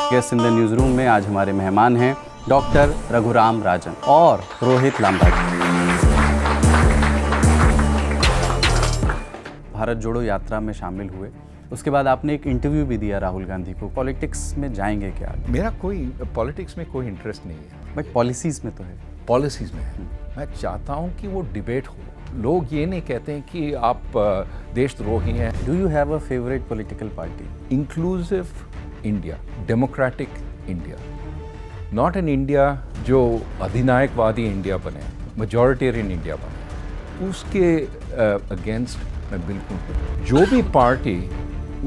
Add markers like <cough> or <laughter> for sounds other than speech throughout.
Guest in the news room में आज हमारे मेहमान हैं डॉक्टर रघुराम राजन और रोहित लांबा भारत जोड़ो यात्रा में शामिल हुए उसके बाद आपने एक इंटरव्यू भी दिया राहुल गांधी को पॉलिटिक्स में जाएंगे क्या मेरा कोई पॉलिटिक्स में कोई इंटरेस्ट नहीं है बट पॉलिसीज़ में तो है पॉलिसीज़ में है मैं चाहता हूँ कि वो डिबेट हो लोग ये नहीं कहते हैं कि आप देशद्रोही हैं do you have a favourite political party inclusive India democratic India not an India जो अधिनायकवादी इंडिया बने मजॉरिटेरियन इंडिया बने उसके अगेंस्ट uh, मैं बिल्कुल जो भी पार्टी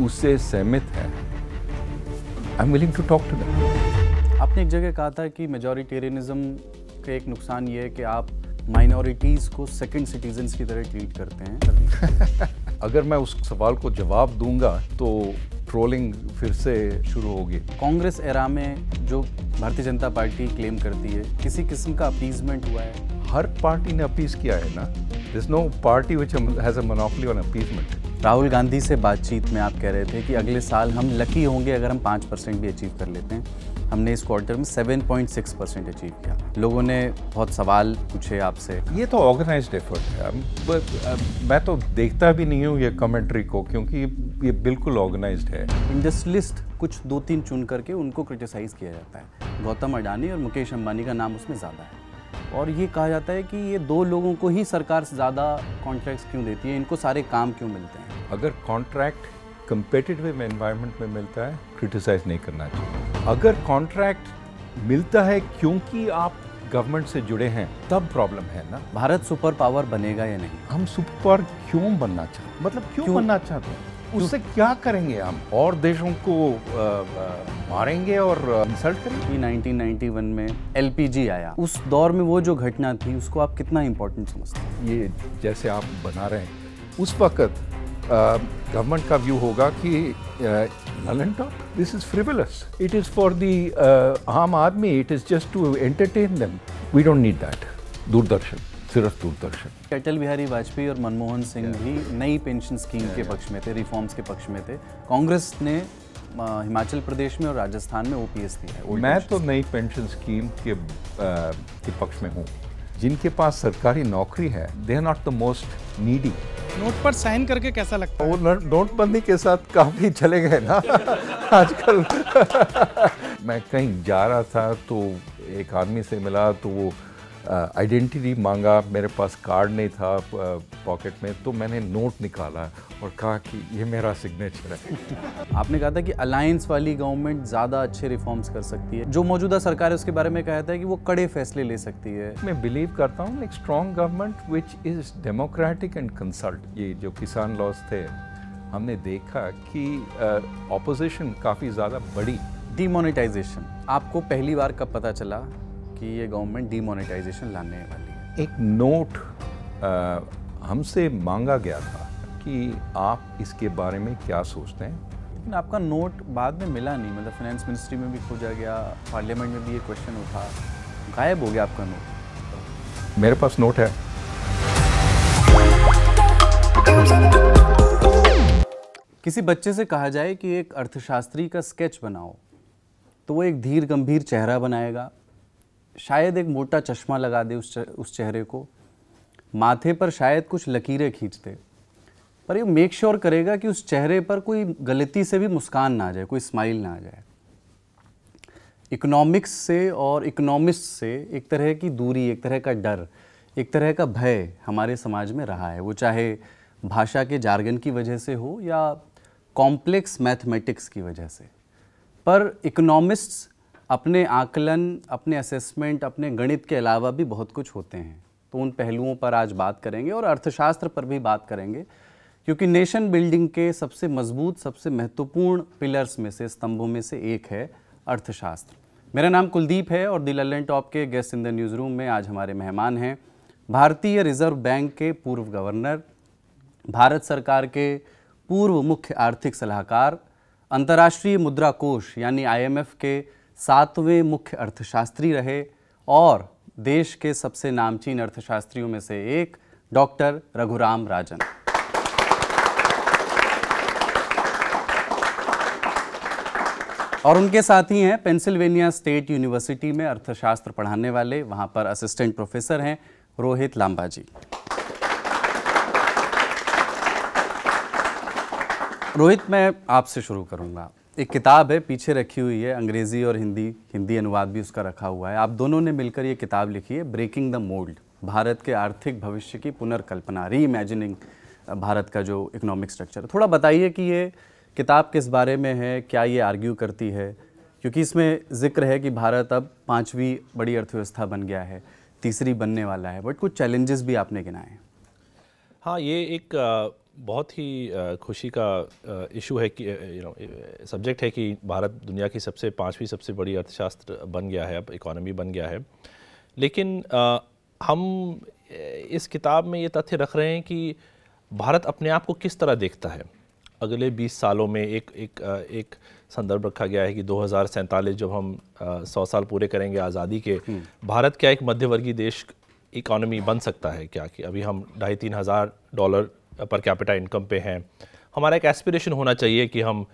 उससे सहमत है I am willing to talk to them आपने एक जगह कहा था कि मेजोरिटेरियनिज्म का एक नुकसान ये है कि आप माइनॉरिटीज़ को सेकंड सिटीजन्स की तरह ट्रीट करते हैं <laughs> अगर मैं उस सवाल को जवाब दूंगा तो ट्रोलिंग फिर से शुरू होगी कांग्रेस एरा में जो भारतीय जनता पार्टी क्लेम करती है किसी किस्म का अपीजमेंट हुआ है हर पार्टी ने अपीज किया है ना this no party which has monopoly on appeasement Rahul Gandhi से बातचीत में आप कह रहे थे कि अगले साल हम लकी होंगे अगर हम पाँच परसेंट भी अचीव कर लेते हैं हमने इस क्वार्टर में 7.6 परसेंट अचीव किया लोगों ने बहुत सवाल पूछे आपसे ये तो ऑर्गेनाइज एफर्ट है मैं तो देखता भी नहीं हूँ ये कमेंट्री को क्योंकि ये बिल्कुल ऑर्गेनाइज है इंडस्ट्रियलिस्ट कुछ दो तीन चुन करके उनको क्रिटिसाइज़ किया जाता है गौतम अडानी और मुकेश अम्बानी का नाम उसमें ज़्यादा है और ये कहा जाता है कि ये दो लोगों को ही सरकार ज़्यादा कॉन्ट्रैक्ट्स क्यों देती है इनको सारे काम क्यों मिलते हैं अगर कॉन्ट्रैक्ट कंपेटिटिव एनवायरनमेंट में मिलता है क्रिटिसाइज नहीं करना चाहिए अगर कॉन्ट्रैक्ट मिलता है क्योंकि आप गवर्नमेंट से जुड़े हैं तब प्रॉब्लम है ना भारत सुपर पावर बनेगा या नहीं हम सुपर पावर क्यों बनना चाहते मतलब क्यों, क्यों बनना चाहते हैं उससे क्या करेंगे हम और देशों को आ, आ, मारेंगे और इंसल्ट करेंगे 1991 में एलपीजी आया उस दौर में वो जो घटना थी उसको आप कितना इम्पोर्टेंट समझते हैं ये जैसे आप बना रहे हैं उस वक्त गवर्नमेंट का व्यू होगा कि null this is frivolous it is for the aam aadmi. It is just to entertain them we don't need that Doordarshan सिर्फ दूरदर्शन अटल बिहारी वाजपेयी और मनमोहन सिंह yeah. भी नई पेंशन स्कीम yeah, के पक्ष में थे रिफॉर्म्स के पक्ष में थे कांग्रेस ने हिमाचल प्रदेश में और राजस्थान में ओपीएस दिया है मैं तो नई पेंशन स्कीम के, आ, के पक्ष में हूँ जिनके पास सरकारी नौकरी है they are not the most needy note पर साइन करके कैसा लगता है वो नोटबंदी के साथ काफ़ी चले गए ना <laughs> आजकल <laughs> मैं कहीं जा रहा था तो एक आदमी से मिला तो वो आइडेंटिटी uh, मांगा मेरे पास कार्ड नहीं था पॉकेट uh, में तो मैंने नोट निकाला और कहा कि ये मेरा सिग्नेचर है <laughs> आपने कहा था कि अलायंस वाली गवर्नमेंट ज़्यादा अच्छे रिफॉर्म्स कर सकती है जो मौजूदा सरकार है उसके बारे में कहा था कि वो कड़े फैसले ले सकती है मैं बिलीव करता हूँ एक strong government which is democratic and consult ये जो किसान लॉस थे हमने देखा कि ऑपोजिशन uh, काफ़ी ज़्यादा बड़ी डिमोनेटाइजेशन आपको पहली बार कब पता चला कि ये गवर्नमेंट डीमोनेटाइजेशन लाने वाली है एक नोट हमसे मांगा गया था कि आप इसके बारे में क्या सोचते हैं लेकिन आपका नोट बाद में मिला नहीं मतलब फाइनेंस मिनिस्ट्री में भी खोजा गया पार्लियामेंट में भी ये क्वेश्चन उठा गायब हो गया आपका नोट मेरे पास नोट है किसी बच्चे से कहा जाए कि एक अर्थशास्त्री का स्केच बनाओ तो वो एक धीर गंभीर चेहरा बनाएगा शायद एक मोटा चश्मा लगा दे उस उस चेहरे को माथे पर शायद कुछ लकीरें खींच दे पर ये मेक श्योर sure करेगा कि उस चेहरे पर कोई गलती से भी मुस्कान ना आ जाए कोई स्माइल ना आ जाए इकोनॉमिक्स से और इकोनॉमिस्ट से एक तरह की दूरी एक तरह का डर एक तरह का भय हमारे समाज में रहा है वो चाहे भाषा के जार्गन की वजह से हो या कॉम्प्लेक्स मैथमेटिक्स की वजह से पर इकोनॉमिस्ट्स अपने आकलन अपने असेसमेंट अपने गणित के अलावा भी बहुत कुछ होते हैं तो उन पहलुओं पर आज बात करेंगे और अर्थशास्त्र पर भी बात करेंगे क्योंकि नेशन बिल्डिंग के सबसे मजबूत सबसे महत्वपूर्ण पिलर्स में से स्तंभों में से एक है अर्थशास्त्र मेरा नाम कुलदीप है और दिल टॉप के guest in the news room में आज हमारे मेहमान हैं भारतीय रिजर्व बैंक के पूर्व गवर्नर भारत सरकार के पूर्व मुख्य आर्थिक सलाहकार अंतर्राष्ट्रीय मुद्रा कोष यानी आईएमएफ के सातवें मुख्य अर्थशास्त्री रहे और देश के सबसे नामचीन अर्थशास्त्रियों में से एक डॉक्टर रघुराम राजन और उनके साथ ही हैं पेंसिल्वेनिया स्टेट यूनिवर्सिटी में अर्थशास्त्र पढ़ाने वाले वहाँ पर असिस्टेंट प्रोफेसर हैं रोहित लांबा जी रोहित मैं आपसे शुरू करूँगा एक किताब है पीछे रखी हुई है अंग्रेज़ी और हिंदी हिंदी अनुवाद भी उसका रखा हुआ है आप दोनों ने मिलकर ये किताब लिखी है ब्रेकिंग द मोल्ड भारत के आर्थिक भविष्य की पुनर्कल्पना री इमेजिनिंग भारत का जो इकोनॉमिक स्ट्रक्चर है थोड़ा बताइए कि ये किताब किस बारे में है क्या ये आर्ग्यू करती है क्योंकि इसमें जिक्र है कि भारत अब पाँचवीं बड़ी अर्थव्यवस्था बन गया है तीसरी बनने वाला है बट कुछ चैलेंजेस भी आपने गिनाए हैं हाँ ये एक बहुत ही खुशी का इशू है कि यू नो सब्जेक्ट है कि भारत दुनिया की सबसे पांचवी सबसे बड़ी अर्थशास्त्र बन गया है अब इकोनॉमी बन गया है लेकिन आ, हम इस किताब में ये तथ्य रख रहे हैं कि भारत अपने आप को किस तरह देखता है अगले 20 सालों में एक एक एक संदर्भ रखा गया है कि दो जब हम सौ साल पूरे करेंगे आज़ादी के हम्म। भारत क्या एक मध्यवर्गीय देश इकॉनमी बन सकता है क्या कि अभी हम ढाई तीन हज़ार डॉलर पर कैपिटा इनकम पे हैं हमारा एक एस्पिरेशन होना चाहिए कि हम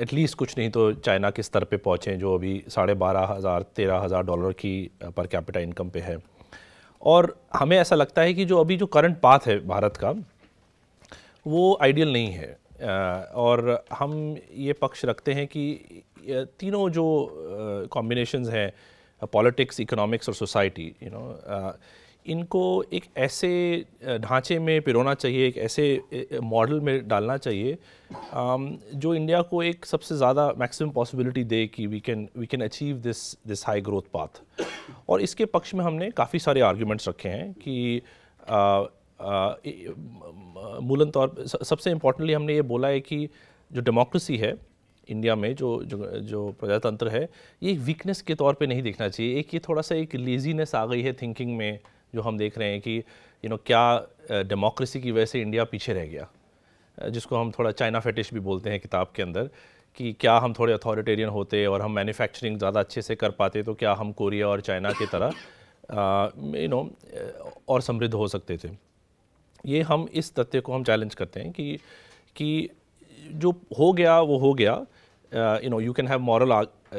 एटलीस्ट uh, कुछ नहीं तो चाइना के स्तर पे पहुँचें जो अभी साढ़े बारह हज़ार तेरह हज़ार डॉलर की पर कैपिटा इनकम पे है और हमें ऐसा लगता है कि जो अभी जो करंट पाथ है भारत का वो आइडियल नहीं है और हम ये पक्ष रखते हैं कि तीनों जो कॉम्बिनेशंस हैं पॉलिटिक्स इकोनॉमिक्स और सोसाइटी यू नो इनको एक ऐसे ढांचे में पिरोना चाहिए एक ऐसे मॉडल में डालना चाहिए जो इंडिया को एक सबसे ज़्यादा मैक्सिमम पॉसिबिलिटी दे कि we can we can achieve this this high growth path और इसके पक्ष में हमने काफ़ी सारे आर्ग्यूमेंट्स रखे हैं कि मूलन तौर सबसे इम्पोर्टेंटली हमने ये बोला है कि जो डेमोक्रेसी है इंडिया में जो जो, जो प्रजातंत्र है ये वीकनेस के तौर पे नहीं देखना चाहिए एक ये थोड़ा सा एक लेजीनेस आ गई है थिंकिंग में जो हम देख रहे हैं कि यू नो क्या डेमोक्रेसी की वजह से इंडिया पीछे रह गया जिसको हम थोड़ा चाइना फेटिश भी बोलते हैं किताब के अंदर कि क्या हम थोड़े अथॉरिटेरियन होते और हम मैन्युफैक्चरिंग ज़्यादा अच्छे से कर पाते तो क्या हम कोरिया और चाइना की तरह यू नो और समृद्ध हो सकते थे ये हम इस तथ्य को हम चैलेंज करते हैं कि कि जो हो गया वो हो गया you know you can have moral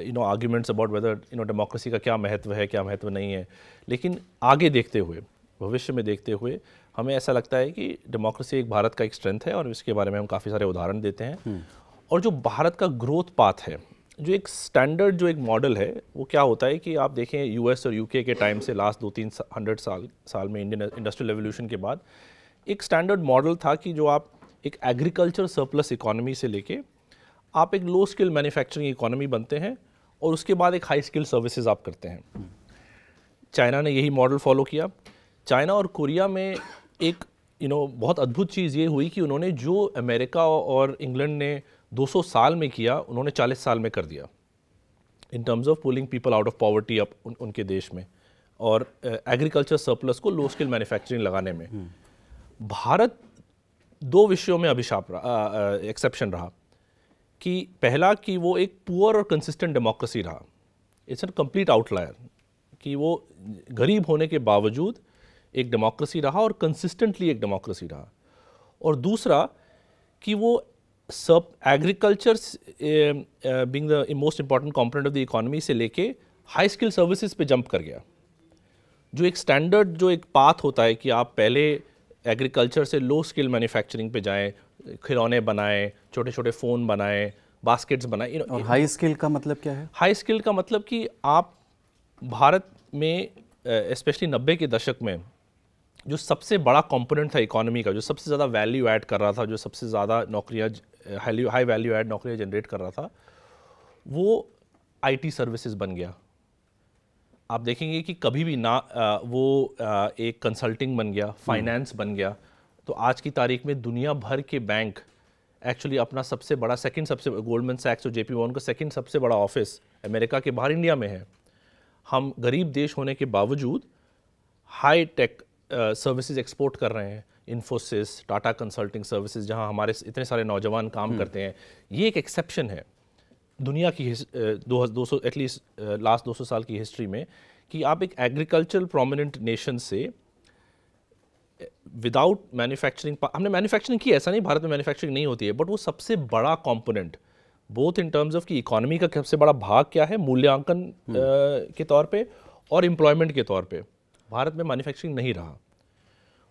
you know arguments about whether you know democracy का क्या महत्व है क्या महत्व नहीं है लेकिन आगे देखते हुए भविष्य में देखते हुए हमें ऐसा लगता है कि डेमोक्रेसी एक भारत का एक स्ट्रेंथ है और इसके बारे में हम काफ़ी सारे उदाहरण देते हैं हम्म। और जो भारत का ग्रोथ पाथ है जो एक स्टैंडर्ड जो एक मॉडल है वो क्या होता है कि आप देखें यूएस और यूके के टाइम से लास्ट दो तीन हंड्रेड साल साल में इंडियन इंडस्ट्रियल रेवोल्यूशन के बाद एक स्टैंडर्ड मॉडल था कि जो आप एक एग्रीकल्चर सरप्लस इकोनॉमी से लेके आप एक लो स्किल मैन्युफैक्चरिंग इकोनॉमी बनते हैं और उसके बाद एक हाई स्किल सर्विसेज आप करते हैं हम्म। चाइना ने यही मॉडल फॉलो किया चाइना और कोरिया में एक यू नो बहुत अद्भुत चीज़ ये हुई कि उन्होंने जो अमेरिका और इंग्लैंड ने 200 साल में किया उन्होंने 40 साल में कर दिया in terms of pulling people out of poverty up उनके देश में और एग्रीकल्चर सरप्लस को लो स्किल मैन्युफैक्चरिंग लगाने में हम्म। भारत दो विषयों में अभिशाप एक्सेप्शन रहा कि पहला कि वो एक पुअर और कंसिस्टेंट डेमोक्रेसी रहा इट्स एन कंप्लीट आउटलायर कि वो गरीब होने के बावजूद एक डेमोक्रेसी रहा और कंसिस्टेंटली एक डेमोक्रेसी रहा और दूसरा कि वो सब agriculture being the most important component of the economy से लेके हाई स्किल सर्विसेज पे जंप कर गया जो एक स्टैंडर्ड जो एक पाथ होता है कि आप पहले एग्रीकल्चर से लो स्किल मैन्युफैक्चरिंग पे जाएं खिलौने बनाएं छोटे छोटे फ़ोन बनाएं बास्केट्स बनाएं हाई स्किल का मतलब क्या है हाई स्किल का मतलब कि आप भारत में स्पेशली नब्बे के दशक में जो सबसे बड़ा कंपोनेंट था इकोनॉमी का जो सबसे ज़्यादा वैल्यू ऐड कर रहा था जो सबसे ज़्यादा नौकरियाँ हाई वैल्यू ऐड नौकरियाँ जनरेट कर रहा था वो आईटी सर्विसेज बन गया आप देखेंगे कि कभी भी ना वो एक कंसल्टिंग बन गया फाइनेंस हम्म। बन गया तो आज की तारीख में दुनिया भर के बैंक एक्चुअली अपना सबसे बड़ा सेकंड सबसे गोल्डमैन सैक्स और जेपी मोहन का सेकंड सबसे बड़ा ऑफिस अमेरिका के बाहर इंडिया में है हम गरीब देश होने के बावजूद हाई टेक सर्विसेज एक्सपोर्ट कर रहे हैं इन्फोसिस टाटा कंसल्टिंग सर्विसेज जहां हमारे इतने सारे नौजवान काम हम्म। करते हैं ये एक एक्सेप्शन है दुनिया की uh, दो, दो सौ एटलीस्ट लास्ट uh, दो सौ साल की हिस्ट्री में कि आप एक एग्रीकल्चरल प्रोमिनेंट नेशन से विदाउट मैन्युफैक्चरिंग हमने मैन्युफैक्चरिंग की ऐसा नहीं भारत में मैन्युफैक्चरिंग नहीं होती है बट वो सबसे बड़ा component both in terms of की इकोनॉमी का सबसे बड़ा भाग क्या है मूल्यांकन हम्म। के तौर पे और एम्प्लॉयमेंट के तौर पे भारत में मैन्युफैक्चरिंग नहीं रहा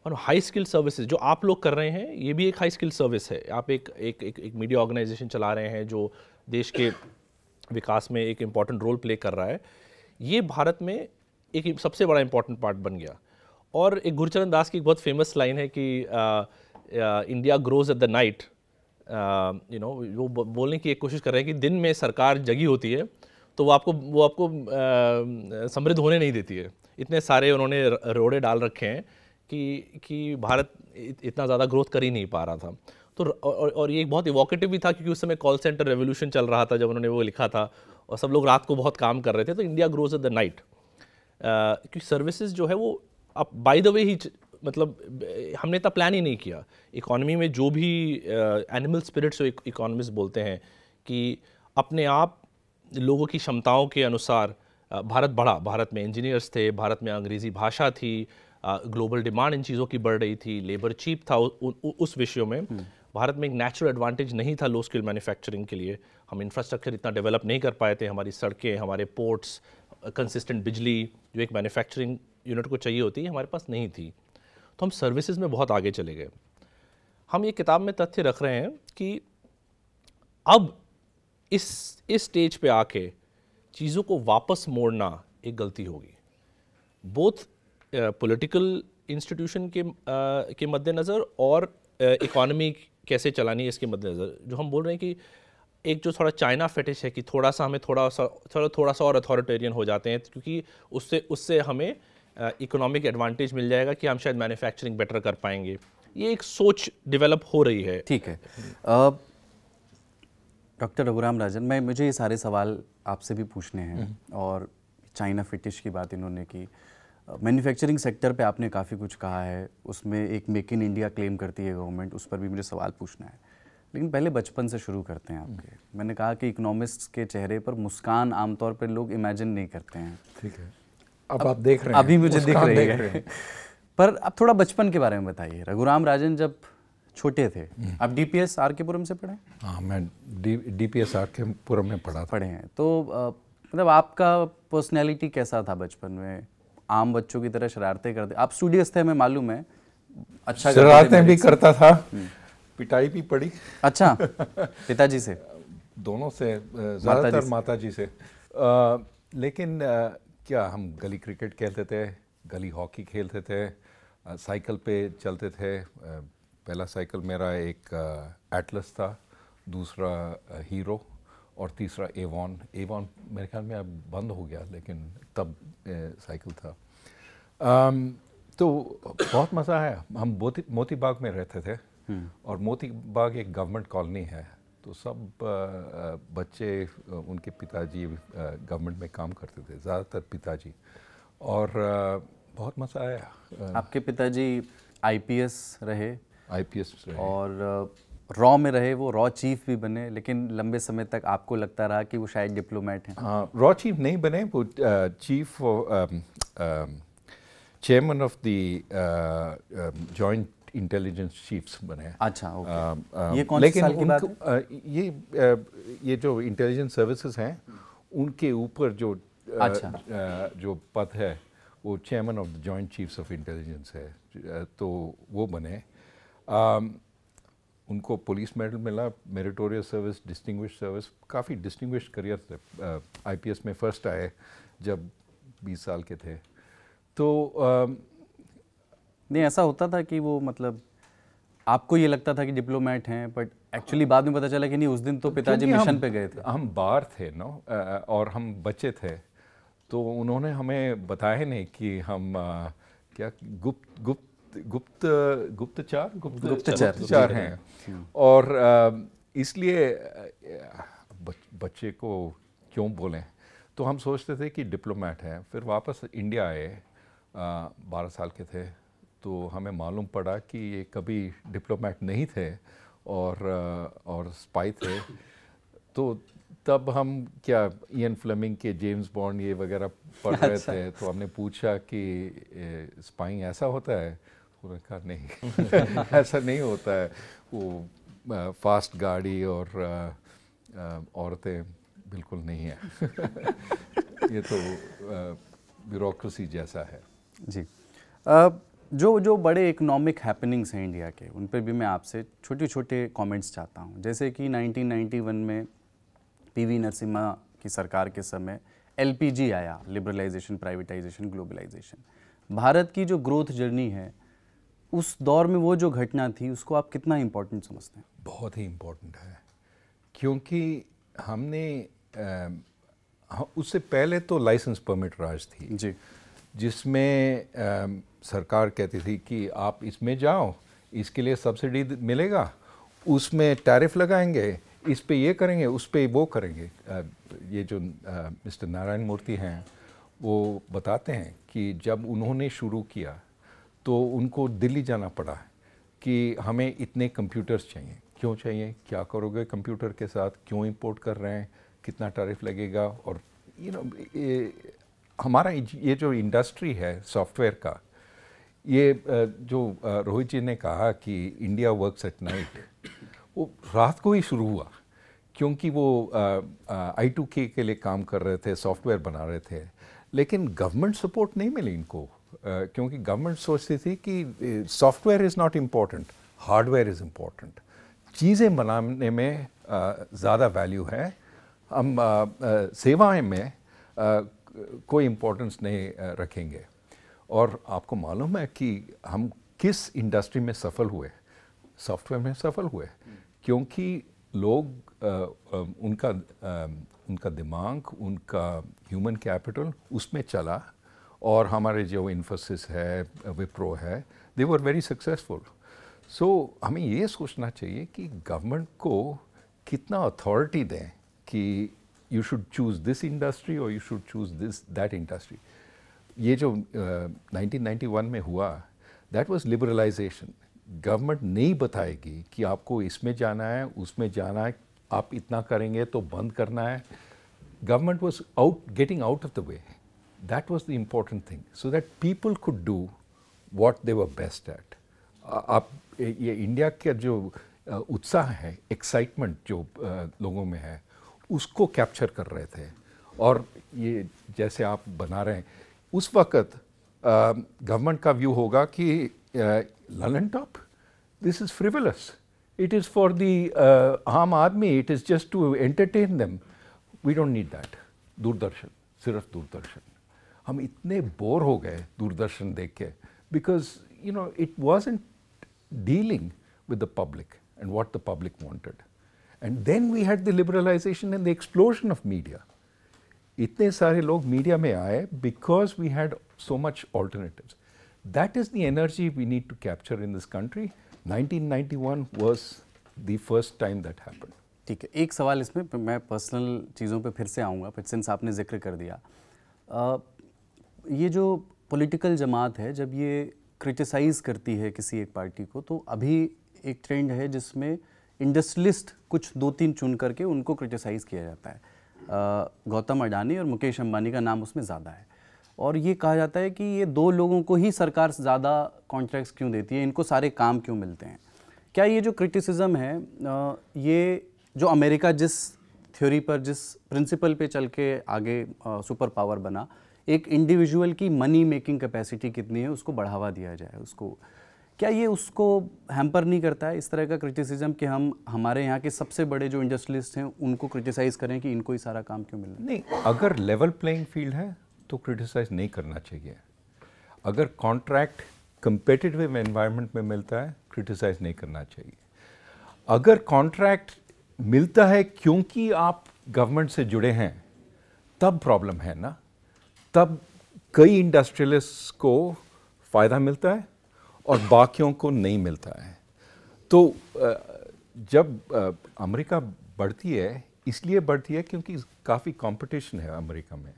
और हाई स्किल सर्विसेज जो आप लोग कर रहे हैं ये भी एक हाई स्किल सर्विस है आप एक एक एक, एक मीडिया ऑर्गेनाइजेशन चला रहे हैं जो देश के विकास में एक इम्पॉर्टेंट रोल प्ले कर रहा है ये भारत में एक सबसे बड़ा इम्पॉर्टेंट पार्ट बन गया और एक गुरचरण दास की एक बहुत फेमस लाइन है कि India grows at the night you um, know वो बोलने की एक कोशिश कर रहे हैं कि दिन में सरकार जगी होती है तो वो आपको वो आपको um, समृद्ध होने नहीं देती है इतने सारे उन्होंने रोड़े डाल रखे हैं कि कि भारत इतना ज़्यादा ग्रोथ कर ही नहीं पा रहा था तो और, और ये बहुत इवोकेटिव भी था क्योंकि उस समय कॉल सेंटर रेवोल्यूशन चल रहा था जब उन्होंने वो लिखा था और सब लोग रात को बहुत काम कर रहे थे तो India grows at the night क्योंकि सर्विसेज जो है वो आप बाय द वे ही मतलब हमने इतना प्लान ही नहीं किया इकोनॉमी में जो भी एनिमल स्पिरिट्स इकोनॉमिस्ट बोलते हैं कि अपने आप लोगों की क्षमताओं के अनुसार भारत बढ़ा भारत में इंजीनियर्स थे भारत में अंग्रेज़ी भाषा थी ग्लोबल डिमांड इन चीज़ों की बढ़ रही थी लेबर चीप था उ, उ, उ, उस विषयों में हम्म। भारत में एक नेचुरल एडवांटेज नहीं था लो स्किल मैन्युफैक्चरिंग के लिए हम इंफ्रास्ट्रक्चर इतना डेवलप नहीं कर पाए थे हमारी सड़कें हमारे पोर्ट्स कंसिस्टेंट बिजली जो एक मैन्युफैक्चरिंग यूनिट को चाहिए होती है हमारे पास नहीं थी तो हम सर्विसेज में बहुत आगे चले गए हम ये किताब में तथ्य रख रहे हैं कि अब इस इस स्टेज पे आके चीज़ों को वापस मोड़ना एक गलती होगी बोथ पॉलिटिकल इंस्टीट्यूशन के uh, के मद्देनज़र और इकॉनमी uh, कैसे चलानी है इसके मद्देनज़र जो हम बोल रहे हैं कि एक जो थोड़ा चाइना फेटिश है कि थोड़ा सा हमें थोड़ा सा थोड़ा थोड़ा सा और अथॉरिटेरियन हो जाते हैं क्योंकि उससे उससे हमें इकोनॉमिक एडवांटेज मिल जाएगा कि हम शायद मैन्युफैक्चरिंग बेटर कर पाएंगे ये एक सोच डेवलप हो रही है ठीक है डॉक्टर रघुराम राजन मैं मुझे ये सारे सवाल आपसे भी पूछने हैं हम्म। और चाइना फिटिश की बात इन्होंने की मैन्युफैक्चरिंग सेक्टर पे आपने काफ़ी कुछ कहा है उसमें एक मेक इन इंडिया क्लेम करती है गवर्नमेंट उस पर भी मुझे सवाल पूछना है लेकिन पहले बचपन से शुरू करते हैं आपके हम्म। मैंने कहा कि इकोनॉमिस्ट के चेहरे पर मुस्कान आमतौर पर लोग इमेजिन नहीं करते हैं ठीक है अब, अब आप देख रहे हैं अभी मुझे दिख रहे हैं <laughs> पर अब थोड़ा बचपन के बारे में बताइए रघुराम राजन जब छोटे थे हम्म। आप डीपीएस आर के पुरम से पढ़े हाँ मैं डीपीएस आर के पुरम में पढ़ा पढ़े हैं तो मतलब आपका पर्सनैलिटी कैसा था बचपन में आम बच्चों की तरह शरारतें करते आप स्टूडियस थे हमें मालूम है अच्छा शरारतें भी करता था हम्म। पिटाई भी पड़ी अच्छा <laughs> पिताजी से दोनों से ज़्यादातर माता जी से, माता जी से। आ, लेकिन क्या हम गली क्रिकेट खेलते थे गली हॉकी खेलते थे साइकिल पे चलते थे पहला साइकिल मेरा एक एटलस था दूसरा हीरो और तीसरा एवॉन एवॉन मेरे ख्याल में अब बंद हो गया लेकिन तब साइकिल था आम, तो बहुत मज़ा आया हम मोती मोती बाग में रहते थे हम्म। और मोती बाग एक गवर्नमेंट कॉलोनी है तो सब बच्चे उनके पिताजी गवर्नमेंट में काम करते थे ज़्यादातर पिताजी और बहुत मज़ा आया आपके पिताजी आईपीएस रहे आईपीएस रहे और रॉ में रहे वो रॉ चीफ भी बने लेकिन लंबे समय तक आपको लगता रहा कि वो शायद डिप्लोमेट हैं हाँ रॉ चीफ नहीं बने वो chief chairman of the joint intelligence chiefs बने हैं अच्छा ओके। आ, आ, ये कौन लेकिन उनको आ, ये आ, ये जो इंटेलिजेंस सर्विसेज हैं उनके ऊपर जो अच्छा। आ, जो पद है वो chairman of the joint chiefs of intelligence है तो वो बने आ, उनको पुलिस मेडल मिला मेरिटोरियल सर्विस डिस्टिंग्विश सर्विस काफ़ी डिस्टिंग्विश करियर थे आईपीएस में फर्स्ट आए जब 20 साल के थे तो आ, नहीं ऐसा होता था कि वो मतलब आपको ये लगता था कि डिप्लोमेट हैं बट एक्चुअली बाद में पता चला कि नहीं उस दिन तो पिताजी मिशन पे गए थे हम बाहर थे ना और हम बच्चे थे तो उन्होंने हमें बताया नहीं कि हम आ, क्या गुप्त गुप्त गुप्त गुप्तचार गुप्त गुप्तचार हैं हम्म। और इसलिए बच, बच्चे को क्यों बोलें तो हम सोचते थे कि डिप्लोमेट हैं फिर वापस इंडिया आए बारह साल के थे तो हमें मालूम पड़ा कि ये कभी डिप्लोमेट नहीं थे और और स्पाई थे तो तब हम क्या इन फ्लेमिंग के जेम्स बॉन्ड ये वगैरह पढ़ रहे अच्छा। थे तो हमने पूछा कि स्पाइंग ऐसा होता है उन्होंने कहा नहीं <laughs> ऐसा नहीं होता है वो फास्ट गाड़ी और औरतें बिल्कुल नहीं है <laughs> ये तो ब्यूरोक्रेसी जैसा है जी आ, जो जो बड़े इकोनॉमिक हैपनिंग्स हैं इंडिया के उन पर भी मैं आपसे छोटे छोटे कमेंट्स चाहता हूँ जैसे कि 1991 में पीवी नरसिम्हा की सरकार के समय एलपीजी आया लिबरलाइजेशन प्राइवेटाइजेशन ग्लोबलाइजेशन भारत की जो ग्रोथ जर्नी है उस दौर में वो जो घटना थी उसको आप कितना इम्पोर्टेंट समझते हैं बहुत ही इम्पोर्टेंट है क्योंकि हमने आ, उससे पहले तो लाइसेंस परमिट राज थी जी जिसमें सरकार कहती थी कि आप इसमें जाओ इसके लिए सब्सिडी मिलेगा उसमें टैरिफ लगाएंगे इस पे ये करेंगे उस पे वो करेंगे ये जो मिस्टर नारायण मूर्ति हैं वो बताते हैं कि जब उन्होंने शुरू किया तो उनको दिल्ली जाना पड़ा कि हमें इतने कंप्यूटर्स चाहिए क्यों चाहिए क्या करोगे कंप्यूटर के साथ क्यों इंपोर्ट कर रहे हैं कितना टैरिफ लगेगा और यू you नो know, हमारा ये जो इंडस्ट्री है सॉफ्टवेयर का ये जो रोहित जी ने कहा कि इंडिया वर्क्स एट नाइट वो रात को ही शुरू हुआ क्योंकि वो आई टू के के लिए काम कर रहे थे सॉफ्टवेयर बना रहे थे लेकिन गवर्नमेंट सपोर्ट नहीं मिली इनको क्योंकि गवर्नमेंट सोचती थी कि software is not important hardware is important चीज़ें बनाने में ज़्यादा वैल्यू है हम सेवाएं में कोई इम्पोर्टेंस नहीं रखेंगे और आपको मालूम है कि हम किस इंडस्ट्री में सफल हुए सॉफ्टवेयर में सफल हुए क्योंकि लोग आ, आ, उनका आ, उनका दिमाग उनका ह्यूमन कैपिटल उसमें चला और हमारे जो इन्फोसिस है विप्रो है दे वर वेरी सक्सेसफुल सो हमें ये सोचना चाहिए कि गवर्नमेंट को कितना अथॉरिटी दें कि you should choose this industry और you should choose this that industry ये जो uh, 1991 में हुआ दैट वाज लिबरलाइजेशन गवर्नमेंट नहीं बताएगी कि आपको इसमें जाना है उसमें जाना है आप इतना करेंगे तो बंद करना है government was out getting out of the way that was the important thing so that people could do what they were best at आप ये इंडिया का जो उत्साह है एक्साइटमेंट जो लोगों में है उसको कैप्चर कर रहे थे और ये जैसे आप बना रहे हैं उस वक़्त गवर्नमेंट का व्यू होगा कि Lallantop this is frivolous it is for the aam aadmi it is just to entertain them we don't need that Doordarshan सिर्फ दूरदर्शन हम इतने बोर हो गए दूरदर्शन देख के because you know it was in dealing with the public and what the public wanted and then we had the liberalisation and the explosion of media इतने सारे लोग मीडिया में आए because we had so much alternative that is the energy we need to capture in this country 1991 was the first time that happened ठीक है एक सवाल इसमें मैं पर्सनल चीज़ों पे फिर से आऊँगा बट सिंस आपने जिक्र कर दिया आ, ये जो पॉलिटिकल जमात है जब ये क्रिटिसाइज़ करती है किसी एक पार्टी को तो अभी एक ट्रेंड है जिसमें इंडस्ट्रियलिस्ट कुछ दो तीन चुन करके उनको क्रिटिसाइज़ किया जाता है गौतम अडानी और मुकेश अंबानी का नाम उसमें ज़्यादा है और ये कहा जाता है कि ये दो लोगों को ही सरकार ज़्यादा कॉन्ट्रैक्ट्स क्यों देती है इनको सारे काम क्यों मिलते हैं क्या ये जो क्रिटिसिज्म है ये जो अमेरिका जिस थ्योरी पर जिस प्रिंसिपल पे चल के आगे सुपर पावर बना एक इंडिविजुअल की मनी मेकिंग कैपेसिटी कितनी है उसको बढ़ावा दिया जाए उसको क्या ये उसको हैम्पर नहीं करता है इस तरह का क्रिटिसिज्म कि हम हमारे यहाँ के सबसे बड़े जो इंडस्ट्रियलिस्ट हैं उनको क्रिटिसाइज़ करें कि इनको ही सारा काम क्यों मिल रहा है नहीं अगर लेवल प्लेइंग फील्ड है तो क्रिटिसाइज़ नहीं करना चाहिए अगर कॉन्ट्रैक्ट कंपेटिटिव एनवायरनमेंट में मिलता है क्रिटिसाइज़ नहीं करना चाहिए अगर कॉन्ट्रैक्ट मिलता है क्योंकि आप गवर्नमेंट से जुड़े हैं तब प्रॉब्लम है ना तब कई इंडस्ट्रियलिस्ट को फ़ायदा मिलता है और बाकियों को नहीं मिलता है तो जब अमेरिका बढ़ती है इसलिए बढ़ती है क्योंकि काफ़ी कंपटीशन है अमेरिका में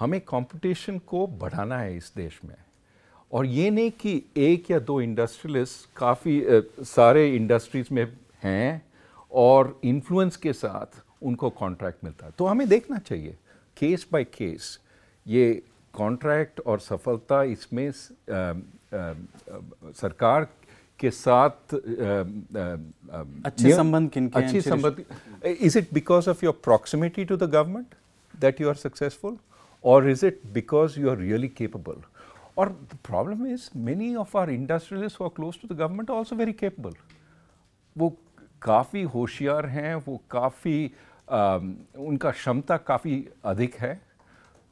हमें कंपटीशन को बढ़ाना है इस देश में और ये नहीं कि एक या दो इंडस्ट्रियलिस्ट काफ़ी सारे इंडस्ट्रीज में हैं और इन्फ्लुएंस के साथ उनको कॉन्ट्रैक्ट मिलता है तो हमें देखना चाहिए केस बाय केस ये कॉन्ट्रैक्ट और सफलता इसमें सरकार के साथ अच्छे संबंध किन अच्छी संबंध is it because of your proximity to the government that you are successful और is it because you are really capable और the problem is many of our industrialist are close to the government also very capable वो काफ़ी होशियार हैं वो काफ़ी उनका क्षमता काफ़ी अधिक है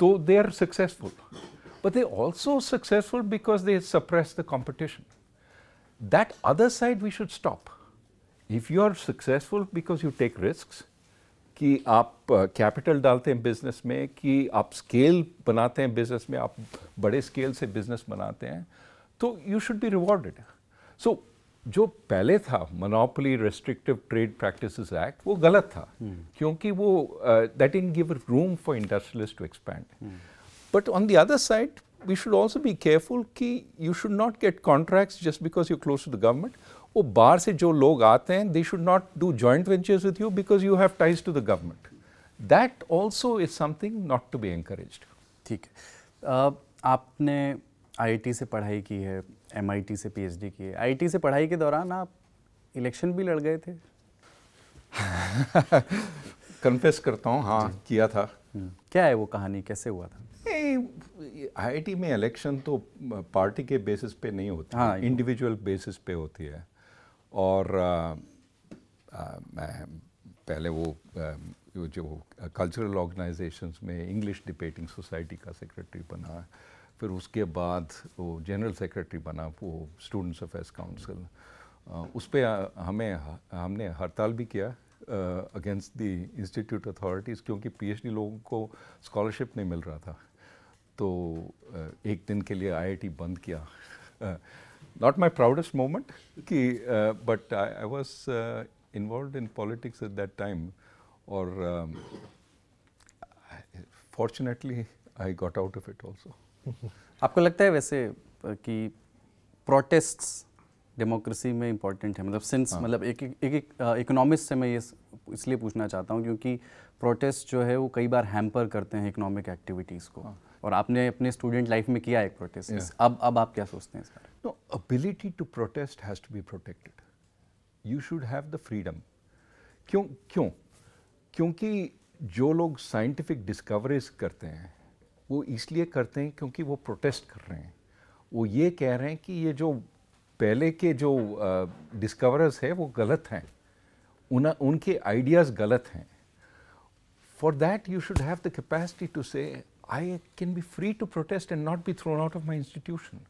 तो they are successful but they're also successful because they suppress the competition. That other side we should stop. If you are successful because you take risks, ki aap uh, capital dalte hain business mein, ki aap scale banate hain business mein, aap bade scale se business banate hain, so you should be rewarded. So, जो पहले Monopoly Restrictive Trade Practices Act वो गलत था क्योंकि that didn't give room for industrialists to expand. Hmm. But on the other side, we should also be careful कि you should not get contracts just because you're close to the government. वो बाहर से जो लोग आते हैं they should not do joint ventures with you because you have ties to the government. That also is something not to be encouraged. ठीक है आपने आईआईटी से पढ़ाई की है एमआईटी से पीएचडी की है आईआईटी से पढ़ाई के दौरान आप इलेक्शन भी लड़ गए थे कन्फेस करता हूँ हाँ किया था क्या है वो कहानी कैसे हुआ था आई आईआईटी में इलेक्शन तो पार्टी के बेसिस पे नहीं होती हाँ, इंडिविजुअल बेसिस पे होती है और आ, आ, मैं पहले वो आ, जो कल्चरल ऑर्गेनाइजेशंस में इंग्लिश डिबेटिंग सोसाइटी का सेक्रेटरी बना फिर उसके बाद वो जनरल सेक्रेटरी बना वो स्टूडेंट्स अफेयर्स काउंसिल उस पर हमें हमने हड़ताल भी किया अगेंस्ट द इंस्टीट्यूट अथॉरिटीज़ क्योंकि पीएचडी लोगों को स्कॉलरशिप नहीं मिल रहा था तो एक दिन के लिए आईआईटी बंद किया नॉट माई प्राउडेस्ट मोमेंट कि but I was involve in politics at that time और fortunately I got out of it also आपको लगता है वैसे कि प्रोटेस्ट डेमोक्रेसी में इम्पॉर्टेंट है मतलब सिंस हाँ. मतलब एक एक इकोनॉमिस्ट से मैं ये इसलिए पूछना चाहता हूँ क्योंकि प्रोटेस्ट जो है वो कई बार हैम्पर करते हैं इकोनॉमिक एक्टिविटीज़ को हाँ. और आपने अपने स्टूडेंट लाइफ में किया एक प्रोटेस्ट yeah. अब अब आप क्या सोचते हैं इस no ability to protest has to be protected you should have the freedom क्यों क्यों क्योंकि जो लोग साइंटिफिक डिस्कवरीज करते हैं वो इसलिए करते हैं क्योंकि वो प्रोटेस्ट कर रहे हैं वो ये कह रहे हैं कि ये जो पहले के जो डिस्कवरर्स है वो गलत हैं उन उनके आइडियाज़ गलत हैं for that you should have the capacity to say I can be free to protest and not be thrown out of my institution.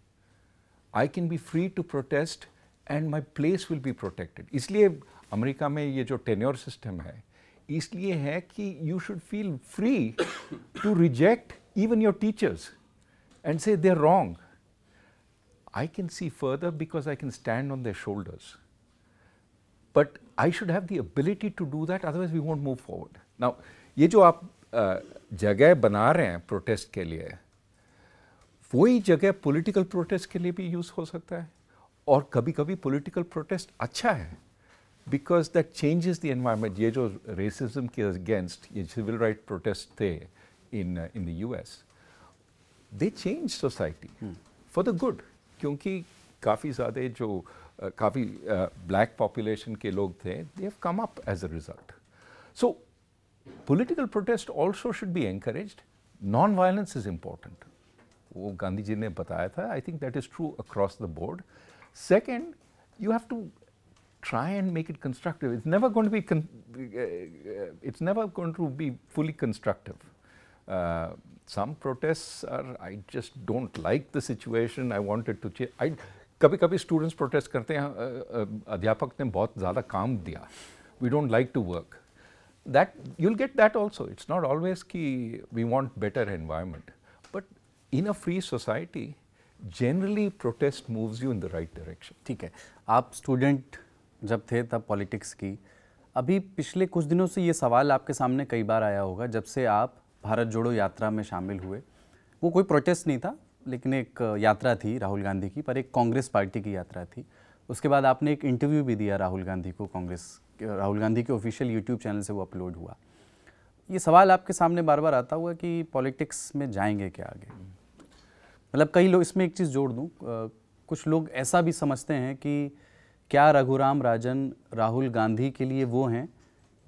I can be free to protest and my place will be protected. इसलिए America में ये जो tenure system है, इसलिए है कि you should feel free <coughs> to reject even your teachers and say they're wrong. I can see further because I can stand on their shoulders. But I should have the ability to do that, otherwise we won't move forward. Now, ये जो आप जगह बना रहे हैं protest के लिए वही जगह पॉलिटिकल प्रोटेस्ट के लिए भी यूज़ हो सकता है और कभी कभी पॉलिटिकल प्रोटेस्ट अच्छा है because that changes the environment ये जो रेसिज्म के अगेंस्ट ये सिविल राइट प्रोटेस्ट थे in in the US they change society for the good क्योंकि काफ़ी ज़्यादा जो काफ़ी ब्लैक पॉपुलेशन के लोग थे they have come up as a result so Political protest also should be encouraged. Non-violence is important. Gandhi Gandhi ne bataya tha. I think that is true across the board. Second, you have to try and make it constructive. It's never going to be, uh, it's never going to be fully constructive. Uh, some protests are, I just don't like the situation, I wanted to change. I, कभी कभी students protest करते हैं uh, uh, अध्यापक ने बहुत ज़्यादा काम दिया don't like to work. that you will get that also. It is not always ki we want better environment. But in a free society, generally protest moves you in the right direction. ठीक है आप student जब थे तब politics की अभी पिछले कुछ दिनों से ये सवाल आपके सामने कई बार आया होगा जब से आप भारत जोड़ो यात्रा में शामिल हुए वो कोई प्रोटेस्ट नहीं था लेकिन एक यात्रा थी राहुल गांधी की पर एक कांग्रेस पार्टी की यात्रा थी उसके बाद आपने एक इंटरव्यू भी दिया राहुल गांधी को कांग्रेस राहुल गांधी के ऑफिशियल यूट्यूब चैनल से वो अपलोड हुआ ये सवाल आपके सामने बार बार आता हुआ कि पॉलिटिक्स में जाएंगे क्या आगे मतलब कई लोग इसमें एक चीज़ जोड़ दूँ कुछ लोग ऐसा भी समझते हैं कि क्या रघुराम राजन राहुल गांधी के लिए वो हैं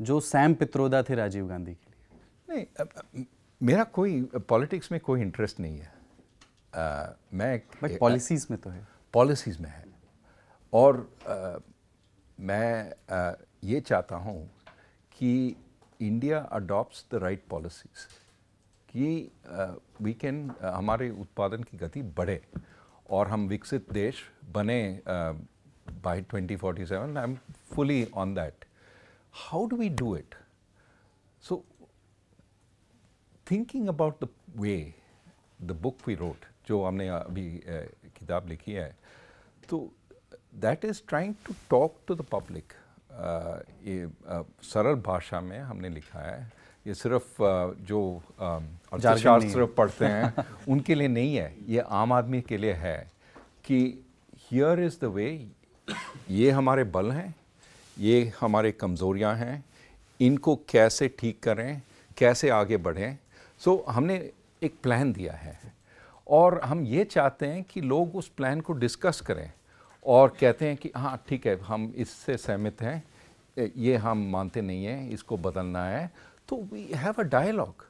जो सैम पित्रोदा थे राजीव गांधी के लिए नहीं मेरा कोई पॉलिटिक्स में कोई इंटरेस्ट नहीं है आ, मैं पॉलिसीज़ में तो है पॉलिसीज़ में है और आ, मैं ये चाहता हूँ कि India adopt the right policies कि वी uh, कैन uh, हमारे उत्पादन की गति बढ़े और हम विकसित देश बने by 2047 I am fully on that how do we do it so thinking about the way the book we wrote जो हमने अभी uh, किताब लिखी है तो that is trying to talk to the public ये सरल भाषा में हमने लिखा है ये सिर्फ जो अर्थशास्त्र पढ़ते हैं <laughs> उनके लिए नहीं है ये आम आदमी के लिए है कि हियर इज़ द वे ये हमारे बल हैं ये हमारे कमज़ोरियाँ हैं इनको कैसे ठीक करें कैसे आगे बढ़ें सो so, हमने एक प्लान दिया है और हम ये चाहते हैं कि लोग उस प्लान को डिस्कस करें और कहते हैं कि हाँ ठीक है हम इससे सहमत हैं ये हम मानते नहीं हैं इसको बदलना है तो we have a dialogue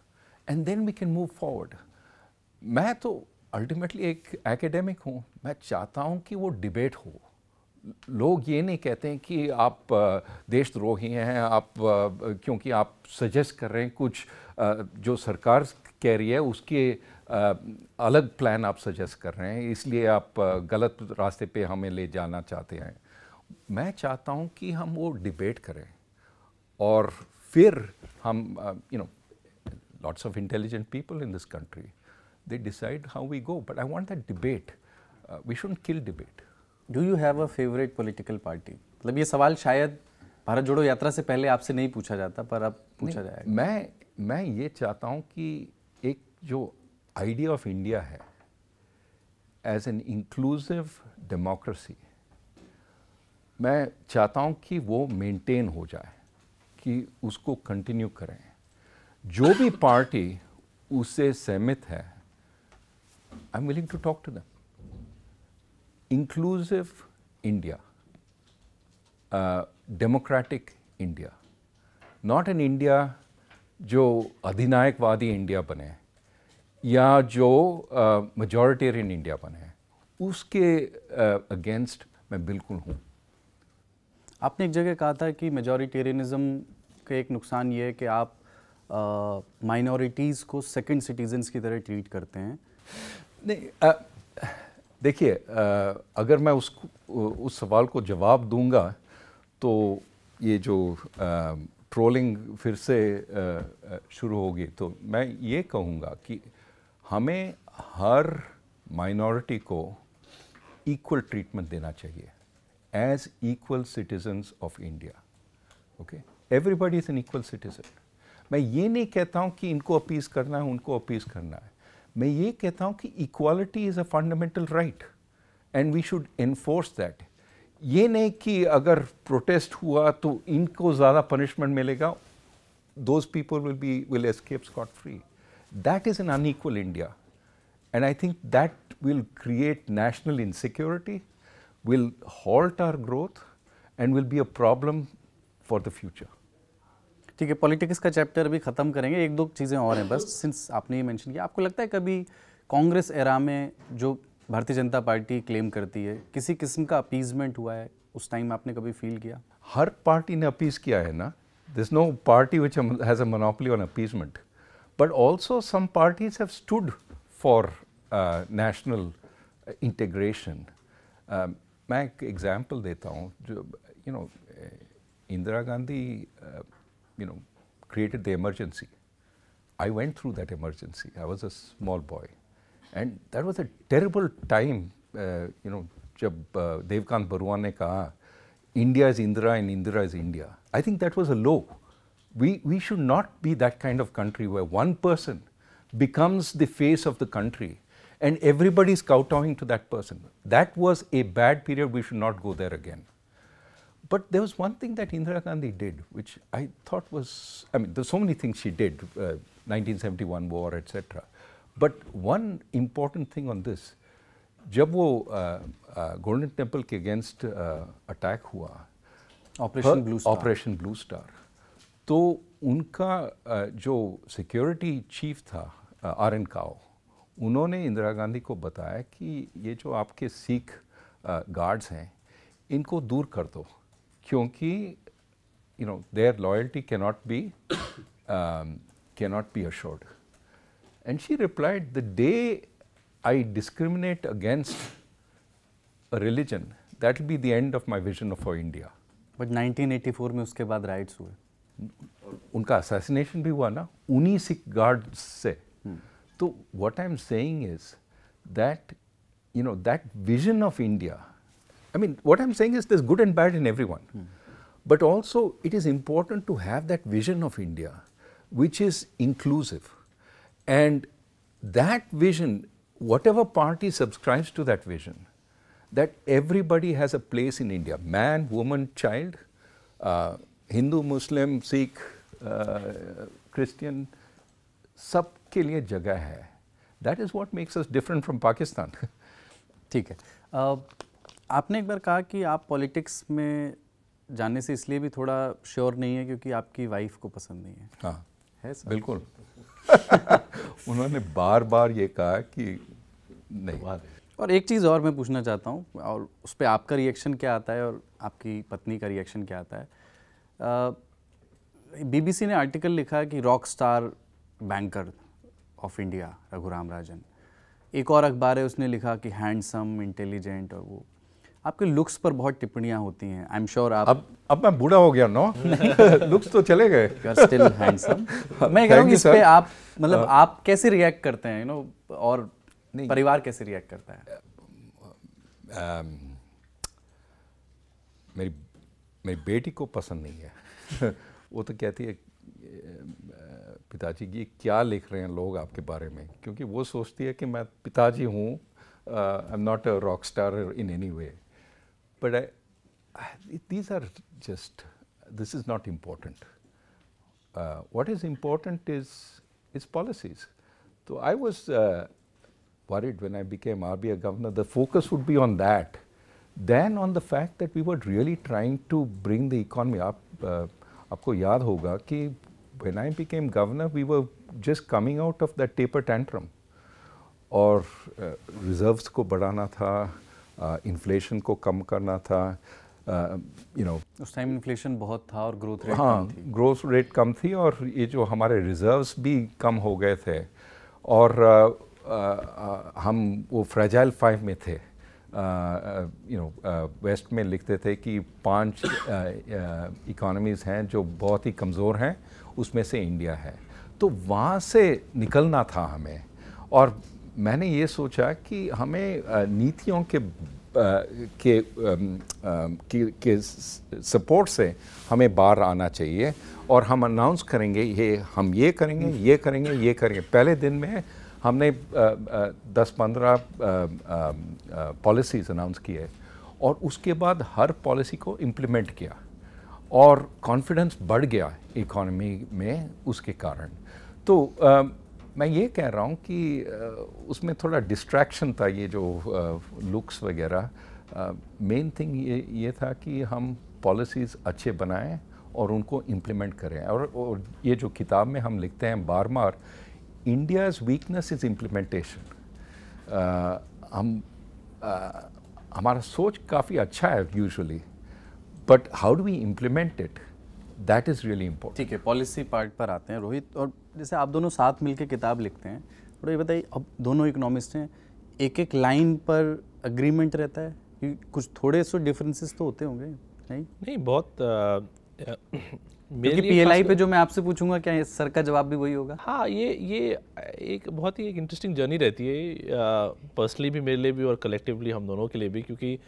and then we can move forward मैं तो अल्टीमेटली एक एकेडमिक हूँ मैं चाहता हूँ कि वो डिबेट हो लोग ये नहीं कहते हैं कि आप देशद्रोही हैं आप क्योंकि आप सजेस्ट कर रहे हैं कुछ जो सरकार कह रही है उसके अलग प्लान आप सजेस्ट कर रहे हैं इसलिए आप गलत रास्ते पे हमें ले जाना चाहते हैं मैं चाहता हूं कि हम वो डिबेट करें और फिर हम you know lots of intelligent people in this country they decide how we go but I want that debate we should kill debate do you have a favourite political party मतलब ये सवाल शायद भारत जोड़ो यात्रा से पहले आपसे नहीं पूछा जाता पर अब पूछा जाए मैं मैं ये चाहता हूँ कि एक जो आइडिया ऑफ इंडिया है एज एन इंक्लूसिव डेमोक्रेसी मैं चाहता हूं कि वो मेंटेन हो जाए कि उसको कंटिन्यू करें जो भी पार्टी उससे सहमित है I am willing to talk to them inclusive India democratic India not an India जो अधिनायकवादी इंडिया बने या जो मजॉरिटेरियन इंडियापन है उसके अगेंस्ट मैं बिल्कुल हूँ आपने एक जगह कहा था कि मेजॉरिटेरियनिज़म का एक नुकसान ये है कि आप माइनॉरिटीज़ को सेकंड सिटीजन्स की तरह ट्रीट करते हैं नहीं देखिए अगर मैं उस उस सवाल को जवाब दूंगा तो ये जो आ, ट्रोलिंग फिर से शुरू होगी तो मैं ये कहूँगा कि हमें हर माइनॉरिटी को इक्वल ट्रीटमेंट देना चाहिए as equal citizens of India okay everybody is an equal citizen मैं ये नहीं कहता हूँ कि इनको अपीज करना है उनको अपीज करना है मैं ये कहता हूँ कि equality is a fundamental right and we should enforce that ये नहीं कि अगर प्रोटेस्ट हुआ तो इनको ज़्यादा पनिशमेंट मिलेगा those people will be will escape scot free That is an unequal India. And I think that will create national insecurity, will halt our growth, and will be a problem for the future. ठीक है politics का chapter अभी ख़त्म करेंगे एक दो चीज़ें और हैं बस सिंस आपने ये मेंशन किया आपको लगता है कभी कांग्रेस एरा में जो भारतीय जनता पार्टी क्लेम करती है किसी किस्म का अपीजमेंट हुआ है उस टाइम आपने कभी फील किया हर पार्टी ने अपीज किया है ना this no party which has a monopoly on appeasement but also some parties have stood for uh, national uh, integration. Um, example, they example you know, Indira uh, Gandhi, uh, you know, created the emergency. I went through that emergency. I was a small boy. And that was a terrible time, uh, you know, jab uh, Devkant Barua ne kaha, India is Indira and Indira is India. I think that was a low we, we should not be that kind of country where one person becomes the face of the country and everybody is kowtowing to that person. That was a bad period, we should not go there again. But there was one thing that Indira Gandhi did, which I thought was, I mean, there's so many things she did, uh, 1971 war, etc. But one important thing on this, जब uh, uh, Golden Temple temple uh, attack against Operation, हुआ Blue Star. तो उनका जो security chief था R N Kao उन्होंने इंदिरा गांधी को बताया कि ये जो आपके सिख गार्ड्स हैं इनको दूर कर दो क्योंकि you know their loyalty can not be can not be assured and she replied the day I discriminate against religion that be the end of my vision of India but 1984 में उसके बाद rights हुए उनका assassination भी हुआ ना उन्हीं Sikh guard से तो what I am saying is that you know that vision of India I mean what I am saying is this good and bad in everyone but also it is important to have that vision of India which is inclusive and that vision whatever party subscribes to that vision that everybody has a place in India man woman child Hindu Muslim Sikh Christian सब के लिए जगह है that is what makes us different from Pakistan ठीक है uh, आपने एक बार कहा कि आप पॉलिटिक्स में जाने से इसलिए भी थोड़ा श्योर नहीं है क्योंकि आपकी वाइफ को पसंद नहीं है हाँ है सर बिल्कुल <laughs> उन्होंने बार बार ये कहा कि नहीं और एक चीज़ और मैं पूछना चाहता हूँ और उस पर आपका रिएक्शन क्या आता है और आपकी पत्नी का रिएक्शन क्या आता है बीबीसी ने आर्टिकल लिखा कि rock star banker of India Raghuram Rajan एक और अखबार है उसने लिखा कि हैंडसम इंटेलिजेंट और वो आपके लुक्स पर बहुत टिप्पणियां होती हैं आई एम श्योर आप अब अब मैं बूढ़ा हो गया नो लुक्स <laughs> तो चले गए स्टिल हैंडसम <laughs> मैं कह रहा हूँ इस पे आप मतलब uh, आप कैसे रिएक्ट करते हैं यू नो और नहीं परिवार कैसे रिएक्ट करता है uh, uh, मेरी मेरी बेटी को पसंद नहीं है <laughs> वो तो कहती है पिताजी ये क्या लिख रहे हैं लोग आपके बारे में क्योंकि वो सोचती है कि मैं पिताजी हूँ I am not a rock star in any way but I these are just this is not important what is important is is policies तो I was when I became R B a governor the focus would be on that than on the fact that we were really trying to bring the economy up. Uh, आपको याद होगा कि when I became governor, we were just coming out of that taper tantrum. और reserves uh, को बढ़ाना था inflation uh, को कम करना था यू नो उस टाइम इन्फ्लेशन बहुत था और ग्रोथ रेट हाँ ग्रोथ रेट कम थी और ये जो हमारे रिजर्व्स भी कम हो गए थे और uh, uh, uh, हम वो फ्रेजाइल फाइव में थे यू नो वेस्ट में लिखते थे कि पांच इकोनॉमीज़ uh, uh, हैं जो बहुत ही कमज़ोर हैं उसमें से इंडिया है तो वहाँ से निकलना था हमें और मैंने ये सोचा कि हमें uh, नीतियों के um, um, के, के के सपोर्ट से हमें बाहर आना चाहिए और हम अनाउंस करेंगे ये हम ये करेंगे ये करेंगे ये करेंगे पहले दिन में हमने दस पंद्रह पॉलिसीज़ अनाउंस किए और उसके बाद हर पॉलिसी को इम्प्लीमेंट किया और कॉन्फिडेंस बढ़ गया इकोनॉमी में उसके कारण तो आ, मैं ये कह रहा हूँ कि आ, उसमें थोड़ा डिस्ट्रैक्शन था ये जो लुक्स वगैरह मेन थिंग ये ये था कि हम पॉलिसीज़ अच्छे बनाएं और उनको इम्प्लीमेंट करें और, और ये जो किताब में हम लिखते हैं बार बार India's वीकनेस इज इम्प्लीमेंटेशन हम uh, हमारा सोच काफ़ी अच्छा है usually but how do we implement it that is really important ठीक है पॉलिसी पार्ट पर आते हैं रोहित और जैसे आप दोनों साथ मिलकर किताब लिखते हैं थोड़ा ये बताइए अब दोनों इकोनॉमिस्ट हैं एक एक लाइन पर अग्रीमेंट रहता है कुछ थोड़े सो डिफरेंसेस तो होते होंगे नहीं नहीं बहुत uh, क्योंकि पीएलआई पे जो मैं आपसे पूछूंगा क्या सर का जवाब भी वही होगा हाँ ये ये एक बहुत ही एक इंटरेस्टिंग जर्नी रहती है पर्सनली भी मेरे लिए भी और कलेक्टिवली हम दोनों के लिए भी क्योंकि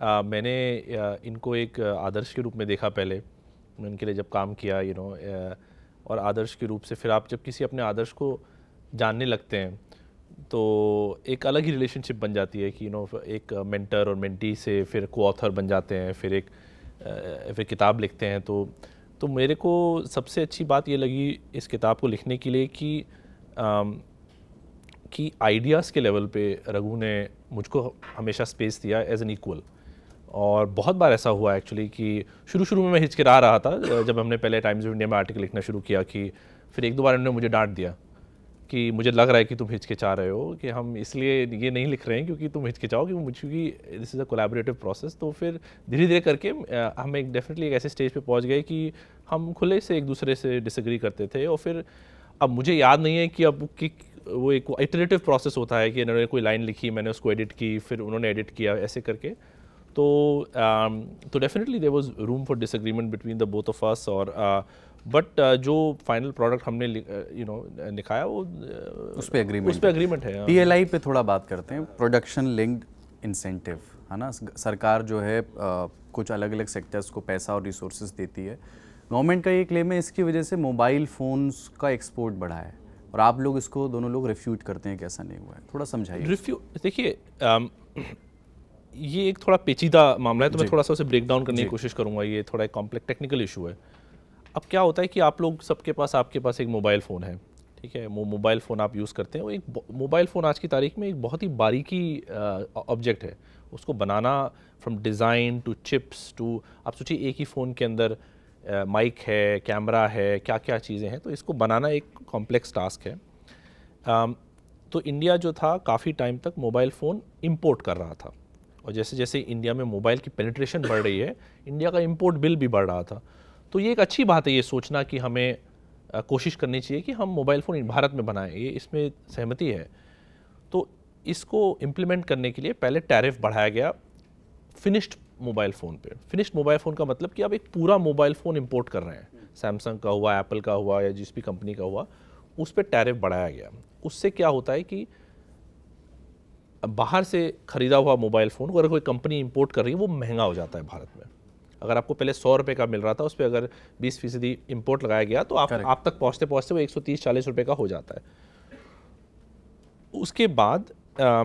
आ, मैंने आ, इनको एक आदर्श के रूप में देखा पहले मैंने इनके लिए जब काम किया यू नो और आदर्श के रूप से फिर आप जब किसी अपने आदर्श को जानने लगते हैं तो एक अलग ही रिलेशनशिप बन जाती है कि यू नो एक मेंटर और मेंटी से फिर को ऑथर बन जाते हैं फिर एक फिर किताब लिखते हैं तो तो मेरे को सबसे अच्छी बात ये लगी इस किताब को लिखने के लिए कि आ, कि आइडियाज़ के लेवल पे रघु ने मुझको हमेशा स्पेस दिया एज एन इक्वल और बहुत बार ऐसा हुआ एक्चुअली कि शुरू शुरू में मैं हिचकिरा रहा था जब हमने पहले टाइम्स ऑफ इंडिया में आर्टिकल लिखना शुरू किया कि फिर एक दो बार उन्होंने मुझे डांट दिया कि मुझे लग रहा है कि तुम हिचकिचा रहे हो कि हम इसलिए ये नहीं लिख रहे हैं क्योंकि तुम हिचकिचाओ कि मुझे क्योंकि this is a collaborative process तो फिर धीरे धीरे करके हम एक डेफिनेटली एक ऐसे स्टेज पे पहुंच गए कि हम खुले से एक दूसरे से डिसग्री करते थे और फिर अब मुझे याद नहीं है कि अब कि वो एक इटरेटिव प्रोसेस होता है कि इन्होंने कोई लाइन लिखी मैंने उसको एडिट की फिर उन्होंने एडिट किया ऐसे करके तो तो definitely there was room for disagreement between the both of us और uh, बट uh, जो फाइनल प्रोडक्ट हमने यू नो दिखाया वो uh, उस पर अग्रीमेंट उस पर अग्रीमेंट है आई हाँ। पे थोड़ा बात करते हैं प्रोडक्शन लिंक्ड इंसेंटिव है ना सरकार जो है कुछ अलग अलग सेक्टर्स को पैसा और रिसोर्सेज देती है गवर्नमेंट का ये क्लेम है इसकी वजह से मोबाइल फ़ोन्स का एक्सपोर्ट बढ़ा है और आप लोग इसको दोनों लोग रिफ्यूट करते हैं कि ऐसा नहीं हुआ है थोड़ा समझाइए रिफ्यूट देखिए um, ये एक थोड़ा पेचीदा मामला है तो मैं थोड़ा सा उसे ब्रेक डाउन करने की कोशिश करूँगा ये थोड़ा एक कॉम्प्लेक्स टेक्निकल इशू है अब क्या होता है कि आप लोग सबके पास आपके पास एक मोबाइल फ़ोन है ठीक है वो मोबाइल फ़ोन आप यूज़ करते हैं वो एक मोबाइल फ़ोन आज की तारीख में एक बहुत ही बारीकी ऑब्जेक्ट है उसको बनाना from design to chips to आप सोचिए एक ही फ़ोन के अंदर माइक है कैमरा है क्या क्या चीज़ें हैं तो इसको बनाना एक कॉम्प्लेक्स टास्क है आ, तो इंडिया जो था काफ़ी टाइम तक मोबाइल फ़ोन इम्पोर्ट कर रहा था और जैसे जैसे इंडिया में मोबाइल की पेनिट्रेशन बढ़ रही है इंडिया का इम्पोर्ट बिल भी बढ़ रहा था तो ये एक अच्छी बात है ये सोचना कि हमें कोशिश करनी चाहिए कि हम मोबाइल फ़ोन भारत में बनाएं ये इसमें सहमति है तो इसको इम्प्लीमेंट करने के लिए पहले टैरिफ बढ़ाया गया फिनिश्ड मोबाइल फ़ोन पे फिनिश्ड मोबाइल फ़ोन का मतलब कि आप एक पूरा मोबाइल फ़ोन इम्पोर्ट कर रहे हैं सैमसंग का हुआ एप्पल का हुआ या जिस भी कंपनी का हुआ उस पर टैरिफ बढ़ाया गया उससे क्या होता है कि बाहर से ख़रीदा हुआ मोबाइल फ़ोन अगर कोई कंपनी इम्पोर्ट कर रही है वो महंगा हो जाता है भारत में अगर आपको पहले सौ रुपये का मिल रहा था उस पर अगर बीस फीसदी इम्पोर्ट लगाया गया तो आप आप तक पहुँचते पहुँचते वो एक सौ तीस चालीस रुपये का हो जाता है उसके बाद आ,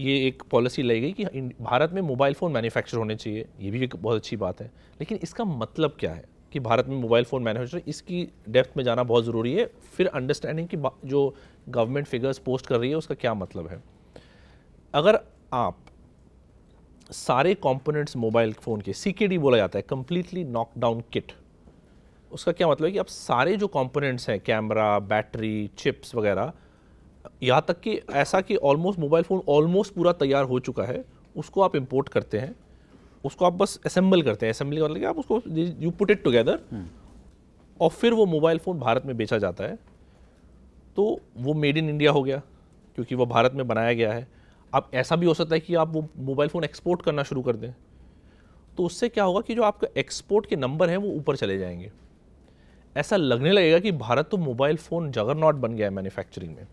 ये एक पॉलिसी लाई गई कि भारत में मोबाइल फ़ोन मैन्युफैक्चर होने चाहिए ये भी एक बहुत अच्छी बात है लेकिन इसका मतलब क्या है कि भारत में मोबाइल फ़ोन मैन्युफैक्चर इसकी डेप्थ में जाना बहुत ज़रूरी है फिर अंडरस्टैंडिंग की जो गवर्नमेंट फिगर्स पोस्ट कर रही है उसका क्या मतलब है अगर आप सारे कंपोनेंट्स मोबाइल फ़ोन के सी बोला जाता है कम्प्लीटली नॉकडाउन किट उसका क्या मतलब है कि अब सारे जो कंपोनेंट्स हैं कैमरा बैटरी चिप्स वगैरह यहाँ तक कि ऐसा कि ऑलमोस्ट मोबाइल फ़ोन ऑलमोस्ट पूरा तैयार हो चुका है उसको आप इम्पोर्ट करते हैं उसको आप बस असेंबल करते हैं असेंबली का मतलब आप उसको यू पुट इट टुगेदर और फिर वो मोबाइल फ़ोन भारत में बेचा जाता है तो वो मेड इन इंडिया हो गया क्योंकि वो भारत में बनाया गया है अब ऐसा भी हो सकता है कि आप वो मोबाइल फ़ोन एक्सपोर्ट करना शुरू कर दें तो उससे क्या होगा कि जो आपका एक्सपोर्ट के नंबर हैं वो ऊपर चले जाएंगे ऐसा लगने लगेगा कि भारत तो मोबाइल फ़ोन जगर बन गया है मैन्युफैक्चरिंग में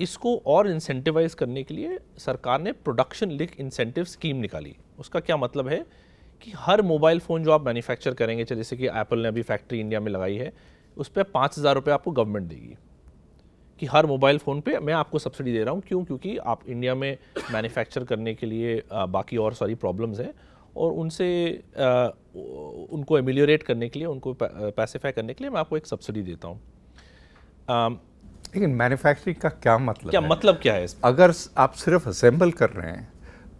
इसको और इंसेंटिवाइज करने के लिए सरकार ने प्रोडक्शन लिख इंसेंटिव स्कीम निकाली उसका क्या मतलब है कि हर मोबाइल फ़ोन जो आप मैन्युफैक्चर करेंगे जैसे कि एप्पल ने अभी फैक्ट्री इंडिया में लगाई है उस पर पाँच हज़ार रुपये आपको गवर्नमेंट देगी कि हर मोबाइल फ़ोन पे मैं आपको सब्सिडी दे रहा हूँ क्यों क्योंकि आप इंडिया में मैन्युफैक्चर करने के लिए बाकी और सारी प्रॉब्लम्स हैं और उनसे उनको एमिलियोरेट करने के लिए उनको पैसिफाई करने के लिए मैं आपको एक सब्सिडी देता हूँ लेकिन मैन्युफैक्चरिंग का क्या मतलब क्या है? मतलब क्या है अगर आप सिर्फ असेंबल कर रहे हैं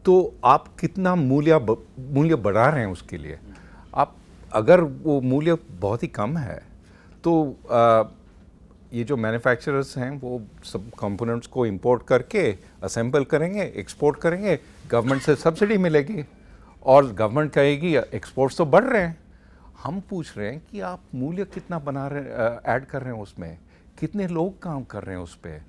तो आप कितना मूल्य मूल्य बढ़ा रहे हैं उसके लिए आप अगर वो मूल्य बहुत ही कम है तो आ, ये जो मैन्युफैक्चरर्स हैं वो सब कंपोनेंट्स को इंपोर्ट करके असेंबल करेंगे एक्सपोर्ट करेंगे गवर्नमेंट से सब्सिडी मिलेगी और गवर्नमेंट कहेगी एक्सपोर्ट्स तो बढ़ रहे हैं हम पूछ रहे हैं कि आप मूल्य कितना बना रहे ऐड कर रहे हैं उसमें कितने लोग काम कर रहे हैं उस पर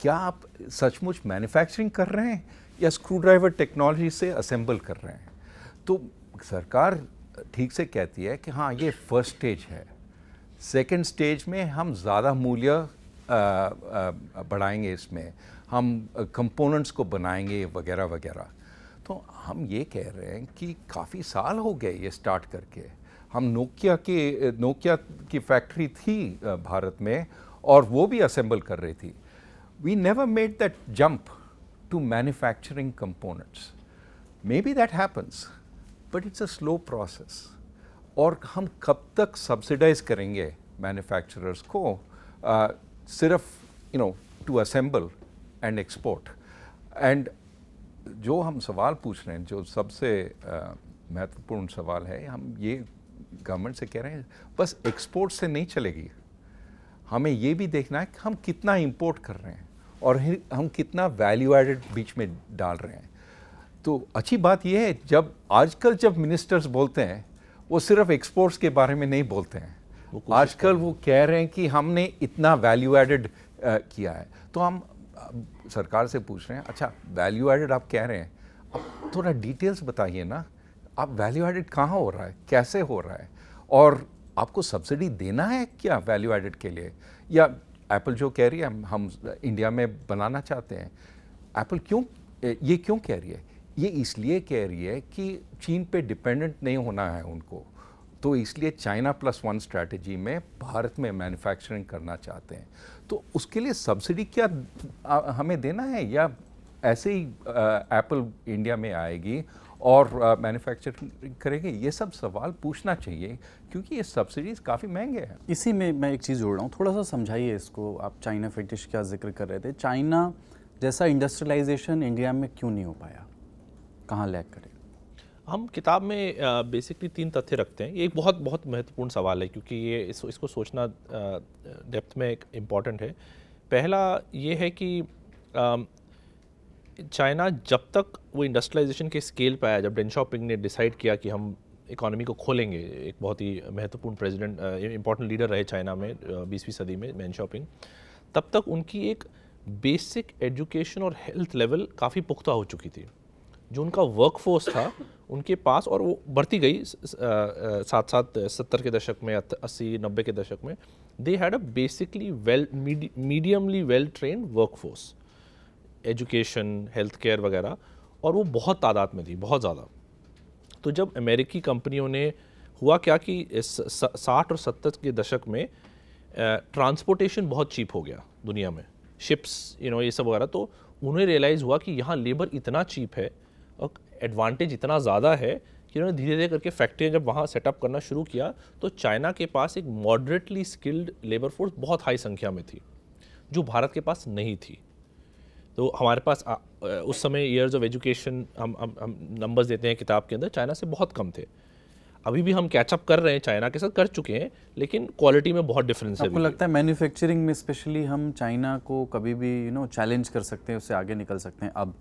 क्या आप सचमुच मैन्युफैक्चरिंग कर रहे हैं या स्क्रू ड्राइवर टेक्नोलॉजी से असेंबल कर रहे हैं तो सरकार ठीक से कहती है कि हाँ ये फर्स्ट स्टेज है सेकेंड स्टेज में हम ज़्यादा मूल्य बढ़ाएंगे इसमें हम कंपोनेंट्स को बनाएंगे वगैरह वगैरह तो हम ये कह रहे हैं कि काफ़ी साल हो गए ये स्टार्ट करके हम नोकिया के नोकिया की फैक्ट्री थी भारत में और वो भी असेंबल कर रही थी we never made that jump to manufacturing components maybe that happens but it's a slow process और हम कब तक सब्सिडाइज करेंगे मैन्युफैक्चरर्स को आ, सिर्फ you know to assemble and export and जो हम सवाल पूछ रहे हैं जो सबसे महत्वपूर्ण सवाल है हम ये गवर्नमेंट से कह रहे हैं बस एक्सपोर्ट से नहीं चलेगी हमें ये भी देखना है कि हम कितना इंपोर्ट कर रहे हैं और हम कितना वैल्यू एडेड बीच में डाल रहे हैं तो अच्छी बात यह है जब आजकल जब मिनिस्टर्स बोलते हैं वो सिर्फ एक्सपोर्ट्स के बारे में नहीं बोलते हैं आजकल वो कह रहे हैं कि हमने इतना वैल्यू एडेड किया है तो हम सरकार से पूछ रहे हैं अच्छा वैल्यू एडेड आप कह रहे हैं अब थोड़ा डिटेल्स बताइए ना आप वैल्यू एडेड कहाँ हो रहा है कैसे हो रहा है और आपको सब्सिडी देना है क्या वैल्यू एडेड के लिए या एप्पल जो कह रही है हम इंडिया में बनाना चाहते हैं एप्पल क्यों ये क्यों कह रही है ये इसलिए कह रही है कि चीन पे डिपेंडेंट नहीं होना है उनको तो इसलिए चाइना प्लस वन स्ट्रैटेजी में भारत में मैन्युफैक्चरिंग करना चाहते हैं तो उसके लिए सब्सिडी क्या हमें देना है या ऐसे ही एप्पल इंडिया में आएगी और मैन्युफैक्चर करेंगे ये सब सवाल पूछना चाहिए क्योंकि ये सब्सिडीज काफ़ी महंगे हैं इसी में मैं एक चीज़ जोड़ रहा हूँ थोड़ा सा समझाइए इसको आप चाइना फिटिश का जिक्र कर रहे थे चाइना जैसा इंडस्ट्रियलाइजेशन इंडिया में क्यों नहीं हो पाया कहाँ लैक करेगा हम किताब में बेसिकली तीन तथ्य रखते हैं ये एक बहुत बहुत महत्वपूर्ण सवाल है क्योंकि ये इस, इसको सोचना डेप्थ में एक इम्पॉर्टेंट है पहला ये है कि चाइना जब तक वो इंडस्ट्रियलाइजेशन के स्केल पर आया जब डेन शॉपिंग ने डिसाइड किया कि हम इकोनॉमी को खोलेंगे एक बहुत ही महत्वपूर्ण प्रेसिडेंट इंपॉर्टेंट लीडर रहे चाइना में बीसवीं सदी में डेन शॉपिंग तब तक उनकी एक बेसिक एजुकेशन और हेल्थ लेवल काफ़ी पुख्ता हो चुकी थी जो उनका वर्क फोर्स था उनके पास और वो बढ़ती गई साथ साथ सत्तर के दशक में अस्सी नब्बे के दशक में they had a basically well mediumly well train work force education health care वगैरह और वो बहुत तादाद में थी बहुत ज़्यादा तो जब अमेरिकी कंपनियों ने हुआ क्या कि साठ और सत्तर के दशक में ट्रांसपोर्टेशन बहुत चीप हो गया दुनिया में शिप्स यू नो ये सब वगैरह तो उन्हें रियलाइज़ हुआ कि यहाँ लेबर इतना चीप है एडवांटेज इतना ज़्यादा है कि उन्होंने धीरे धीरे करके फैक्ट्रियाँ जब वहाँ सेटअप करना शुरू किया तो चाइना के पास एक मॉडरेटली स्किल्ड लेबर फोर्स बहुत हाई संख्या में थी जो भारत के पास नहीं थी तो हमारे पास आ, उस समय ईयर्स ऑफ एजुकेशन हम हम, हम नंबर्स देते हैं किताब के अंदर चाइना से बहुत कम थे अभी भी हम कैचअप कर रहे हैं चाइना के साथ कर चुके हैं लेकिन क्वालिटी में बहुत डिफरेंस है आपको लगता है मैन्युफैक्चरिंग में स्पेशली हम चाइना को कभी भी यू नो चैलेंज कर सकते हैं उससे आगे निकल सकते हैं अब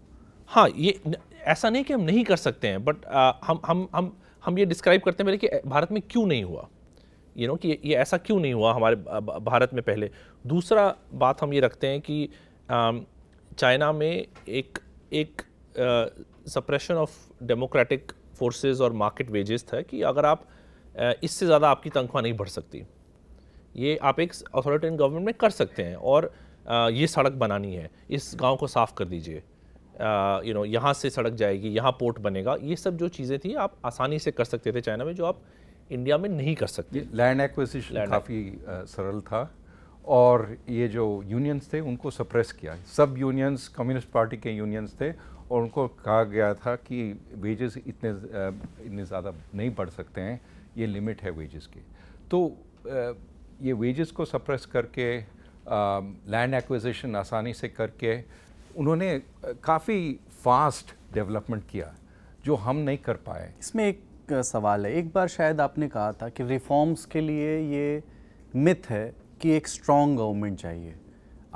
हाँ ये ऐसा नहीं कि हम नहीं कर सकते हैं बट हम हम हम हम ये डिस्क्राइब करते हैं मेरे कि भारत में क्यों नहीं हुआ यू नो कि ये ऐसा क्यों नहीं हुआ हमारे भारत में पहले दूसरा बात हम ये रखते हैं कि चाइना में एक एक सप्रेशन ऑफ डेमोक्रेटिक फोर्सेस और मार्केट वेजेस था कि अगर आप इससे ज़्यादा आपकी तनख्वाह नहीं बढ़ सकती ये आप एक अथॉरिटी गवर्नमेंट में कर सकते हैं और ये सड़क बनानी है इस गांव को साफ़ कर दीजिए यू नो यहाँ से सड़क जाएगी यहाँ पोर्ट बनेगा ये सब जो चीज़ें थी आप आसानी से कर सकते थे चाइना में जो आप इंडिया में नहीं कर सकते लैंड एक्विजिशन काफ़ी सरल था और ये जो यूनियंस थे उनको सप्रेस किया सब यूनियंस कम्युनिस्ट पार्टी के यूनियंस थे और उनको कहा गया था कि वेजेस इतने इतने ज़्यादा नहीं बढ़ सकते हैं ये लिमिट है वेजेस की तो ये वेजेस को सप्रेस करके लैंड एक्विजिशन आसानी से करके उन्होंने काफ़ी फास्ट डेवलपमेंट किया जो हम नहीं कर पाए इसमें एक सवाल है एक बार शायद आपने कहा था कि रिफॉर्म्स के लिए ये मिथ है कि एक स्ट्रॉन्ग गवर्नमेंट चाहिए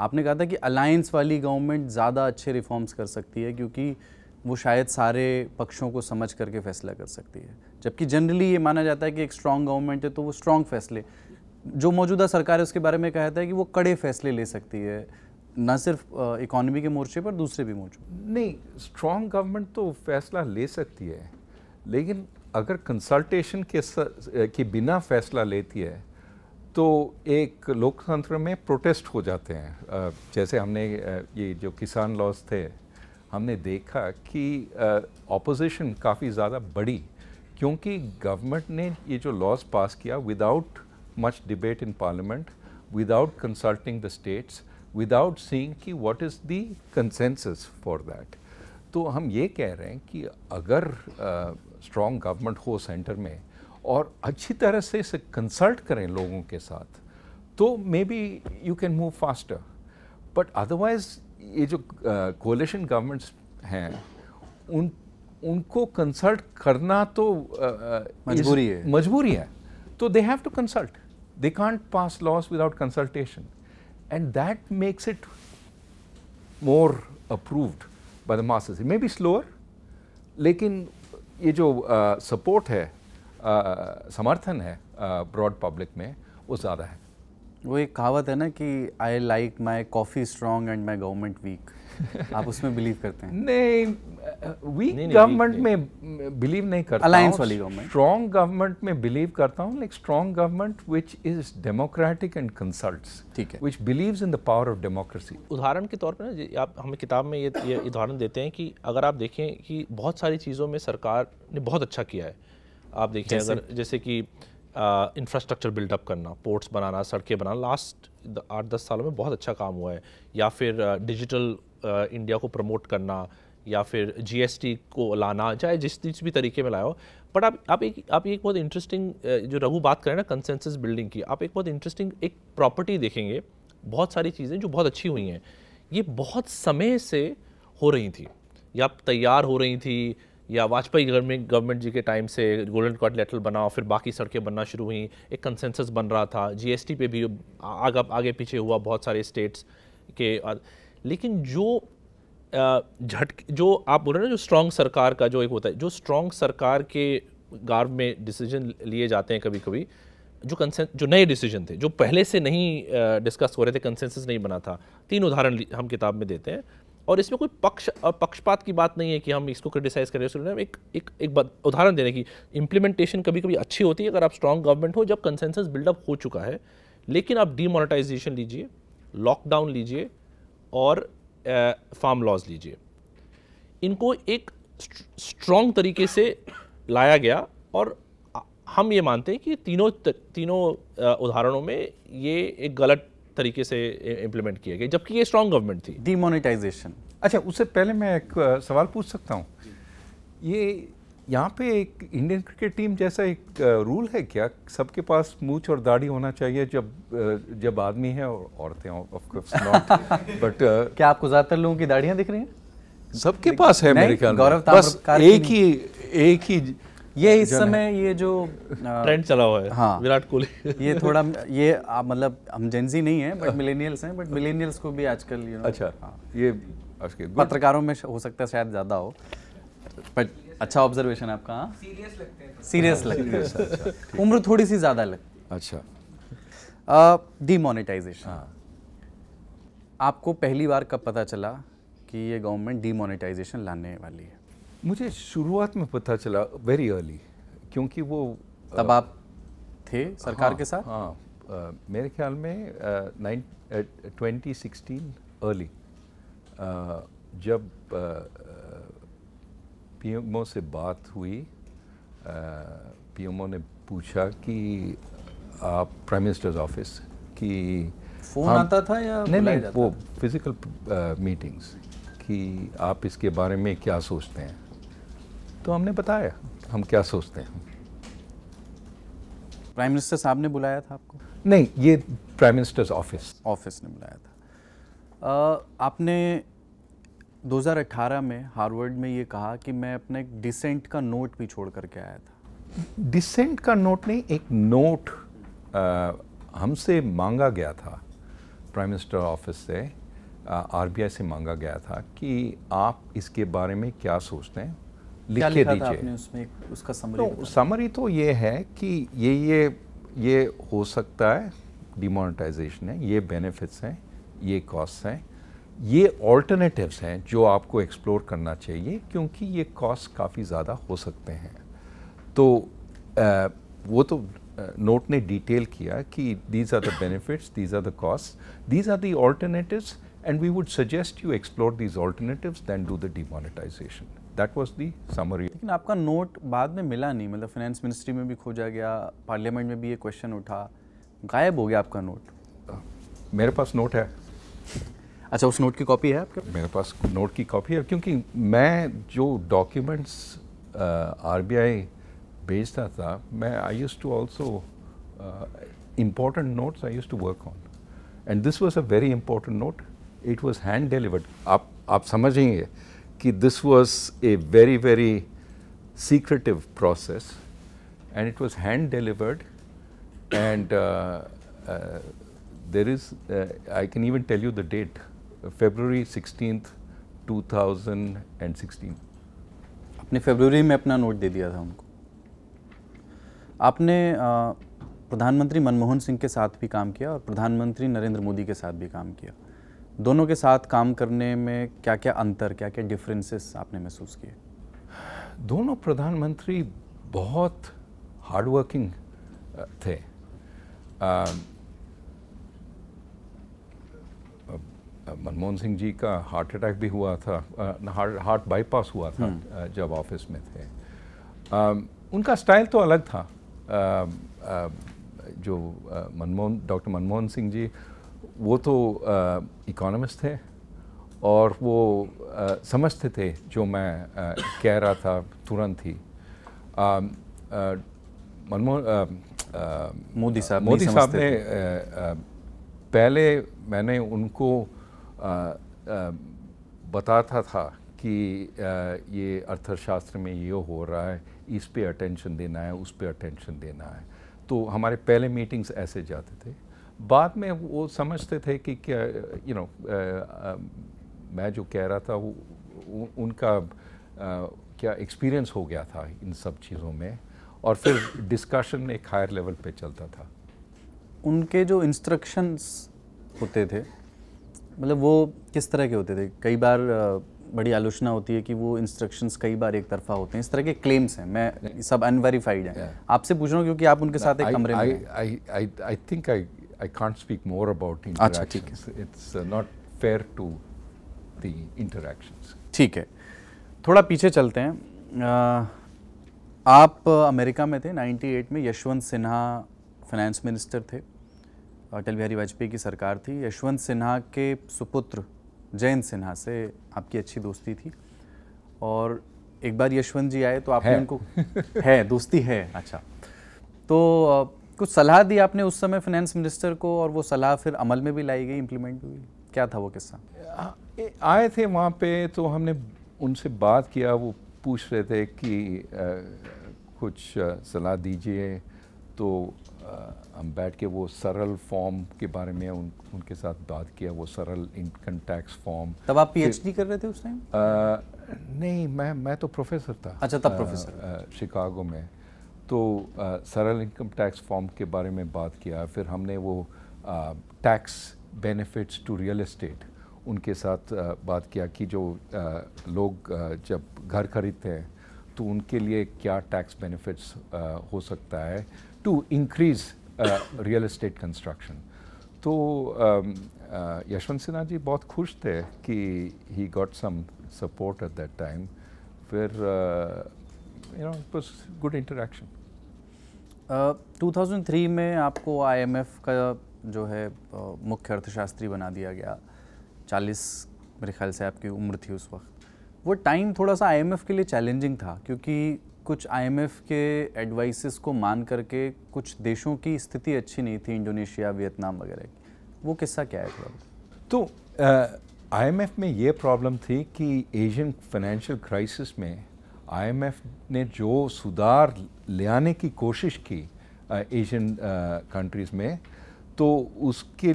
आपने कहा था कि अलायंस वाली गवर्नमेंट ज़्यादा अच्छे रिफॉर्म्स कर सकती है क्योंकि वो शायद सारे पक्षों को समझ करके फैसला कर सकती है जबकि जनरली ये माना जाता है कि एक स्ट्रॉन्ग गवर्नमेंट है तो वो स्ट्रॉन्ग फैसले जो मौजूदा सरकार है उसके बारे में कहता है कि वो कड़े फैसले ले सकती है न सिर्फ इकोनॉमी के मोर्चे पर दूसरे भी मोर्चे नहीं स्ट्रॉन्ग गवर्नमेंट तो फैसला ले सकती है लेकिन अगर कंसल्टेशन के स, के बिना फैसला लेती है तो एक लोकतंत्र में प्रोटेस्ट हो जाते हैं जैसे हमने ये जो किसान लॉज थे हमने देखा कि ऑपोजिशन काफ़ी ज़्यादा बढ़ी क्योंकि गवर्नमेंट ने ये जो लॉज पास किया without much debate in parliament without consulting the states without seeing कि what is the consensus for that तो हम ये कह रहे हैं कि अगर स्ट्रॉन्ग गवर्नमेंट हो सेंटर में और अच्छी तरह से इसे कंसल्ट करें लोगों के साथ तो maybe you can move faster but otherwise ये जो कोलेशन uh, गवर्नमेंट्स हैं उन उनको कंसल्ट करना तो uh, मजबूरी है मजबूरी है तो they have to consult they can't pass laws without consultation and that makes it more approved by the masses. It may be slower, लेकिन ये जो सपोर्ट है समर्थन है ब्रॉड पब्लिक में वो ज़्यादा है वो एक कहावत है ना कि I like my coffee strong and my government weak <laughs> आप उसमें बिलीव करते हैं नहीं वीक गवर्नमेंट में बिलीव नहीं करता अलायंस वाली गवर्नमेंट स्ट्रॉन्ग गवर्नमेंट में बिलीव करता हूँ like strong government which is democratic and consult ठीक है which believe in the power of democracy उदाहरण के तौर पर ना आप हमें किताब में ये ये उदाहरण देते हैं कि अगर आप देखें कि बहुत सारी चीज़ों में सरकार ने बहुत अच्छा किया है आप देखिए अगर जैसे कि इंफ्रास्ट्रक्चर बिल्डअप करना पोर्ट्स बनाना सड़कें बनाना लास्ट आठ दस सालों में बहुत अच्छा काम हुआ है या फिर डिजिटल इंडिया को प्रमोट करना या फिर जीएसटी को लाना चाहे जिस जिस भी तरीके में लाया हो बट आप आप एक आप एक बहुत इंटरेस्टिंग जो रघु बात करें ना कंसेंसस बिल्डिंग की आप एक बहुत इंटरेस्टिंग एक प्रॉपर्टी देखेंगे बहुत सारी चीज़ें जो बहुत अच्छी हुई हैं ये बहुत समय से हो रही थी या तैयार हो रही थी या वाजपेयी गवर्नमेंट गवर्नमेंट जी के टाइम से गोल्डन लेटर बना फिर बाकी सड़कें बनना शुरू हुई एक कंसेंसस बन रहा था जीएसटी पे भी आगे आगे पीछे हुआ बहुत सारे स्टेट्स के लेकिन जो झटके जो आप बोल रहे हैं ना जो स्ट्रांग सरकार का जो एक होता है जो स्ट्रांग सरकार के गार्व में डिसीजन लिए जाते हैं कभी कभी जो कंसेंस जो नए डिसीजन थे जो पहले से नहीं डिस्कस हो रहे थे कंसेंसस नहीं बना था तीन उदाहरण हम किताब में देते हैं और इसमें कोई पक्ष पक्षपात की बात नहीं है कि हम इसको क्रिटिसाइज करें उसने एक एक एक उदाहरण देने की इम्प्लीमेंटेशन कभी कभी अच्छी होती है अगर आप स्ट्रॉन्ग गवर्नमेंट हो जब कंसेंसस बिल्डअप हो चुका है लेकिन आप डीमोनेटाइजेशन लीजिए लॉकडाउन लीजिए और फार्म लॉज लीजिए इनको एक स्ट्रॉन्ग तरीके से लाया गया और हम ये मानते हैं कि तीनों तीनों उदाहरणों में ये एक गलत तरीके से इम्प्लीमेंट किया गया जबकि ये स्ट्रॉन्ग गवर्नमेंट थी डीमोनेटाइजेशन अच्छा उससे पहले मैं एक सवाल पूछ सकता हूँ ये यहाँ पे एक इंडियन क्रिकेट टीम जैसा एक रूल है क्या सबके पास मूछ और दाढ़ी होना चाहिए जब जब आदमी है और औरतें ऑफ कोर्स नॉट बट क्या आपको ज़्यादातर लोगों की दाढ़ियाँ दिख रही हैं सबके पास है मेरे ख्याल गौरव बस एक ही एक ही ये इस समय ये जो ट्रेंड चला हुआ है हाँ विराट कोहली ये थोड़ा <laughs> ये आप मतलब हम जेंजी नहीं है बट मिलेनियल्स हैं बट मिलेनियल्स <laughs> को भी आजकल अच्छा हाँ। ये पत्रकारों में हो सकता है शायद ज़्यादा हो बट अच्छा ऑब्जर्वेशन आपका सीरियस हाँ? लगते हैं सीरियस हाँ, अच्छा, अच्छा। <laughs> उम्र थोड़ी सी ज़्यादा लगती है अच्छा डीमोनेटाइजेशन हाँ। आपको पहली बार कब पता चला कि ये गवर्नमेंट डीमोनेटाइजेशन लाने वाली है मुझे शुरुआत में पता चला वेरी अर्ली क्योंकि वो तब आप थे सरकार हाँ, के साथ हाँ आ, मेरे ख्याल में ट्वेंटी सिक्सटीन अर्ली जब पीएमओ से बात हुई पीएमओ ने पूछा कि आप प्राइम मिनिस्टर्स ऑफिस की फोन हाँ, आता था या नहीं नहीं वो फिजिकल मीटिंग्स कि आप इसके बारे में क्या सोचते हैं तो हमने बताया हम क्या सोचते हैं प्राइम मिनिस्टर साहब ने बुलाया था आपको नहीं ये प्राइम मिनिस्टर्स ऑफिस ऑफिस ने बुलाया था आ, आपने 2018 में हार्वर्ड में ये कहा कि मैं अपने एक डिसेंट का नोट भी छोड़ करके आया था डिसेंट का नोट नहीं एक नोट हमसे मांगा गया था प्राइम मिनिस्टर ऑफिस से आरबीआई से मांगा गया था कि आप इसके बारे में क्या सोचते हैं लिख के दीजिए उसका समरी तो, समरी तो ये है कि ये ये ये हो सकता है डिमोनेटाइजेशन है ये बेनिफिट्स हैं ये कॉस्ट हैं ये ऑल्टरनेटिव्स हैं जो आपको एक्सप्लोर करना चाहिए क्योंकि ये कॉस्ट काफ़ी ज़्यादा हो सकते हैं तो आ, वो तो नोट ने डिटेल किया कि these are the benefits these are the cost these are the and we would suggest you explore these these than do the the that was the the लेकिन आपका नोट बाद में मिला नहीं मतलब फाइनेंस मिनिस्ट्री में भी खोजा गया पार्लियामेंट में भी ये क्वेश्चन उठा गायब हो गया आपका नोट uh, मेरे पास नोट है अच्छा उस नोट की कॉपी है आपके मेरे पास नोट की कॉपी है क्योंकि मैं जो डॉक्यूमेंट्स आई uh, भेजता था मैं I use to also important notes I use to work on and this was a very important note it was hand delivered आप आप समझेंगे कि this was a very very secretive process and it was hand delivered and there is I can even tell you the date February and sixteen आपने February में अपना note दे दिया था उनको आपने प्रधानमंत्री मनमोहन सिंह के साथ भी काम किया और प्रधानमंत्री नरेंद्र मोदी के साथ भी काम किया दोनों के साथ काम करने में क्या क्या अंतर क्या क्या डिफरेंसेस आपने महसूस किए दोनों प्रधानमंत्री बहुत हार्डवर्किंग थे मनमोहन सिंह जी का हार्ट अटैक भी हुआ था हार्ट हार्ट बाईपास हुआ था हम्म। जब ऑफिस में थे उनका स्टाइल तो अलग था जो मनमोहन डॉक्टर मनमोहन सिंह जी वो तो इकोनॉमिस्ट थे और वो समझते थे जो मैं कह रहा था तुरंत ही मनमोहन मोदी साहब मोदी साहब ने पहले मैंने उनको बताता था कि ये अर्थशास्त्र में ये हो रहा है इस पे अटेंशन देना है उस पे अटेंशन देना है तो हमारे पहले मीटिंग्स ऐसे जाते थे बाद में वो समझते थे कि क्या यू नो मैं जो कह रहा था वो उनका आ, क्या एक्सपीरियंस हो गया था इन सब चीज़ों में और फिर डिस्कशन एक हायर लेवल पे चलता था उनके जो इंस्ट्रक्शंस होते थे मतलब वो किस तरह के होते थे कई बार बड़ी आलोचना होती है कि वो इंस्ट्रक्शंस कई बार एक तरफा होते हैं इस तरह के क्लेम्स हैं मैं सब अनवेरीफाइड हैं आपसे पूछ रहा हूँ क्योंकि आप उनके साथ एक कमरे में I think I I can't speak more about it's not fair to the ठीक है थोड़ा पीछे चलते हैं आप अमेरिका में थे 98 में यशवंत सिन्हा फाइनेंस मिनिस्टर थे अटल बिहारी वाजपेयी की सरकार थी यशवंत सिन्हा के सुपुत्र जयंत सिन्हा से आपकी अच्छी दोस्ती थी और एक बार यशवंत जी आए तो आपने उनको है दोस्ती है अच्छा तो कुछ सलाह दी आपने उस समय फाइनेंस मिनिस्टर को और वो सलाह फिर अमल में भी लाई गई इम्प्लीमेंट हुई क्या था वो किस्सा आए थे वहाँ पे तो हमने उनसे बात किया वो पूछ रहे थे कि आ, कुछ सलाह दीजिए तो हम बैठ के वो सरल फॉर्म के बारे में उन, उनके साथ बात किया वो सरल इनकम टैक्स फॉर्म तब आप पीएचडी कर रहे थे उस टाइम नहीं मैं मैं तो प्रोफेसर था अच्छा तब प्रोफेसर शिकागो में तो आ, सरल इनकम टैक्स फॉर्म के बारे में बात किया फिर हमने वो tax benefits to real estate उनके साथ आ, बात किया कि जो आ, लोग जब घर खरीदते हैं तो उनके लिए क्या टैक्स बेनिफिट्स हो सकता है to increase uh, real estate construction. तो यशवंत um, सिन्हा uh, जी बहुत खुश थे कि he got some support at that time फिर you know it was good interaction 2003 में आपको आईएमएफ का जो है uh, मुख्य अर्थशास्त्री बना दिया गया 40 मेरे ख्याल से आपकी उम्र थी उस वक्त वो टाइम थोड़ा सा आईएमएफ के लिए चैलेंजिंग था क्योंकि कुछ आईएमएफ के एडवाइसेस को मान करके कुछ देशों की स्थिति अच्छी नहीं थी इंडोनेशिया वियतनाम वगैरह की वो किस्सा क्या है थोड़ा तो आईएमएफ में ये प्रॉब्लम थी कि एशियन फाइनेंशियल क्राइसिस में आईएमएफ ने जो सुधार ले आने की कोशिश की एशियन कंट्रीज़ में तो उसके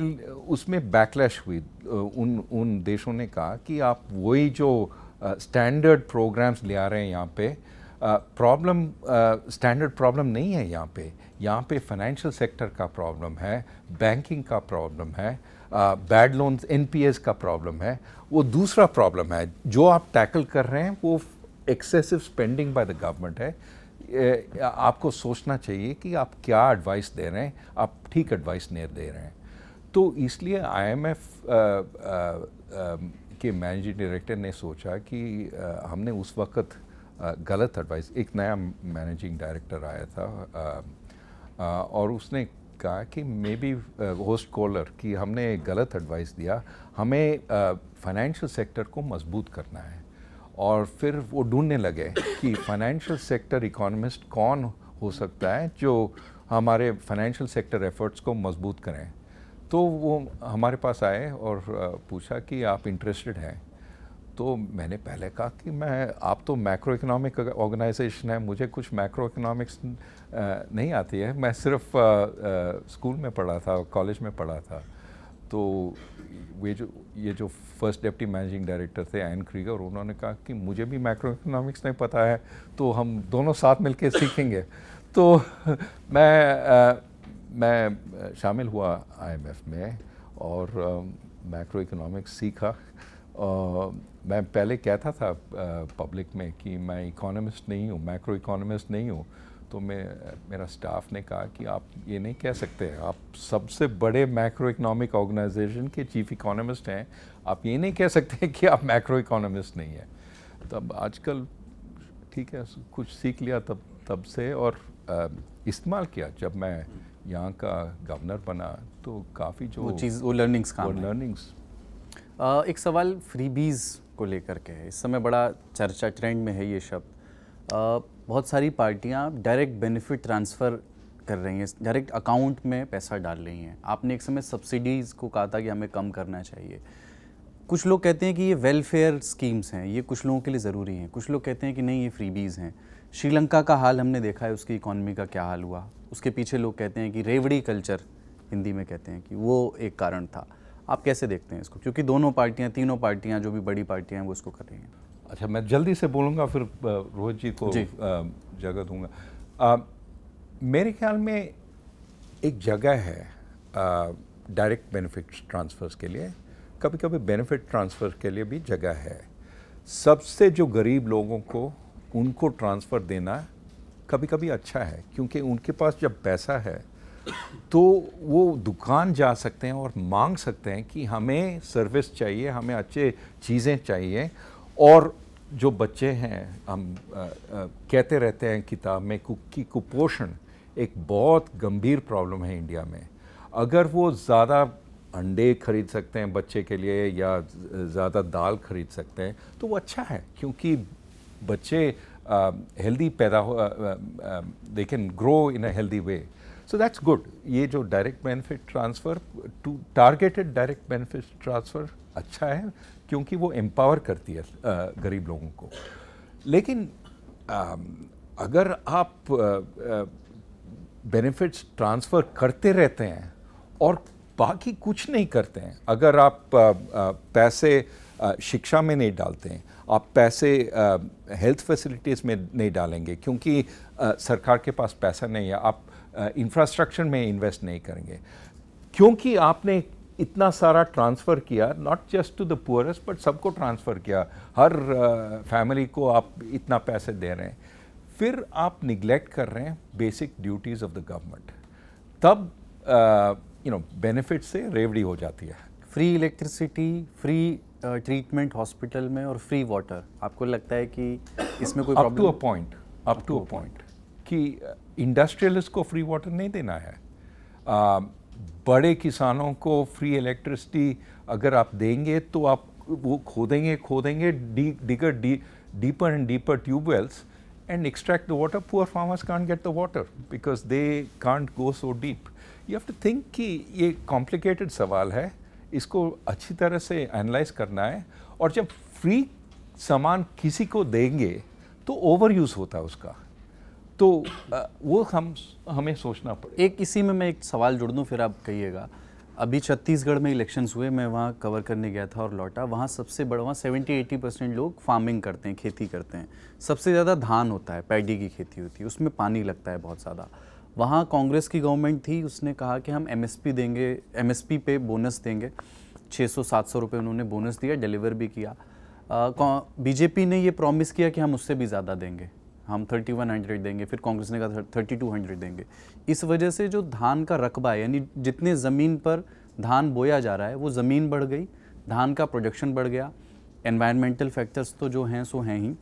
उसमें बैकलैश हुई उन उन देशों ने कहा कि आप वही जो स्टैंडर्ड प्रोग्राम्स ले आ रहे हैं यहाँ पे प्रॉब्लम स्टैंडर्ड प्रॉब्लम नहीं है यहाँ पे यहाँ पे फाइनेंशियल सेक्टर का प्रॉब्लम है बैंकिंग का प्रॉब्लम है बैड लोन्स एनपीएस का प्रॉब्लम है वो दूसरा प्रॉब्लम है जो आप टैकल कर रहे हैं वो excessive spending by the government है आपको सोचना चाहिए कि आप क्या एडवाइस दे रहे हैं आप ठीक एडवाइस नहीं दे रहे हैं तो इसलिए आईएमएफ uh, uh, um, के मैनेजिंग डायरेक्टर ने सोचा कि आ, uh, हमने उस वक्त गलत एडवाइस एक नया मैनेजिंग डायरेक्टर आया था आ, आ, और उसने कहा कि मे बी होस्ट कॉलर कि हमने गलत एडवाइस दिया हमें फाइनेंशियल सेक्टर को मजबूत करना है और फिर वो ढूंढने लगे कि फाइनेंशियल सेक्टर इकोनॉमिस्ट कौन हो सकता है जो हमारे फाइनेंशियल सेक्टर एफर्ट्स को मजबूत करें तो वो हमारे पास आए और पूछा कि आप इंटरेस्टेड हैं तो मैंने पहले कहा कि मैं आप तो मैक्रो इकोनॉमिक ऑर्गेनाइजेशन है मुझे कुछ मैक्रो इकोनॉमिक्स नहीं आती है मैं सिर्फ आ, आ, स्कूल में पढ़ा था कॉलेज में पढ़ा था तो ये जो ये जो फर्स्ट डिप्टी मैनेजिंग डायरेक्टर थे एन क्रीगर उन्होंने कहा कि मुझे भी मैक्रो इकोनॉमिक्स नहीं पता है तो हम दोनों साथ मिलकर सीखेंगे <laughs> तो मैं आ, मैं शामिल हुआ आईएमएफ में और मैक्रो इकोनॉमिक्स सीखा मैं पहले कहता था पब्लिक में कि मैं इकोनॉमिस्ट नहीं हूँ मैक्रो इकोनॉमिस्ट नहीं हूँ तो मैं मेरा स्टाफ ने कहा कि आप ये नहीं कह सकते आप सबसे बड़े मैक्रो इकोनॉमिक ऑर्गेनाइजेशन के चीफ इकोनॉमिस्ट हैं आप ये नहीं कह सकते <laughs> कि आप मैक्रो इकोनॉमिस्ट नहीं हैं तब आजकल ठीक है कुछ सीख लिया तब तब से और इस्तेमाल किया जब मैं यहाँ का गवर्नर बना तो काफ़ी जो वो चीज़ वो लर्निंग्स काम वो लर्निंग्स एक सवाल फ्रीबीज़ को लेकर के है इस समय बड़ा चर्चा ट्रेंड में है ये शब्द बहुत सारी पार्टियाँ डायरेक्ट बेनिफिट ट्रांसफ़र कर रही हैं डायरेक्ट अकाउंट में पैसा डाल रही हैं आपने एक समय सब्सिडीज़ को कहा था कि हमें कम करना चाहिए कुछ लोग कहते हैं कि ये वेलफेयर स्कीम्स हैं ये कुछ लोगों के लिए ज़रूरी हैं कुछ लोग कहते हैं कि नहीं ये फ्रीबीज़ हैं श्रीलंका का हाल हमने देखा है उसकी इकॉनमी का क्या हाल हुआ उसके पीछे लोग कहते हैं कि रेवड़ी कल्चर हिंदी में कहते हैं कि वो एक कारण था आप कैसे देखते हैं इसको क्योंकि दोनों पार्टियाँ तीनों पार्टियाँ जो भी बड़ी पार्टियाँ हैं वो इसको कर रही हैं अच्छा मैं जल्दी से बोलूँगा फिर रोहित जी को जी। जगह दूंगा आ, मेरे ख्याल में एक जगह है डायरेक्ट बेनिफिट ट्रांसफ़र्स के लिए कभी कभी बेनिफिट ट्रांसफ़र के लिए भी जगह है सबसे जो गरीब लोगों को उनको ट्रांसफ़र देना कभी कभी अच्छा है क्योंकि उनके पास जब पैसा है तो वो दुकान जा सकते हैं और मांग सकते हैं कि हमें सर्विस चाहिए हमें अच्छे चीज़ें चाहिए और जो बच्चे हैं हम आ, आ, कहते रहते हैं किताब में कि कुपोषण एक बहुत गंभीर प्रॉब्लम है इंडिया में अगर वो ज़्यादा अंडे खरीद सकते हैं बच्चे के लिए या ज़्यादा दाल खरीद सकते हैं तो वो अच्छा है क्योंकि बच्चे हेल्दी पैदा हो they can grow in a healthy way so that's good ये जो direct benefit transfer to targeted direct benefit transfer अच्छा है क्योंकि वो एम्पावर करती है गरीब लोगों को लेकिन अगर आप बेनिफिट्स ट्रांसफ़र करते रहते हैं और बाकी कुछ नहीं करते हैं अगर आप पैसे शिक्षा में नहीं डालते हैं आप पैसे हेल्थ फैसिलिटीज़ में नहीं डालेंगे क्योंकि सरकार के पास पैसा नहीं है आप इंफ्रास्ट्रक्चर में इन्वेस्ट नहीं करेंगे क्योंकि आपने इतना सारा ट्रांसफ़र किया not just to the poorest but सबको ट्रांसफ़र किया हर फैमिली uh, को आप इतना पैसे दे रहे हैं फिर आप निगलेक्ट कर रहे हैं basic duties of the government तब यू नो बेनिफिट से रेवड़ी हो जाती है free electricity free treatment hospital में और फ्री वाटर आपको लगता है कि इसमें कोई up to a point up to a point कि इंडस्ट्रियलिस्ट को फ्री वाटर नहीं देना है आ, बड़े किसानों को फ्री इलेक्ट्रिसिटी अगर आप देंगे तो आप वो खोदेंगे खोदेंगे d digger d deeper and deeper tubewells and extract the water poor farmers can't get the water because they can't go so deep you have to think कि ये कॉम्प्लिकेटेड सवाल है इसको अच्छी तरह से एनालाइज करना है और जब फ्री सामान किसी को देंगे तो ओवर यूज़ होता है उसका तो वो हम हमें सोचना पड़े एक इसी में मैं एक सवाल जुड़ दूँ फिर आप कहिएगा अभी छत्तीसगढ़ में इलेक्शंस हुए मैं वहाँ कवर करने गया था और लौटा वहाँ सबसे बड़ा वहाँ सेवेंटी एटी परसेंट लोग फार्मिंग करते हैं खेती करते हैं सबसे ज़्यादा धान होता है पैडी की खेती होती है उसमें पानी लगता है बहुत ज़्यादा वहाँ कांग्रेस की गवर्नमेंट थी उसने कहा कि हम एम देंगे एम पे बोनस देंगे छः सात सौ रुपये उन्होंने बोनस दिया डिलीवर भी किया बीजेपी ने ये प्रॉमिस किया कि हम उससे भी ज़्यादा देंगे हम 3100 देंगे फिर कांग्रेस ने कहा 3200 देंगे इस वजह से जो धान का रकबा है यानी जितने ज़मीन पर धान बोया जा रहा है वो ज़मीन बढ़ गई धान का प्रोडक्शन बढ़ गया एनवायरमेंटल फैक्टर्स तो जो हैं सो हैं ही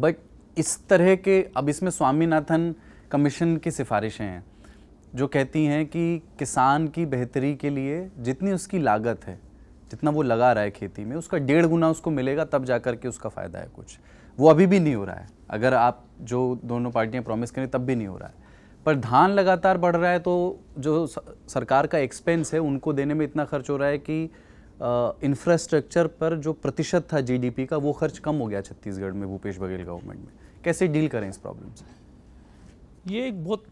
बट इस तरह के अब इसमें स्वामीनाथन कमीशन की सिफारिशें हैं जो कहती हैं कि किसान की बेहतरी के लिए जितनी उसकी लागत है जितना वो लगा रहा है खेती में उसका डेढ़ गुना उसको मिलेगा तब जा कर के उसका फ़ायदा है कुछ वो अभी भी नहीं हो रहा है अगर आप जो दोनों पार्टियां प्रॉमिस करें तब भी नहीं हो रहा है पर धान लगातार बढ़ रहा है तो जो सरकार का एक्सपेंस है उनको देने में इतना खर्च हो रहा है कि इंफ्रास्ट्रक्चर पर जो प्रतिशत था जीडीपी का वो खर्च कम हो गया छत्तीसगढ़ में भूपेश बघेल गवर्नमेंट में कैसे डील करें इस प्रॉब्लम से ये एक बहुत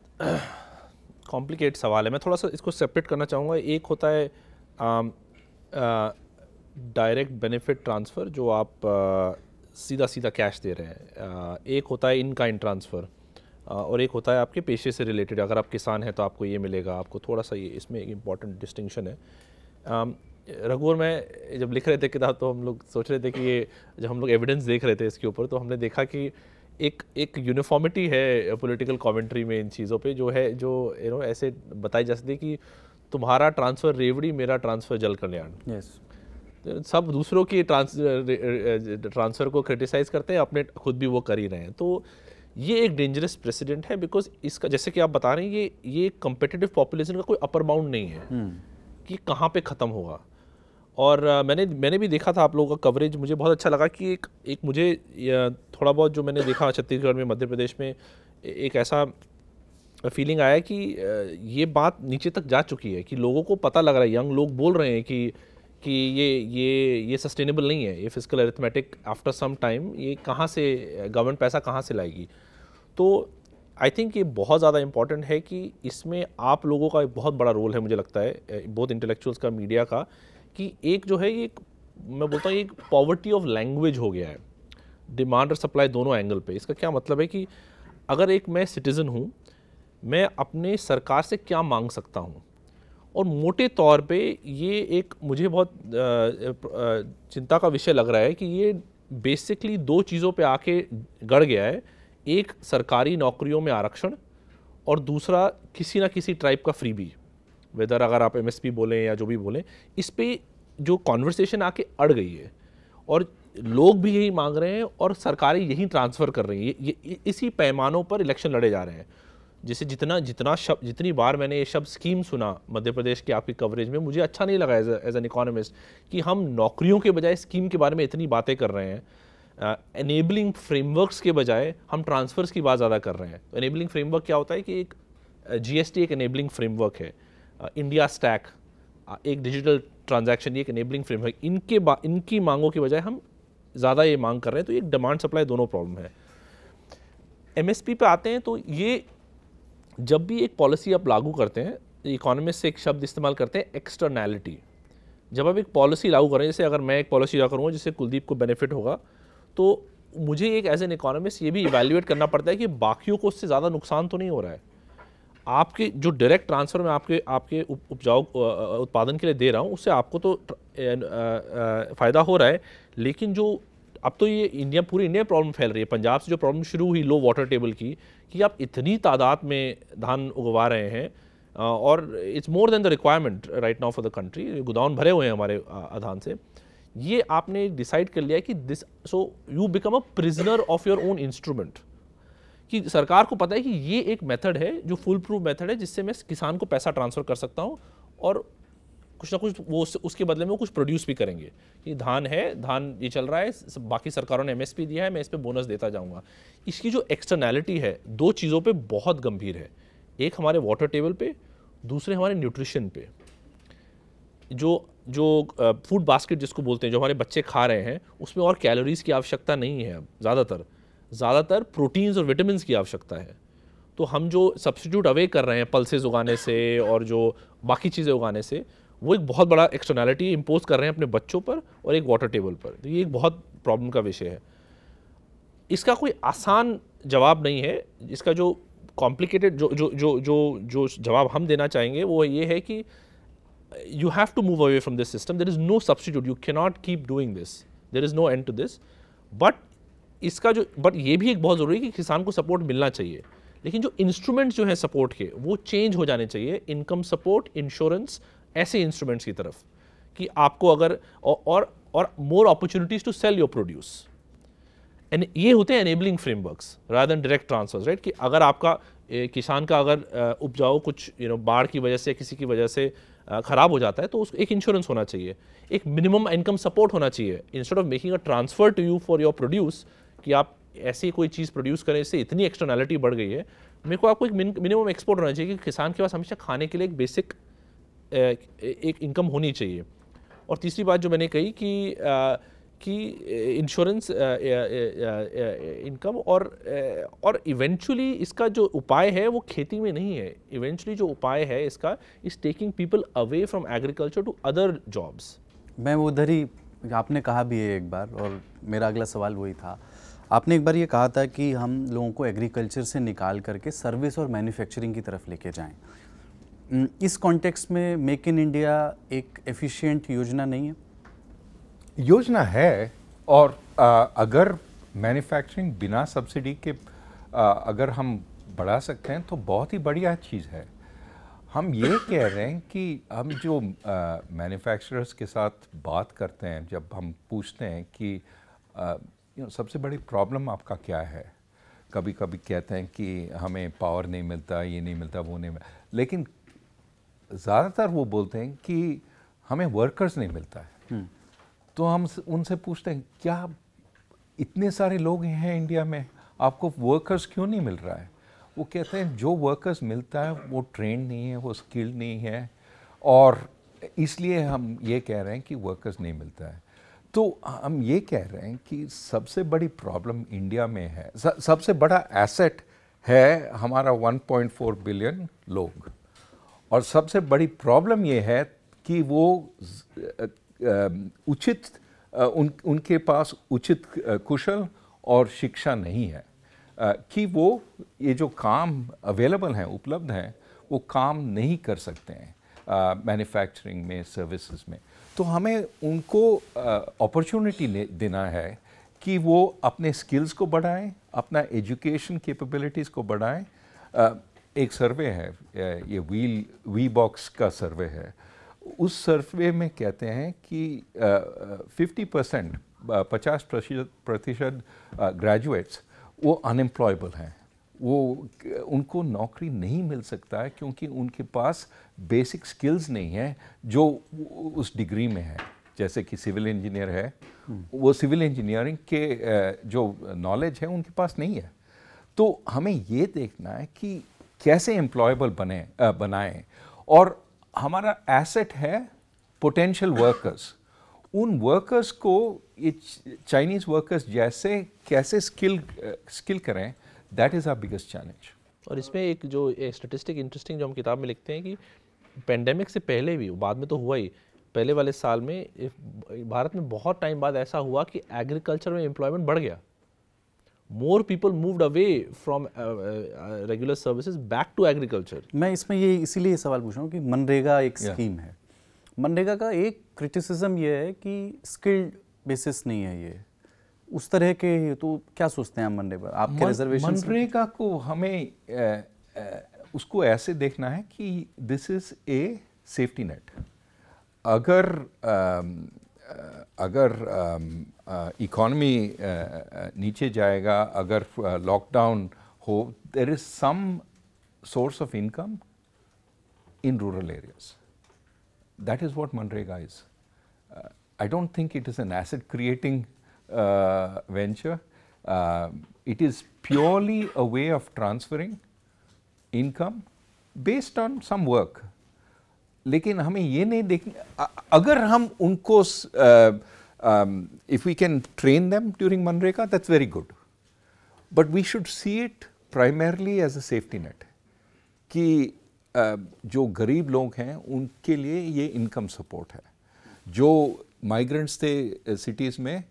कॉम्प्लिकेट <clears throat> सवाल है मैं थोड़ा सा इसको सेपरेट करना चाहूँगा एक होता है डायरेक्ट बेनिफिट ट्रांसफ़र जो आप आ, सीधा सीधा कैश दे रहे हैं एक होता है इन ट्रांसफ़र और एक होता है आपके पेशे से रिलेटेड अगर आप किसान हैं तो आपको ये मिलेगा आपको थोड़ा सा ये इसमें एक इम्पॉर्टेंट डिस्टिंक्शन है और मैं जब लिख रहे थे किताब तो हम लोग सोच रहे थे कि ये जब हम लोग एविडेंस देख रहे थे इसके ऊपर तो हमने देखा कि एक एक यूनिफॉर्मिटी है पॉलिटिकल कमेंट्री में इन चीज़ों पे जो है जो यू नो ऐसे बताई जा सकती है कि तुम्हारा ट्रांसफ़र रेवड़ी मेरा ट्रांसफ़र जल कल्याण यस yes. सब दूसरों की ट्रांसफ़र को क्रिटिसाइज़ करते हैं अपने खुद भी वो कर ही रहे हैं तो ये एक डेंजरस प्रेसिडेंट है बिकॉज इसका जैसे कि आप बता रहे हैं ये ये कम्पिटिटिव पॉपुलेशन का कोई अपर बाउंड नहीं है हम्म। कि कहाँ पे ख़त्म होगा और मैंने मैंने भी देखा था आप लोगों का कवरेज मुझे बहुत अच्छा लगा कि एक एक मुझे थोड़ा बहुत जो मैंने देखा छत्तीसगढ़ में मध्य प्रदेश में एक ऐसा फीलिंग आया कि ये बात नीचे तक जा चुकी है कि लोगों को पता लग रहा है यंग लोग बोल रहे हैं कि कि ये ये ये सस्टेनेबल नहीं है ये physical arithmetic after some time ये कहाँ से गवर्नमेंट पैसा कहाँ से लाएगी तो आई थिंक ये बहुत ज़्यादा इम्पॉर्टेंट है कि इसमें आप लोगों का एक बहुत बड़ा रोल है मुझे लगता है बहुत इंटेलेक्चुअल्स का मीडिया का कि एक जो है ये मैं बोलता हूँ एक पॉवर्टी ऑफ लैंग्वेज हो गया है डिमांड और सप्लाई दोनों एंगल पे इसका क्या मतलब है कि अगर एक मैं सिटीज़न हूँ मैं अपने सरकार से क्या मांग सकता हूँ और मोटे तौर पे ये एक मुझे बहुत चिंता का विषय लग रहा है कि ये बेसिकली दो चीज़ों पे आके गड़ गया है एक सरकारी नौकरियों में आरक्षण और दूसरा किसी ना किसी ट्राइप का फ्री भी वेदर अगर आप एम बोलें या जो भी बोलें इस पर जो कॉन्वर्सेशन आके अड़ गई है और लोग भी यही मांग रहे हैं और सरकारें यही ट्रांसफ़र कर रही हैं ये इसी पैमानों पर इलेक्शन लड़े जा रहे हैं जैसे जितना जितना शब्द जितनी बार मैंने ये शब्द स्कीम सुना मध्य प्रदेश की आपकी कवरेज में मुझे अच्छा नहीं लगा एज एन इकोनॉमिस्ट कि हम नौकरियों के बजाय स्कीम के बारे में इतनी बातें कर रहे हैं एनेबलिंग uh, फ्रेमवर्क्स के बजाय हम ट्रांसफर्स की बात ज़्यादा कर रहे हैं एनेबलिंग फ्रेमवर्क क्या होता है कि एक जी uh, एक एनेबलिंग फ्रेमवर्क है इंडिया uh, स्टैक एक डिजिटल ट्रांजैक्शन एक एनेबलिंग फ्रेमवर्क इनके इनकी मांगों के बजाय हम ज़्यादा ये मांग कर रहे हैं तो एक डिमांड सप्लाई दोनों प्रॉब्लम है एमएसपी पे आते हैं तो ये जब भी एक पॉलिसी आप लागू करते हैं इकोनॉमिस्ट से एक शब्द इस्तेमाल करते हैं एक्सटर्नैलिटी जब आप एक पॉलिसी लागू करें जैसे अगर मैं एक पॉलिसी लागू करूँगा जिससे कुलदीप को बेनिफिट होगा तो मुझे एक एज एन इकोनॉमिस्ट ये भी इवेल्यूएट करना पड़ता है कि बाकियों को उससे ज़्यादा नुकसान तो नहीं हो रहा है आपके जो डायरेक्ट ट्रांसफ़र मैं आपके आपके उपजाऊ उत्पादन के लिए दे रहा हूँ उससे आपको तो फ़ायदा हो रहा है लेकिन जो अब तो ये इंडिया पूरी इंडिया प्रॉब्लम फैल रही है पंजाब से जो प्रॉब्लम शुरू हुई लो वाटर टेबल की कि आप इतनी तादाद में धान उगवा रहे हैं और it's more than the requirement right now for the country godown भरे हुए हैं हमारे धान से ये आपने डिसाइड कर लिया कि this so you become a prisoner of your own instrument कि सरकार को पता है कि ये एक मेथड है जो फुल प्रूफ मेथड है जिससे मैं किसान को पैसा ट्रांसफ़र कर सकता हूँ और कुछ ना कुछ वो उसके बदले में वो कुछ प्रोड्यूस भी करेंगे कि धान है धान ये चल रहा है बाकी सरकारों ने एमएसपी दिया है मैं इस पर बोनस देता जाऊँगा इसकी जो एक्सटर्नैलिटी है दो चीज़ों पर बहुत गंभीर है एक हमारे वाटर टेबल पे दूसरे हमारे न्यूट्रिशन पे जो जो फूड बास्केट जिसको बोलते हैं जो हमारे बच्चे खा रहे हैं उसमें और कैलोरीज़ की आवश्यकता नहीं है अब ज़्यादातर ज़्यादातर प्रोटीन्स और विटामिन की आवश्यकता है तो हम जो सब्सिट्यूट अवे कर रहे हैं पल्सेज उगाने से और जो बाकी चीज़ें उगाने से वो एक बहुत बड़ा एक्सटर्नैलिटी इम्पोज कर रहे हैं अपने बच्चों पर और एक वाटर टेबल पर तो ये एक बहुत प्रॉब्लम का विषय है इसका कोई आसान जवाब नहीं है इसका जो कॉम्प्लिकेटेड जो जो जो जो जो जवाब हम देना चाहेंगे वो ये है कि you have to move away from this system there is no substitute you cannot keep doing this there is no end to this but इसका जो बट ये भी एक बहुत ज़रूरी है कि किसान को सपोर्ट मिलना चाहिए लेकिन जो इंस्ट्रूमेंट्स जो हैं सपोर्ट के वो चेंज हो जाने चाहिए इनकम सपोर्ट इंश्योरेंस ऐसे इंस्ट्रूमेंट्स की तरफ कि आपको अगर और और more opportunities to sell your produce and ये होते हैं enabling frameworks rather than direct transfers right कि अगर आपका ए, किसान का अगर उपजाऊ कुछ यू नो बाढ़ की वजह से किसी की वजह से ख़राब हो जाता है तो उसको एक इंश्योरेंस होना चाहिए एक मिनिमम इनकम सपोर्ट होना चाहिए instead of making a transfer to you for your produce कि आप ऐसी कोई चीज़ प्रोड्यूस करें इससे इतनी एक्सटर्नैलिटी बढ़ गई है मेरे को आपको एक मिनिमम एक्सपोर्ट होना चाहिए कि किसान के पास हमेशा खाने के लिए एक बेसिक एक इनकम होनी चाहिए और तीसरी बात जो मैंने कही कि कि इंश्योरेंस इनकम और और इवेंचुअली इसका जो उपाय है वो खेती में नहीं है इवेंचुअली जो उपाय है इसका is taking people away from agriculture to other jobs मैं उधर ही आपने कहा भी है एक बार और मेरा अगला सवाल वही था आपने एक बार ये कहा था कि हम लोगों को एग्रीकल्चर से निकाल करके सर्विस और मैन्युफैक्चरिंग की तरफ लेके जाएं हम्म, इस कॉन्टेक्स्ट में मेक इन इंडिया एक एफिशिएंट योजना नहीं है योजना है और आ, अगर मैन्युफैक्चरिंग बिना सब्सिडी के आ, अगर हम बढ़ा सकते हैं तो बहुत ही बढ़िया चीज़ है हम ये <coughs> कह रहे हैं कि हम जो मैन्युफैक्चरर्स के साथ बात करते हैं जब हम पूछते हैं कि आ, यू नो सबसे बड़ी प्रॉब्लम आपका क्या है कभी कभी कहते हैं कि हमें पावर नहीं मिलता ये नहीं मिलता वो नहीं मिलता लेकिन ज़्यादातर वो बोलते हैं कि हमें वर्कर्स नहीं मिलता है हम्म। तो हम उनसे पूछते हैं क्या इतने सारे लोग हैं इंडिया में आपको वर्कर्स क्यों नहीं मिल रहा है वो कहते हैं जो वर्कर्स मिलता है वो ट्रेन नहीं है वो स्किल्ड नहीं है और इसलिए हम ये कह रहे हैं कि वर्कर्स नहीं मिलता है तो हम ये कह रहे हैं कि सबसे बड़ी प्रॉब्लम इंडिया में है सबसे बड़ा एसेट है हमारा 1.4 बिलियन लोग और सबसे बड़ी प्रॉब्लम ये है कि वो उचित उन उनके पास उचित कुशल और शिक्षा नहीं है कि वो ये जो काम अवेलेबल हैं उपलब्ध हैं वो काम नहीं कर सकते हैं मैन्युफैक्चरिंग में सर्विसेज में तो हमें उनको अपॉर्चुनिटी देना है कि वो अपने स्किल्स को बढ़ाएं अपना एजुकेशन कैपेबिलिटीज़ को बढ़ाएं एक सर्वे है ये व्हील वी बॉक्स का सर्वे है उस सर्वे में कहते हैं कि फिफ्टी परसेंट पचास प्रतिशत ग्रेजुएट्स वो अनएम्प्लॉयबल हैं वो उनको नौकरी नहीं मिल सकता है क्योंकि उनके पास बेसिक स्किल्स नहीं हैं जो उस डिग्री में है जैसे कि सिविल इंजीनियर है वो सिविल इंजीनियरिंग के जो नॉलेज है उनके पास नहीं है तो हमें ये देखना है कि कैसे एम्प्लॉयबल बने बनाएं और हमारा एसेट है पोटेंशियल वर्कर्स उन वर्कर्स को ये चाइनीज़ वर्कर्स जैसे कैसे स्किल स्किल करें that is our biggest challenge और इसमें एक जो स्टेटिस्टिक इंटरेस्टिंग जो हम किताब में लिखते हैं कि पेंडेमिक से पहले भी बाद में तो हुआ ही पहले वाले साल में भारत में बहुत टाइम बाद ऐसा हुआ कि एग्रीकल्चर में एम्प्लॉयमेंट बढ़ गया more people moved away from uh, uh, uh, regular services back to agriculture. मैं इसमें ये इसीलिए सवाल पूछ रहा हूँ कि मनरेगा एक स्कीम yeah. है मनरेगा का एक क्रिटिसिज्म ये है कि स्किल्ड बेसिस नहीं है ये उस तरह के तो क्या सोचते हैं आप मनरेगा आपके रिजर्वेशन मनरेगा को हमें आ, आ, उसको ऐसे देखना है कि this is a safety net अगर आ, अगर uh, um, uh, economy नीचे जाएगा अगर lockdown हो there is some source of income in rural areas. That is what Manrega is. Uh, I don't think it is an asset creating venture. it is purely a way of transferring income based on some work लेकिन हमें ये नहीं देख अगर हम उनको if we can train them during मनरेगा that's very good but we should see it primarily as a safety net कि जो गरीब लोग हैं उनके लिए ये इनकम सपोर्ट है जो माइग्रेंट्स थे सिटीज़ में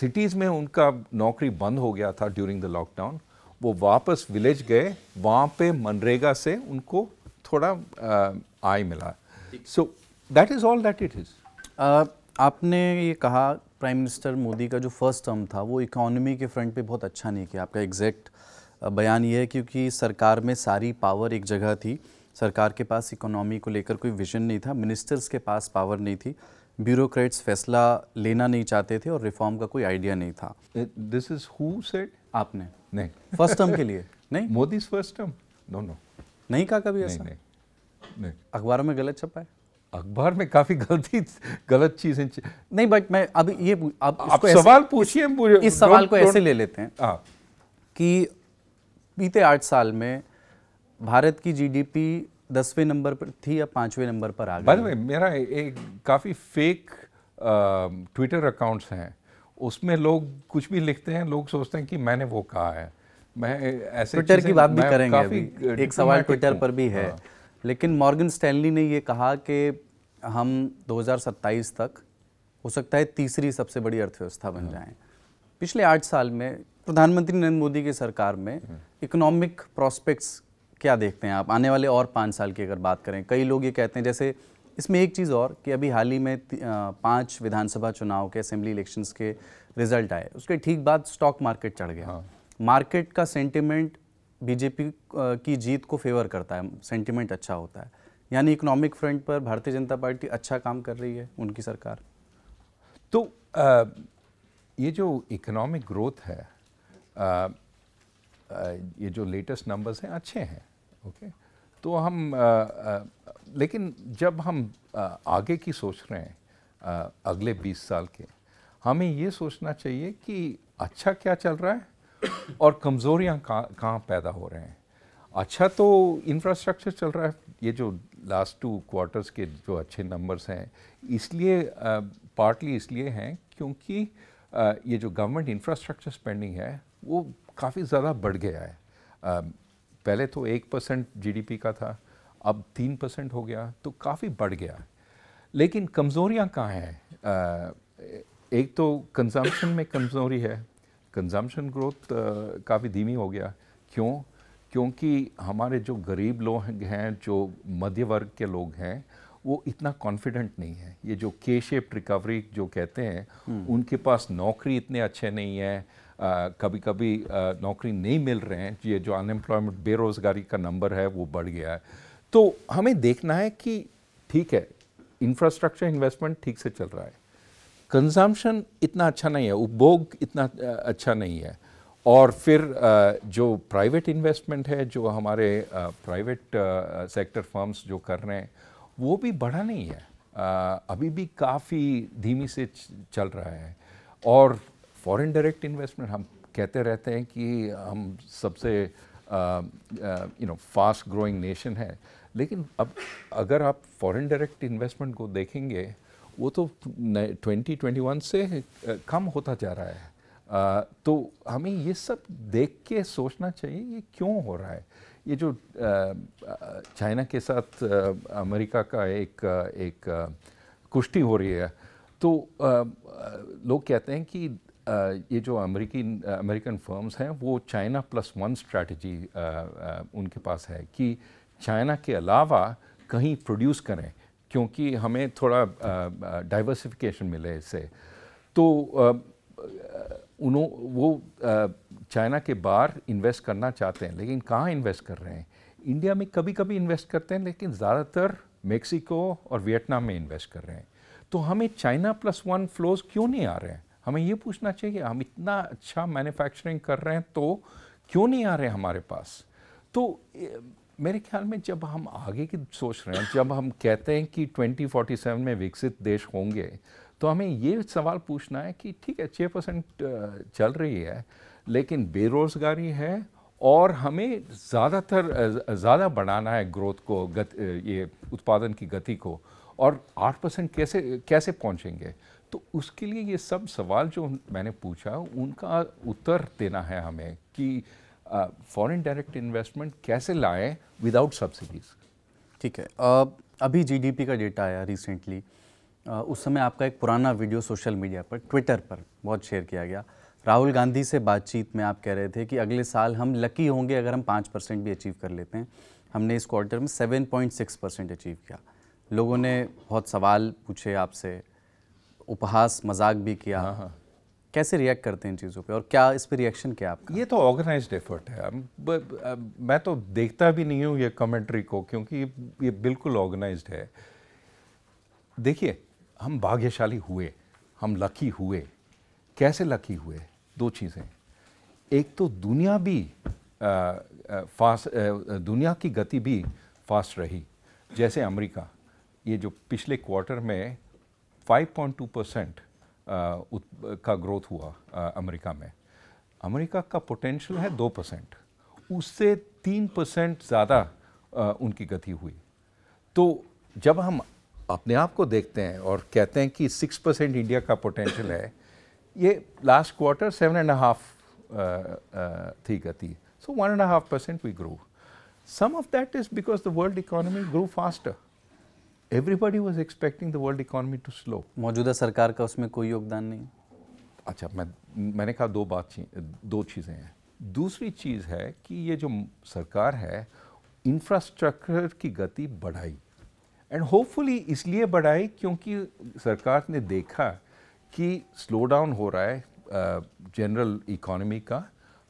सिटीज़ में उनका नौकरी बंद हो गया था ड्यूरिंग द लॉकडाउन वो वापस विलेज गए वहाँ पे मनरेगा से उनको थोड़ा आई मिला so that is all that it is आपने ये कहा प्राइम मिनिस्टर मोदी का जो फर्स्ट टर्म था वो इकोनॉमी के फ्रंट पे बहुत अच्छा नहीं किया आपका एग्जैक्ट बयान ये है क्योंकि सरकार में सारी पावर एक जगह थी सरकार के पास इकोनॉमी को लेकर कोई विजन नहीं था मिनिस्टर्स के पास पावर नहीं थी ब्यूरोक्रेट्स फैसला लेना नहीं चाहते थे और रिफॉर्म का कोई आइडिया नहीं था दिस इज हु सेड आपने नहीं फर्स्ट टर्म के लिए <laughs> नहीं Modi first term no no नहीं कहा कभी ऐसा नहीं, नहीं. नहीं अखबारों में गलत छपा है अखबार में काफी गलती गलत चीजें नहीं बट मैं अब ये अब आप इसको सवाल पूछिए इस, इस सवाल को ऐसे ले लेते हैं हाँ। कि बीते आठ साल में भारत की जीडीपी दसवें नंबर पर थी या पांचवें नंबर पर आ गई मेरा एक काफ़ी फेक ट्विटर अकाउंट्स हैं उसमें लोग कुछ भी लिखते हैं लोग सोचते हैं कि मैंने वो कहा है मैं ऐसे ट्विटर की बात भी करेंगे अभी एक सवाल ट्विटर पर भी है हाँ। लेकिन मॉर्गन स्टैनली ने ये कहा कि हम 2027 तक हो सकता है तीसरी सबसे बड़ी अर्थव्यवस्था बन जाएं पिछले आठ साल में प्रधानमंत्री नरेंद्र मोदी की सरकार में इकोनॉमिक प्रॉस्पेक्ट्स क्या देखते हैं आप आने वाले और पाँच साल की अगर बात करें कई लोग ये कहते हैं जैसे इसमें एक चीज़ और कि अभी हाल ही में पांच विधानसभा चुनाव के असेंबली इलेक्शंस के रिजल्ट आए उसके ठीक बाद स्टॉक मार्केट चढ़ गया हाँ। मार्केट का सेंटिमेंट बीजेपी की जीत को फेवर करता है सेंटिमेंट अच्छा होता है यानी इकोनॉमिक फ्रंट पर भारतीय जनता पार्टी अच्छा काम कर रही है उनकी सरकार तो आ, ये जो इकोनॉमिक ग्रोथ है आ, आ, ये जो लेटेस्ट नंबर्स हैं अच्छे हैं ओके तो हम आ, आ, लेकिन जब हम आ, आगे की सोच रहे हैं आ, अगले 20 साल के हमें ये सोचना चाहिए कि अच्छा क्या चल रहा है और कमज़ोरियाँ कहाँ कहाँ पैदा हो रहे हैं अच्छा तो इंफ्रास्ट्रक्चर चल रहा है ये जो लास्ट टू क्वार्टर्स के जो अच्छे नंबर्स हैं इसलिए पार्टली इसलिए हैं क्योंकि आ, ये जो गवर्नमेंट इंफ्रास्ट्रक्चर स्पेंडिंग है वो काफ़ी ज़्यादा बढ़ गया है आ, पहले तो एक परसेंट जी का था अब तीन परसेंट हो गया तो काफ़ी बढ़ गया लेकिन कमज़ोरियाँ कहाँ हैं एक तो कंजम्पशन में कमज़ोरी है कंजम्पशन ग्रोथ काफ़ी धीमी हो गया क्यों क्योंकि हमारे जो गरीब लोग हैं जो मध्य वर्ग के लोग हैं वो इतना कॉन्फिडेंट नहीं है ये जो के शेप रिकवरी जो कहते हैं हम्म। उनके पास नौकरी इतने अच्छे नहीं है कभी कभी आ, नौकरी नहीं मिल रहे हैं ये जो अनएम्प्लॉयमेंट बेरोज़गारी का नंबर है वो बढ़ गया है तो हमें देखना है कि ठीक है इंफ्रास्ट्रक्चर इन्वेस्टमेंट ठीक से चल रहा है कंजम्पशन इतना अच्छा नहीं है उपभोग इतना अच्छा नहीं है और फिर जो प्राइवेट इन्वेस्टमेंट है जो हमारे प्राइवेट सेक्टर फर्म्स जो कर रहे हैं वो भी बढ़ा नहीं है अभी भी काफ़ी धीमी से चल रहा है और फॉरेन डायरेक्ट इन्वेस्टमेंट हम कहते रहते हैं कि हम सबसे you know fast growing nation है लेकिन अब अगर आप फॉरेन डायरेक्ट इन्वेस्टमेंट को देखेंगे वो तो ट्वेंटी ट्वेंटी वन से कम होता जा रहा है आ, तो हमें ये सब देख के सोचना चाहिए ये क्यों हो रहा है ये जो चाइना के साथ अमेरिका का एक एक कुश्ती हो रही है तो लोग कहते हैं कि ये जो अमेरिकी अमेरिकन फर्म्स हैं वो चाइना प्लस वन स्ट्रैटेजी उनके पास है कि चाइना के अलावा कहीं प्रोड्यूस करें क्योंकि हमें थोड़ा डाइवर्सिफिकेशन मिले इससे तो उन्हों वो चाइना के बाहर इन्वेस्ट करना चाहते हैं लेकिन कहाँ इन्वेस्ट कर रहे हैं इंडिया में कभी कभी इन्वेस्ट करते हैं लेकिन ज़्यादातर मेक्सिको और वियतनाम में इन्वेस्ट कर रहे हैं तो हमें चाइना प्लस वन फ्लोज क्यों नहीं आ रहे हैं हमें ये पूछना चाहिए हम इतना अच्छा मैन्युफैक्चरिंग कर रहे हैं तो क्यों नहीं आ रहे हमारे पास तो मेरे ख्याल में जब हम आगे की सोच रहे हैं जब हम कहते हैं कि 2047 में विकसित देश होंगे तो हमें ये सवाल पूछना है कि ठीक है छः परसेंट चल रही है लेकिन बेरोज़गारी है और हमें ज़्यादातर ज़्यादा बढ़ाना है ग्रोथ को गत, ये उत्पादन की गति को और आठ परसेंट कैसे कैसे पहुँचेंगे तो उसके लिए ये सब सवाल जो मैंने पूछा उनका उत्तर देना है हमें कि फॉरेन डायरेक्ट इन्वेस्टमेंट कैसे लाएं विदाउट सब्सिडीज ठीक है uh, अभी जीडीपी का डेटा आया रिसेंटली uh, उस समय आपका एक पुराना वीडियो सोशल मीडिया पर ट्विटर पर बहुत शेयर किया गया राहुल गांधी से बातचीत में आप कह रहे थे कि अगले साल हम लकी होंगे अगर हम पाँच परसेंट भी अचीव कर लेते हैं हमने इस क्वार्टर में seven point six percent achieve किया लोगों ने बहुत सवाल पूछे आपसे उपहास मजाक भी किया हाँ हाँ। कैसे रिएक्ट करते हैं इन चीज़ों पे और क्या इस पर रिएक्शन क्या आपका ये तो ऑर्गेनाइज एफर्ट है मैं तो देखता भी नहीं हूँ ये कमेंट्री को क्योंकि ये बिल्कुल ऑर्गेनाइज है देखिए हम भाग्यशाली हुए हम लकी हुए कैसे लकी हुए दो चीज़ें एक तो दुनिया भी फास्ट दुनिया की गति भी फास्ट रही जैसे अमेरिका ये जो पिछले क्वार्टर में 5.2 परसेंट का ग्रोथ हुआ अमेरिका में अमेरिका का पोटेंशियल है दो परसेंट उससे तीन परसेंट ज़्यादा उनकी गति हुई तो जब हम अपने आप को देखते हैं और कहते हैं कि सिक्स परसेंट इंडिया का पोटेंशियल है ये last quarter seven and half थी गति so one and half percent we grow some of that is because the world economy grow faster everybody was expecting the world economy to slow मौजूदा सरकार का उसमें कोई योगदान नहीं अच्छा मैं मैंने कहा दो बात ची, दो चीज़ें हैं दूसरी चीज़ है कि ये जो सरकार है इंफ्रास्ट्रक्चर की गति बढ़ाई एंड होपफुली इसलिए बढ़ाई क्योंकि सरकार ने देखा कि स्लो डाउन हो रहा है जनरल uh, इकोनॉमी का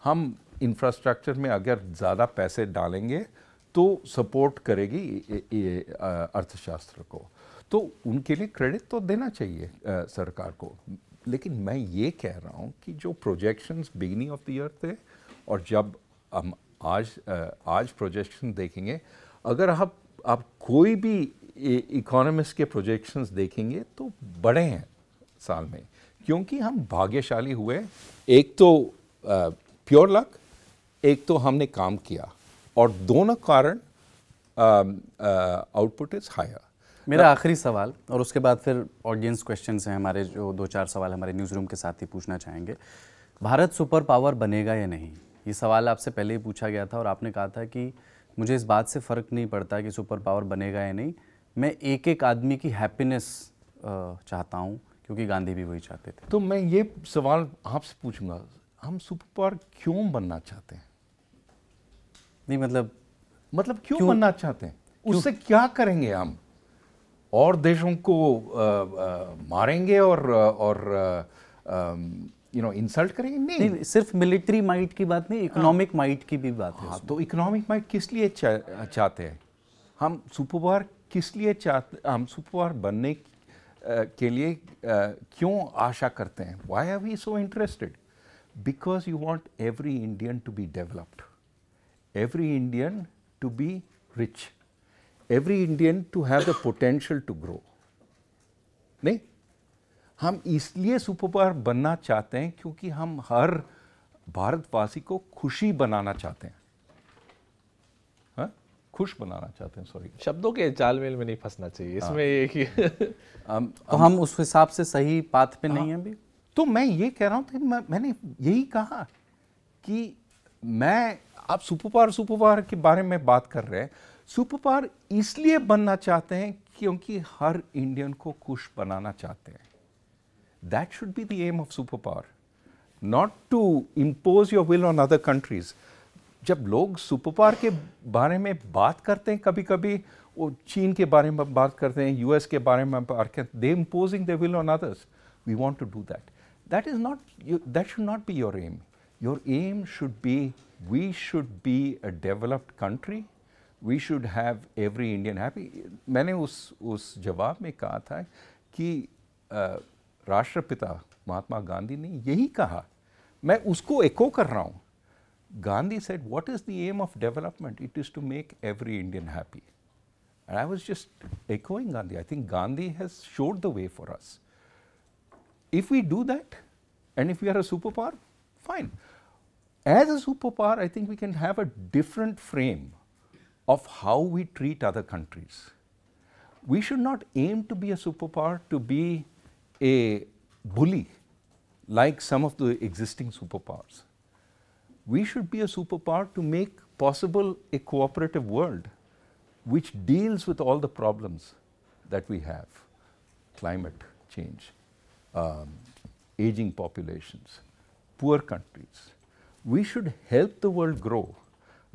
हम इंफ्रास्ट्रक्चर में अगर ज़्यादा पैसे डालेंगे तो सपोर्ट करेगी ये अर्थशास्त्र को तो उनके लिए क्रेडिट तो देना चाहिए आ, सरकार को लेकिन मैं ये कह रहा हूँ कि जो projections beginning of the year थे और जब हम आज आज प्रोजेक्शन देखेंगे अगर आप आप कोई भी इकोनॉमिस्ट के प्रोजेक्शंस देखेंगे तो बड़े हैं साल में क्योंकि हम भाग्यशाली हुए एक तो आ, प्योर लक एक तो हमने काम किया और दोनों कारण आउटपुट इज़ हायर मेरा आखिरी सवाल और उसके बाद फिर ऑडियंस क्वेश्चन हैं हमारे जो दो चार सवाल हमारे न्यूज़ रूम के साथ ही पूछना चाहेंगे भारत सुपर पावर बनेगा या नहीं ये सवाल आपसे पहले ही पूछा गया था और आपने कहा था कि मुझे इस बात से फ़र्क नहीं पड़ता कि सुपर पावर बनेगा या नहीं मैं एक एक आदमी की हैप्पीनेस चाहता हूँ क्योंकि गांधी भी वही चाहते थे तो मैं ये सवाल आपसे पूछूंगा हम सुपर पावर क्यों बनना चाहते हैं नहीं मतलब मतलब क्यों, क्यों बनना चाहते हैं उससे क्या करेंगे हम और देशों को आ, आ, मारेंगे और और यू नो इंसल्ट करेंगे नहीं, नहीं सिर्फ मिलिट्री माइट की बात नहीं इकोनॉमिक हाँ, माइट की भी बात हाँ, तो इकोनॉमिक माइट किस लिए चा, चाहते हैं हम सुपर पावर किस लिए चाहते हम सुपर पावर बनने के लिए क्यों आशा करते हैं why are we so interested because you want every Indian to be developed every Indian to be rich, every Indian to have the potential to grow. नहीं हम इसलिए सुपर पावर बनना चाहते हैं क्योंकि हम हर भारतवासी को खुशी बनाना चाहते हैं हा? खुश बनाना चाहते हैं सॉरी शब्दों के चालमेल में नहीं फंसना चाहिए हाँ। इसमें ये कि <laughs> हम, तो हम उस हिसाब से सही पाथ पे नहीं हाँ। हैं अभी तो मैं ये कह रहा हूँ तो मैं, मैंने यही कहा कि मैं आप सुपर पावर सुपर पावर के बारे में बात कर रहे हैं सुपर पावर इसलिए बनना चाहते हैं क्योंकि हर इंडियन को कुछ बनाना चाहते हैं that should be the aim of super power not to impose your will on other countries जब लोग सुपर पावर के बारे में बात करते हैं कभी कभी वो चीन के बारे में बात करते हैं यूएस के बारे में बात करते they imposing their will on others we want to do that that is not that should not be your aim Your aim should be we should be a developed country. We should have every Indian happy. मैंने उस उस जवाब में कहा था कि राष्ट्रपिता महात्मा गांधी ने यही कहा मैं उसको एको कर रहा Gandhi said, What is the aim of development? It is to make every Indian happy. And I was just echoing Gandhi. I think Gandhi has showed the way for us. If we do that, and if we are a superpower, fine. As a superpower, I think we can have a different frame of how we treat other countries. We should not aim to be a superpower to be a bully like some of the existing superpowers. We should be a superpower to make possible a cooperative world which deals with all the problems that we have climate change, um, aging populations, poor countries, we should help the world grow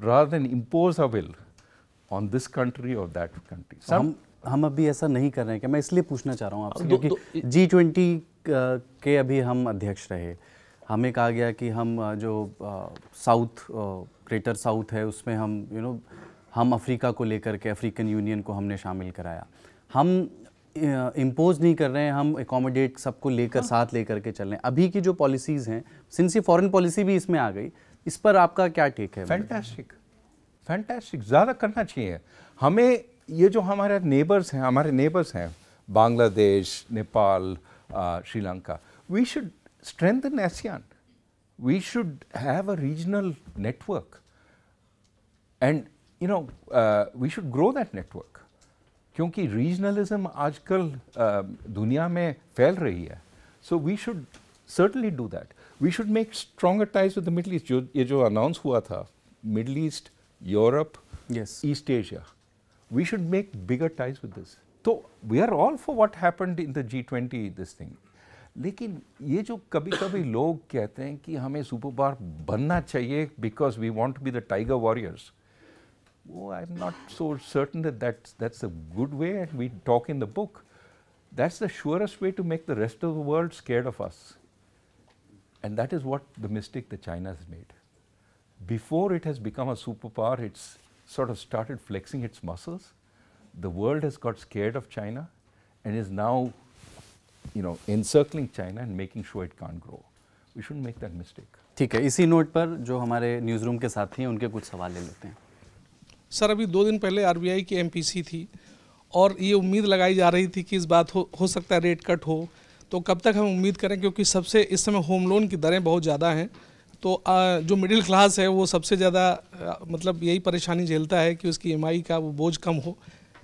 rather than impose our will on this country or that country. Some, हम हम अभी ऐसा नहीं कर रहे हैं क्या मैं इसलिए पूछना चाह रहा हूँ आपसे क्योंकि जी ट्वेंटी के अभी हम अध्यक्ष रहे हमें कहा गया कि हम जो साउथ ग्रेटर साउथ है उसमें हम यू you नो know, हम अफ्रीका को लेकर के अफ्रीकन यूनियन को हमने शामिल कराया हम इम्पोज नहीं कर रहे हैं हम एकोमोडेट सबको लेकर हाँ। साथ लेकर के चल रहे हैं अभी की जो पॉलिसीज़ हैं सिंस ये फॉरेन पॉलिसी भी इसमें आ गई इस पर आपका क्या टेक है फैंटास्टिक फैंटास्टिक ज़्यादा करना चाहिए हमें ये जो हमारे नेबर्स हैं हमारे नेबर्स हैं Bangladesh Nepal Sri Lanka we should strength in ASEAN we should have a regional network and you know we should grow that network क्योंकि रीजनलिज्म आजकल दुनिया में फैल रही है so we should certainly do that we should make stronger ties with the Middle East जो ये जो अनाउंस हुआ था Middle East Europe East Asia we should make bigger ties with this तो we are all for what happened in the G twenty this thing लेकिन ये जो कभी कभी लोग कहते हैं कि हमें सुपर पावर बनना चाहिए because we want be the tiger warriors oh, I'm not so certain that that's, that's a good way and we talk in the book, that's the surest way to make the rest of the world scared of us. And that is what the mistake that China has made. Before it has become a superpower, it's sort of started flexing its muscles. The world has got scared of China and is now, you know, encircling China and making sure it can't grow. We shouldn't make that mistake. ठीक है इसी note पर जो हमारे news room के साथी हैं उनके कुछ सवाल ले लेते हैं सर अभी दो दिन पहले आरबीआई की एमपीसी थी और ये उम्मीद लगाई जा रही थी कि इस बात हो हो सकता है रेट कट हो तो कब तक हम उम्मीद करें क्योंकि सबसे इस समय होम लोन की दरें बहुत ज़्यादा हैं तो जो मिडिल क्लास है वो सबसे ज़्यादा मतलब यही परेशानी झेलता है कि उसकी एम का वो बोझ कम हो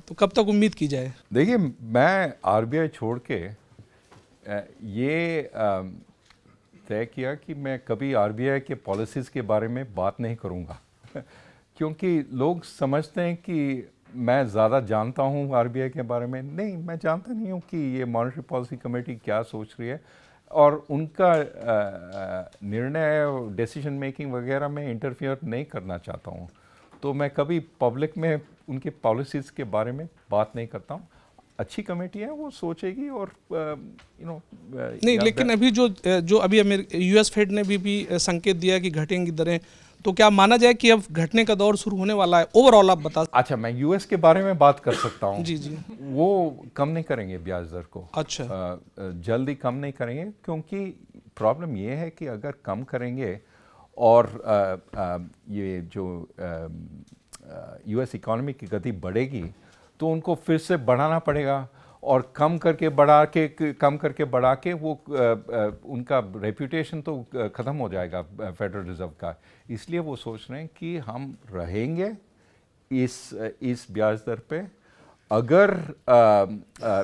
तो कब तक उम्मीद की जाए देखिए मैं आर छोड़ के ये तय किया कि मैं कभी आर के पॉलिसीज़ के बारे में बात नहीं करूँगा क्योंकि लोग समझते हैं कि मैं ज़्यादा जानता हूँ आर के बारे में नहीं मैं जानता नहीं हूँ कि ये मॉनिटरी पॉलिसी कमेटी क्या सोच रही है और उनका निर्णय डिसीजन मेकिंग वगैरह में इंटरफियर नहीं करना चाहता हूँ तो मैं कभी पब्लिक में उनके पॉलिसीज़ के बारे में बात नहीं करता हूँ अच्छी कमेटी है वो सोचेगी और यू नो नहीं लेकिन अभी जो जो अभी यूएस फेड ने भी भी संकेत दिया कि घटेंगी दरें तो क्या माना जाए कि अब घटने का दौर शुरू होने वाला है ओवरऑल आप बता अच्छा मैं यूएस के बारे में बात कर सकता हूँ जी जी वो कम नहीं करेंगे ब्याज दर को अच्छा जल्दी कम नहीं करेंगे क्योंकि प्रॉब्लम ये है कि अगर कम करेंगे और आ, आ, ये जो यूएस इकोनॉमी की गति बढ़ेगी तो उनको फिर से बढ़ाना पड़ेगा और कम करके बढ़ा के कम करके बढ़ा के वो उनका रेपुटेशन तो ख़त्म हो जाएगा फेडरल रिज़र्व का इसलिए वो सोच रहे हैं कि हम रहेंगे इस इस ब्याज दर पे अगर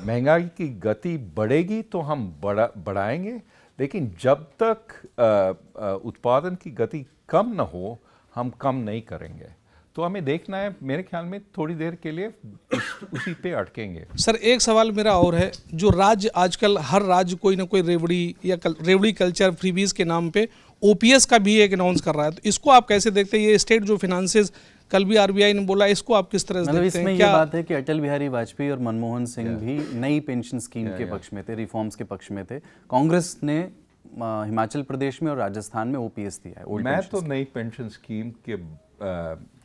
महंगाई की गति बढ़ेगी तो हम बढ़ा बढ़ाएंगे लेकिन जब तक आ, उत्पादन की गति कम ना हो हम कम नहीं करेंगे तो हमें देखना है मेरे ख्याल में थोड़ी देर के लिए उस, उसी पे अटकेंगे सर एक सवाल मेरा और है जो राज्य आजकल हर राज्य कोई ना कोई रेवड़ी या कल, रेवड़ी कल्चर फ्रीबीज के नाम पे ओपीएस का भी एक अनाउंस कर रहा है तो इसको आप कैसे देखते हैं ये स्टेट जो फिनांसेस कल भी आरबीआई ने बोला इसको आप किस तरह से मतलब देखते इसमें हैं? क्या? बात है कि अटल बिहारी वाजपेयी और मनमोहन सिंह भी नई पेंशन स्कीम के पक्ष में थे रिफॉर्म्स के पक्ष में थे कांग्रेस ने हिमाचल प्रदेश में और राजस्थान में ओपीएस दिया है मैं तो नई पेंशन स्कीम के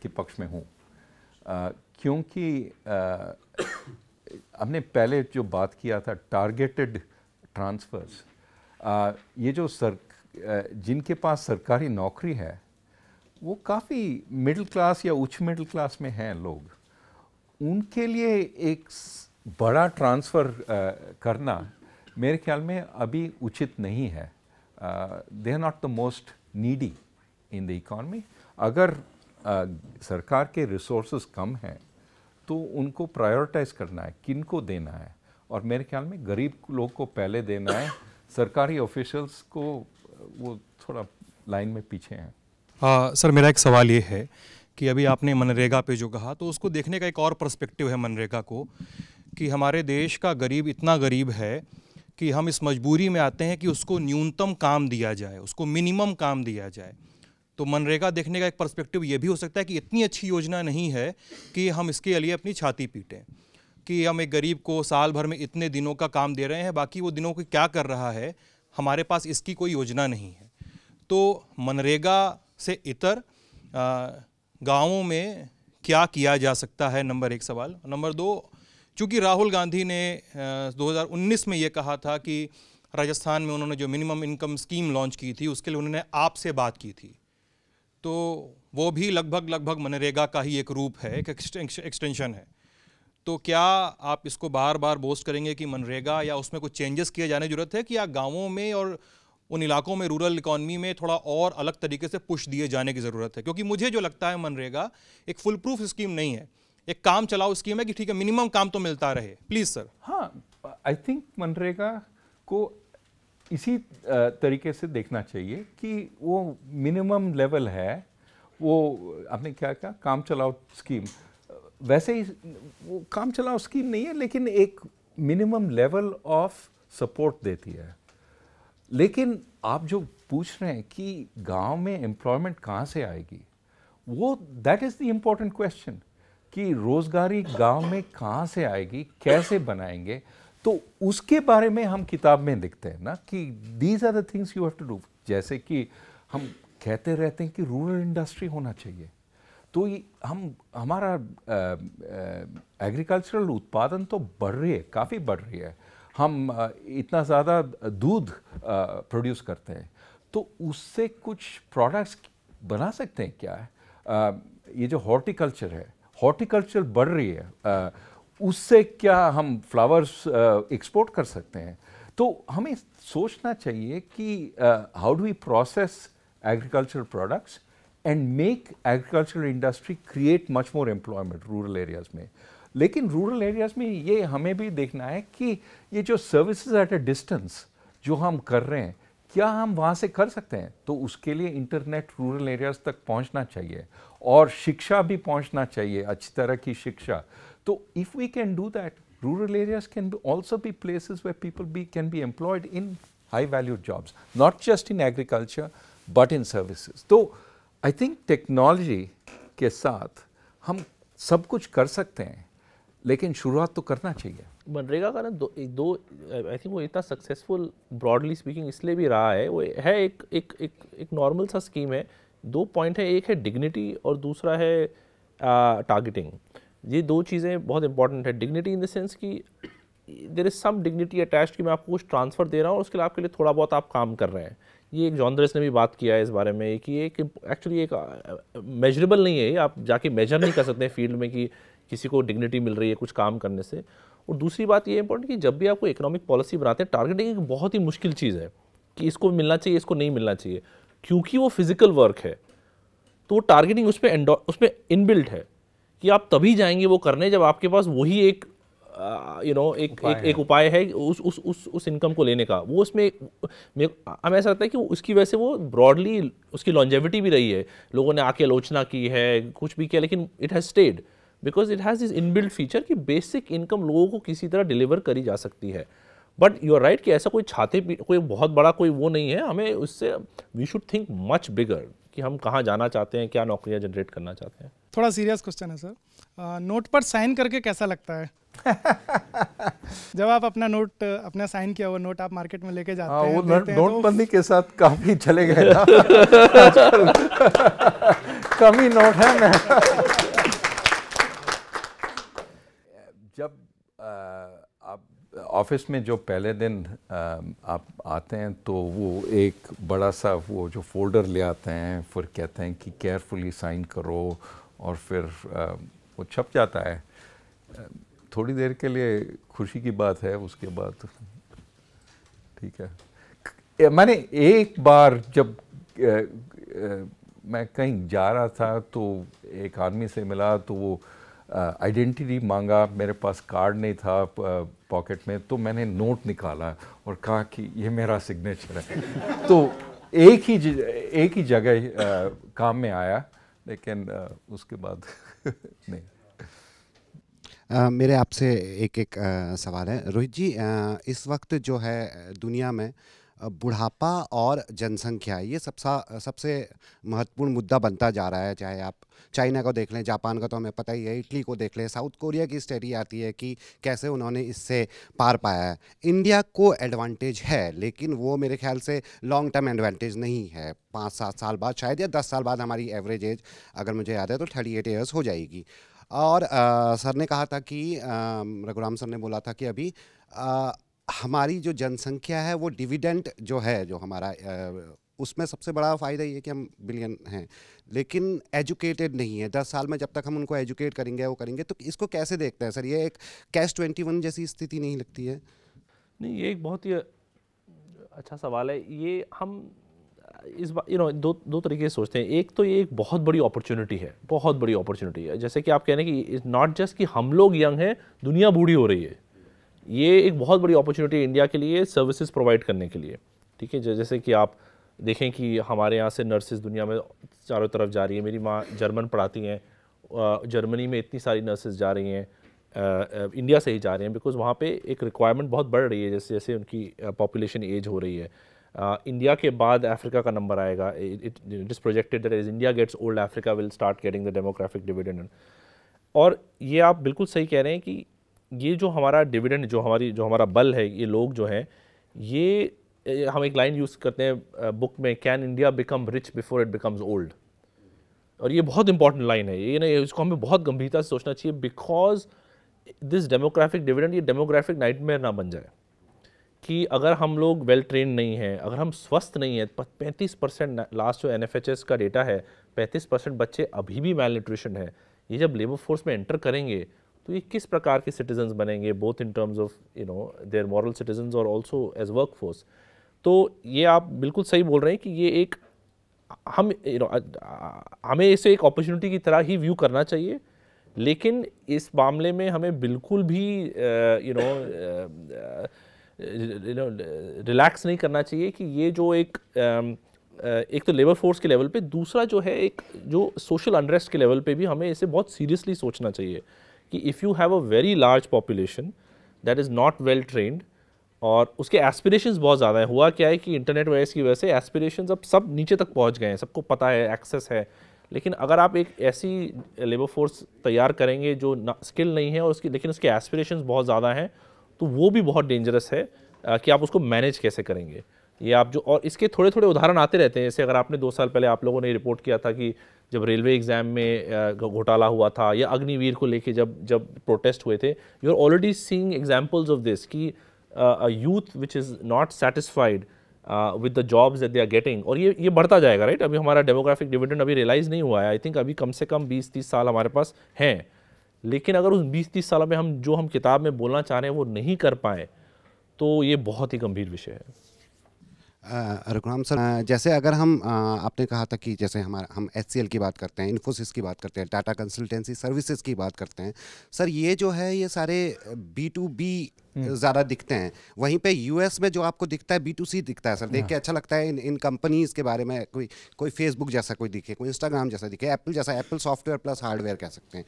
के पक्ष में हूँ क्योंकि हमने पहले जो बात किया था टारगेटेड ट्रांसफ़र्स ये जो सर जिनके पास सरकारी नौकरी है वो काफ़ी मिडिल क्लास या उच्च मिडिल क्लास में हैं लोग उनके लिए एक बड़ा ट्रांसफ़र करना मेरे ख्याल में अभी उचित नहीं है they are not the most needy in the economy अगर सरकार के रिसोर्स कम हैं तो उनको प्रायोरिटाइज़ करना है किन को देना है और मेरे ख्याल में गरीब लोग को पहले देना है सरकारी ऑफिशल्स को वो थोड़ा लाइन में पीछे हैं आ, सर मेरा एक सवाल ये है कि अभी आपने मनरेगा पे जो कहा तो उसको देखने का एक और पर्सपेक्टिव है मनरेगा को कि हमारे देश का गरीब इतना गरीब है कि हम इस मजबूरी में आते हैं कि उसको न्यूनतम काम दिया जाए उसको मिनिमम काम दिया जाए तो मनरेगा देखने का एक पर्सपेक्टिव ये भी हो सकता है कि इतनी अच्छी योजना नहीं है कि हम इसके लिए अपनी छाती पीटें कि हम एक गरीब को साल भर में इतने दिनों का काम दे रहे हैं बाकी वो दिनों को क्या कर रहा है हमारे पास इसकी कोई योजना नहीं है तो मनरेगा से इतर गाँवों में क्या किया जा सकता है नंबर एक सवाल नंबर दो चूँकि राहुल गांधी ने आ, 2019 में ये कहा था कि राजस्थान में उन्होंने जो मिनिमम इनकम स्कीम लॉन्च की थी उसके लिए उन्होंने आपसे बात की थी तो वो भी लगभग लगभग मनरेगा का ही एक रूप है एक एक्सटेंशन है तो क्या आप इसको बार बार बोस्ट करेंगे कि मनरेगा या उसमें कुछ चेंजेस किए जाने की जरूरत है कि या गाँवों में और उन इलाकों में रूरल इकोनॉमी में थोड़ा और अलग तरीके से पुश दिए जाने की ज़रूरत है क्योंकि मुझे जो लगता है मनरेगा एक फुल प्रूफ स्कीम नहीं है एक काम चलाओ स्कीम है कि ठीक है मिनिमम काम तो मिलता रहे प्लीज़ सर हाँ आई थिंक मनरेगा को इसी तरीके से देखना चाहिए कि वो मिनिमम लेवल है वो आपने क्या कहा काम चलाओ स्कीम वैसे ही वो काम चलाओ स्कीम नहीं है लेकिन एक मिनिमम लेवल ऑफ सपोर्ट देती है लेकिन आप जो पूछ रहे हैं कि गांव में एम्प्लॉयमेंट कहाँ से आएगी वो that is the important question कि रोज़गारी गांव में कहाँ से आएगी कैसे बनाएंगे तो उसके बारे में हम किताब में लिखते हैं ना कि these are the things you have to do जैसे कि हम कहते रहते हैं कि रूरल इंडस्ट्री होना चाहिए तो ये हम हमारा एग्रीकल्चरल उत्पादन तो बढ़ रही है काफ़ी बढ़ रही है हम आ, इतना ज़्यादा दूध प्रोड्यूस करते हैं तो उससे कुछ प्रोडक्ट्स बना सकते हैं क्या है ये जो हॉर्टिकल्चर है हॉर्टिकल्चर बढ़ रही है उससे क्या हम फ्लावर्स एक्सपोर्ट uh, कर सकते हैं तो हमें सोचना चाहिए कि how do we process agricultural products and make agricultural industry create much more employment rural areas में लेकिन रूरल एरियाज़ में ये हमें भी देखना है कि ये जो सर्विसेज एट अ डिस्टेंस जो हम कर रहे हैं क्या हम वहाँ से कर सकते हैं तो उसके लिए इंटरनेट रूरल एरियाज़ तक पहुँचना चाहिए और शिक्षा भी पहुँचना चाहिए अच्छी तरह की शिक्षा तो if we can do that rural areas can also be place way people be can be employed in high valued jobs not just in agriculture but in services तो आई थिंक टेक्नोलॉजी के साथ हम सब कुछ कर सकते हैं लेकिन शुरुआत तो करना चाहिए मनरेगा का ना दो एक दो आई थिंक वो इतना सक्सेसफुल ब्रॉडली स्पीकिंग इसलिए भी रहा है वो है एक एक एक एक नॉर्मल सा स्कीम है दो पॉइंट है एक है डिग्निटी और दूसरा है टारगेटिंग ये दो चीज़ें बहुत इंपॉर्टेंट है डिग्निटी इन द सेंस कि there is some dignity attach कि मैं आपको कुछ ट्रांसफ़र दे रहा हूँ उसके लिए आपके लिए थोड़ा बहुत आप काम कर रहे हैं ये एक जॉन्द्रेस ने भी बात किया है इस बारे में कि एक एक्चुअली एक मेजरेबल नहीं है आप जाके मेजर नहीं कर सकते फील्ड में कि किसी को डिग्निटी मिल रही है कुछ काम करने से और दूसरी बात ये इंपॉर्टेंट कि जब भी आपको इकोनॉमिक पॉलिसी बनाते हैं टारगेटिंग एक बहुत ही मुश्किल चीज़ है कि इसको मिलना चाहिए इसको नहीं मिलना चाहिए क्योंकि वो फिजिकल वर्क है तो वो टारगेटिंग उस पर उस पर इनबिल्ट है कि आप तभी जाएंगे वो करने जब आपके पास वही एक यू नो एक उपाय एक, एक उपाय है उस उस उस उस इनकम को लेने का वो उसमें हमें ऐसा लगता है कि उसकी वजह से वो ब्रॉडली उसकी लॉन्जेविटी भी रही है लोगों ने आके आलोचना की है कुछ भी किया लेकिन it has stayed because it has this inbuild feature कि बेसिक इनकम लोगों को किसी तरह डिलीवर करी जा सकती है बट यू आर राइट कि ऐसा कोई छाते कोई बहुत बड़ा कोई वो नहीं है हमें उससे we should think much bigger कि हम कहाँ जाना चाहते हैं क्या नौकरियाँ जनरेट करना चाहते हैं थोड़ा सीरियस क्वेश्चन है सर नोट पर साइन करके कैसा लगता है <laughs> जब आप अपना नोट अपना साइन किया हुआ नोट आप मार्केट में लेके जाते आ, हाँ, हैं वो नोट नोटबंदी तो... के साथ काफी चले गए <laughs> <laughs> कमी नोट है मैं ऑफिस में जो पहले दिन आप आते हैं तो वो एक बड़ा सा वो जो फोल्डर ले आते हैं फिर कहते हैं कि केयरफुली साइन करो और फिर वो छप जाता है थोड़ी देर के लिए खुशी की बात है उसके बाद ठीक है मैंने एक बार जब मैं कहीं जा रहा था तो एक आदमी से मिला तो वो आइडेंटिटी मांगा मेरे पास कार्ड नहीं था पॉकेट में तो मैंने नोट निकाला और कहा कि ये मेरा सिग्नेचर है तो एक ही एक ही जगह काम में आया लेकिन आ, उसके बाद <laughs> नहीं आ, मेरे आपसे एक एक आ, सवाल है रोहित जी आ, इस वक्त जो है दुनिया में बुढ़ापा और जनसंख्या ये सबसा सबसे महत्वपूर्ण मुद्दा बनता जा रहा है चाहे आप चाइना को देख लें जापान का तो हमें पता ही है इटली को देख लें साउथ कोरिया की स्टडी आती है कि कैसे उन्होंने इससे पार पाया है इंडिया को एडवांटेज है लेकिन वो मेरे ख्याल से लॉन्ग टर्म एडवांटेज नहीं है पाँच सात साल बाद शायद या दस साल बाद हमारी एवरेज एज अगर मुझे याद है तो थर्टी एट ईयर्स हो जाएगी और आ, सर ने कहा था कि रघुराम सर ने बोला था कि अभी आ, हमारी जो जनसंख्या है वो डिविडेंट जो है जो हमारा उसमें सबसे बड़ा फ़ायदा ये कि हम बिलियन हैं लेकिन एजुकेटेड नहीं है दस साल में जब तक हम उनको एजुकेट करेंगे वो करेंगे तो इसको कैसे देखते हैं सर ये एक कैश ट्वेंटी वन जैसी स्थिति नहीं लगती है नहीं ये एक बहुत ही अच्छा सवाल है ये हम इस बार यू नो दो दो तरीके से सोचते हैं एक तो ये एक बहुत बड़ी अपॉर्चुनिटी है बहुत बड़ी अपॉर्चुनिटी है जैसे कि आप कह रहे हैं कि नॉट जस्ट कि हम लोग यंग हैं दुनिया बूढ़ी हो रही है ये एक बहुत बड़ी अपॉर्चुनिटी इंडिया के लिए सर्विसेज प्रोवाइड करने के लिए ठीक है जैसे कि आप देखें कि हमारे यहाँ से नर्सेज दुनिया में चारों तरफ जा रही है मेरी माँ जर्मन पढ़ाती हैं जर्मनी में इतनी सारी नर्सेज जा रही हैं इंडिया से ही जा रही हैं बिकॉज़ वहाँ पे एक रिक्वायरमेंट बहुत बढ़ रही है जैसे जैसे उनकी पॉपुलेशन एज हो रही है इंडिया के बाद अफ्रीका का नंबर आएगा it is projected that is India gets old Africa will start getting the demographic dividend और ये आप बिल्कुल सही कह रहे हैं कि ये जो हमारा डिविडेंड जो हमारी जो हमारा बल है ये लोग जो हैं ये हम एक लाइन यूज़ करते हैं बुक में can India become rich before it becomes old और ये बहुत इंपॉर्टेंट लाइन है ये ना इसको हमें बहुत गंभीरता से सोचना चाहिए बिकॉज दिस डेमोग्राफिक डिविडेंड ये डेमोग्राफिक नाइट ना बन जाए कि अगर हम लोग वेल ट्रेन नहीं हैं अगर हम स्वस्थ नहीं हैं पैंतीस परसेंट लास्ट जो एन का डेटा है पैंतीस परसेंट बच्चे अभी भी मेल न्यूट्रिशन है ये जब लेबर फोर्स में एंटर करेंगे तो ये किस प्रकार के सिटीजन्स बनेंगे both in terms of you know their moral citizens और ऑल्सो एज वर्क फोर्स तो ये आप बिल्कुल सही बोल रहे हैं कि ये एक हम यू नो हमें इसे एक अपॉर्चुनिटी की तरह ही व्यू करना चाहिए लेकिन इस मामले में हमें बिल्कुल भी you know you know relax नहीं करना चाहिए कि ये जो एक um, uh, एक तो लेबर फोर्स के लेवल पे दूसरा जो है एक जो सोशल अनरेस्ट के लेवल पे भी हमें इसे बहुत सीरियसली सोचना चाहिए कि if you have a very large population that is not well trained और उसके एस्पिरेशंस बहुत ज़्यादा हैं हुआ क्या है कि इंटरनेट वायरस की वजह से एस्पिरेशंस अब सब नीचे तक पहुंच गए हैं सबको पता है एक्सेस है लेकिन अगर आप एक ऐसी लेबर फोर्स तैयार करेंगे जो स्किल नहीं है और उसकी लेकिन उसके एस्पिरेशंस बहुत ज़्यादा हैं तो वो भी बहुत डेंजरस है कि आप उसको मैनेज कैसे करेंगे ये आप जो और इसके थोड़े थोड़े उदाहरण आते रहते हैं जैसे अगर आपने दो साल पहले आप लोगों ने रिपोर्ट किया था कि जब रेलवे एग्ज़ाम में घोटाला हुआ था या अग्निवीर को लेके जब जब प्रोटेस्ट हुए थे you are already seeing examples of this कि youth which is not satisfied with the jobs that they are getting और ये ये बढ़ता जाएगा राइट अभी हमारा डेमोग्राफिक डिविडेंड अभी रियलाइज़ नहीं हुआ है आई थिंक अभी कम से कम बीस तीस साल हमारे पास हैं लेकिन अगर उस बीस तीस सालों में हम जो हम किताब में बोलना चाह रहे हैं वो नहीं कर पाए तो ये बहुत ही गंभीर विषय है रघुराम सर जैसे अगर हम आपने कहा था कि जैसे हमारा हम एच की बात करते हैं इन्फोसिस की बात करते हैं टाटा कंसल्टेंसी सर्विसेज की बात करते हैं सर ये जो है ये सारे बी टू बी हम्म। ज़्यादा दिखते हैं वहीं पे यूएस में जो आपको दिखता है बी टू सी दिखता है सर देख के हाँ। अच्छा लगता है इन इन कंपनीज के बारे में कोई कोई फेसबुक जैसा कोई दिखे कोई इंस्टाग्राम जैसा दिखे एप्पल जैसा एप्पल सॉफ्टवेयर प्लस हार्डवेयर कह सकते हैं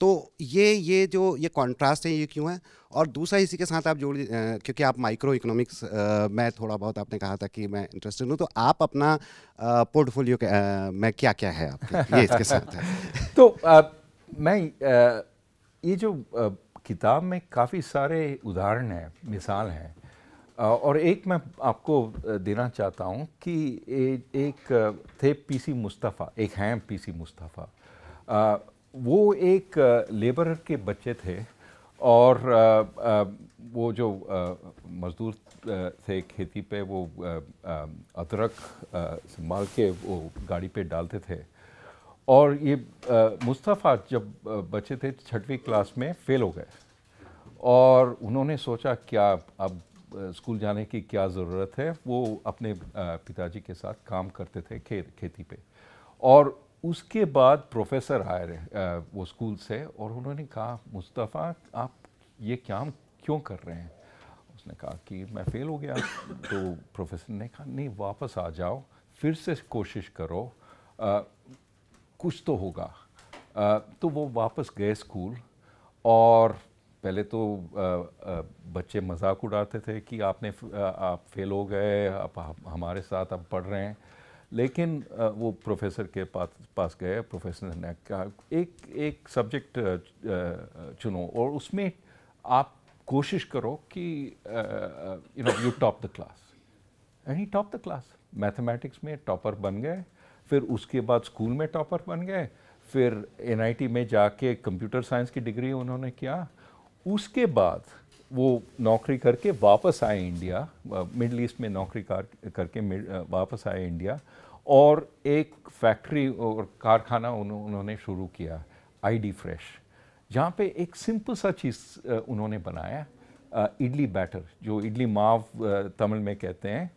तो ये ये जो ये कॉन्ट्रास्ट है ये क्यों है और दूसरा इसी के साथ आप जोड़ क्योंकि आप माइक्रो इकोनॉमिक्स में थोड़ा बहुत आपने कहा था कि मैं इंटरेस्टेड हूँ तो आप अपना पोर्टफोलियो में क्या क्या है आपके ये इसके साथ है <laughs> तो आ, मैं आ, ये जो आ, किताब में काफ़ी सारे उदाहरण हैं मिसाल हैं और एक मैं आपको देना चाहता हूँ कि ए, एक थे पीसी मुस्तफ़ा एक हैं पीसी मुस्तफ़ा वो एक लेबर के बच्चे थे और वो जो मज़दूर थे खेती पे वो अदरक संभाल के वो गाड़ी पे डालते थे और ये मुस्तफ़ा जब बच्चे थे छठवीं क्लास में फ़ेल हो गए और उन्होंने सोचा क्या अब स्कूल जाने की क्या ज़रूरत है वो अपने पिताजी के साथ काम करते थे खे, खेती पे और उसके बाद प्रोफेसर आए वो स्कूल से और उन्होंने कहा मुस्तफ़ा आप ये काम क्यों कर रहे हैं उसने कहा कि मैं फ़ेल हो गया <coughs> तो प्रोफेसर ने कहा नहीं वापस आ जाओ फिर से कोशिश करो आ, कुछ तो होगा आ, तो वो वापस गए स्कूल और पहले तो आ, आ, बच्चे मजाक उड़ाते थे कि आपने आप फेल हो गए आप हमारे साथ अब पढ़ रहे हैं लेकिन वो प्रोफेसर के पास पास गए प्रोफेसर ने कहा एक एक सब्जेक्ट चुनो और उसमें आप कोशिश करो कि you know you top the class and he top the class mathematics में टॉपर बन गए फिर उसके बाद स्कूल में टॉपर बन गए फिर एन में जाके कंप्यूटर साइंस की डिग्री उन्होंने किया उसके बाद वो नौकरी करके वापस आए इंडिया मिडल ईस्ट में नौकरी कर करके वापस आए इंडिया और एक फैक्ट्री और कारखाना उन्होंने शुरू किया आईडी फ्रेश जहाँ पे एक सिंपल सा चीज़ उन्होंने बनाया इडली बैटर जो इडली माव तमिल में कहते हैं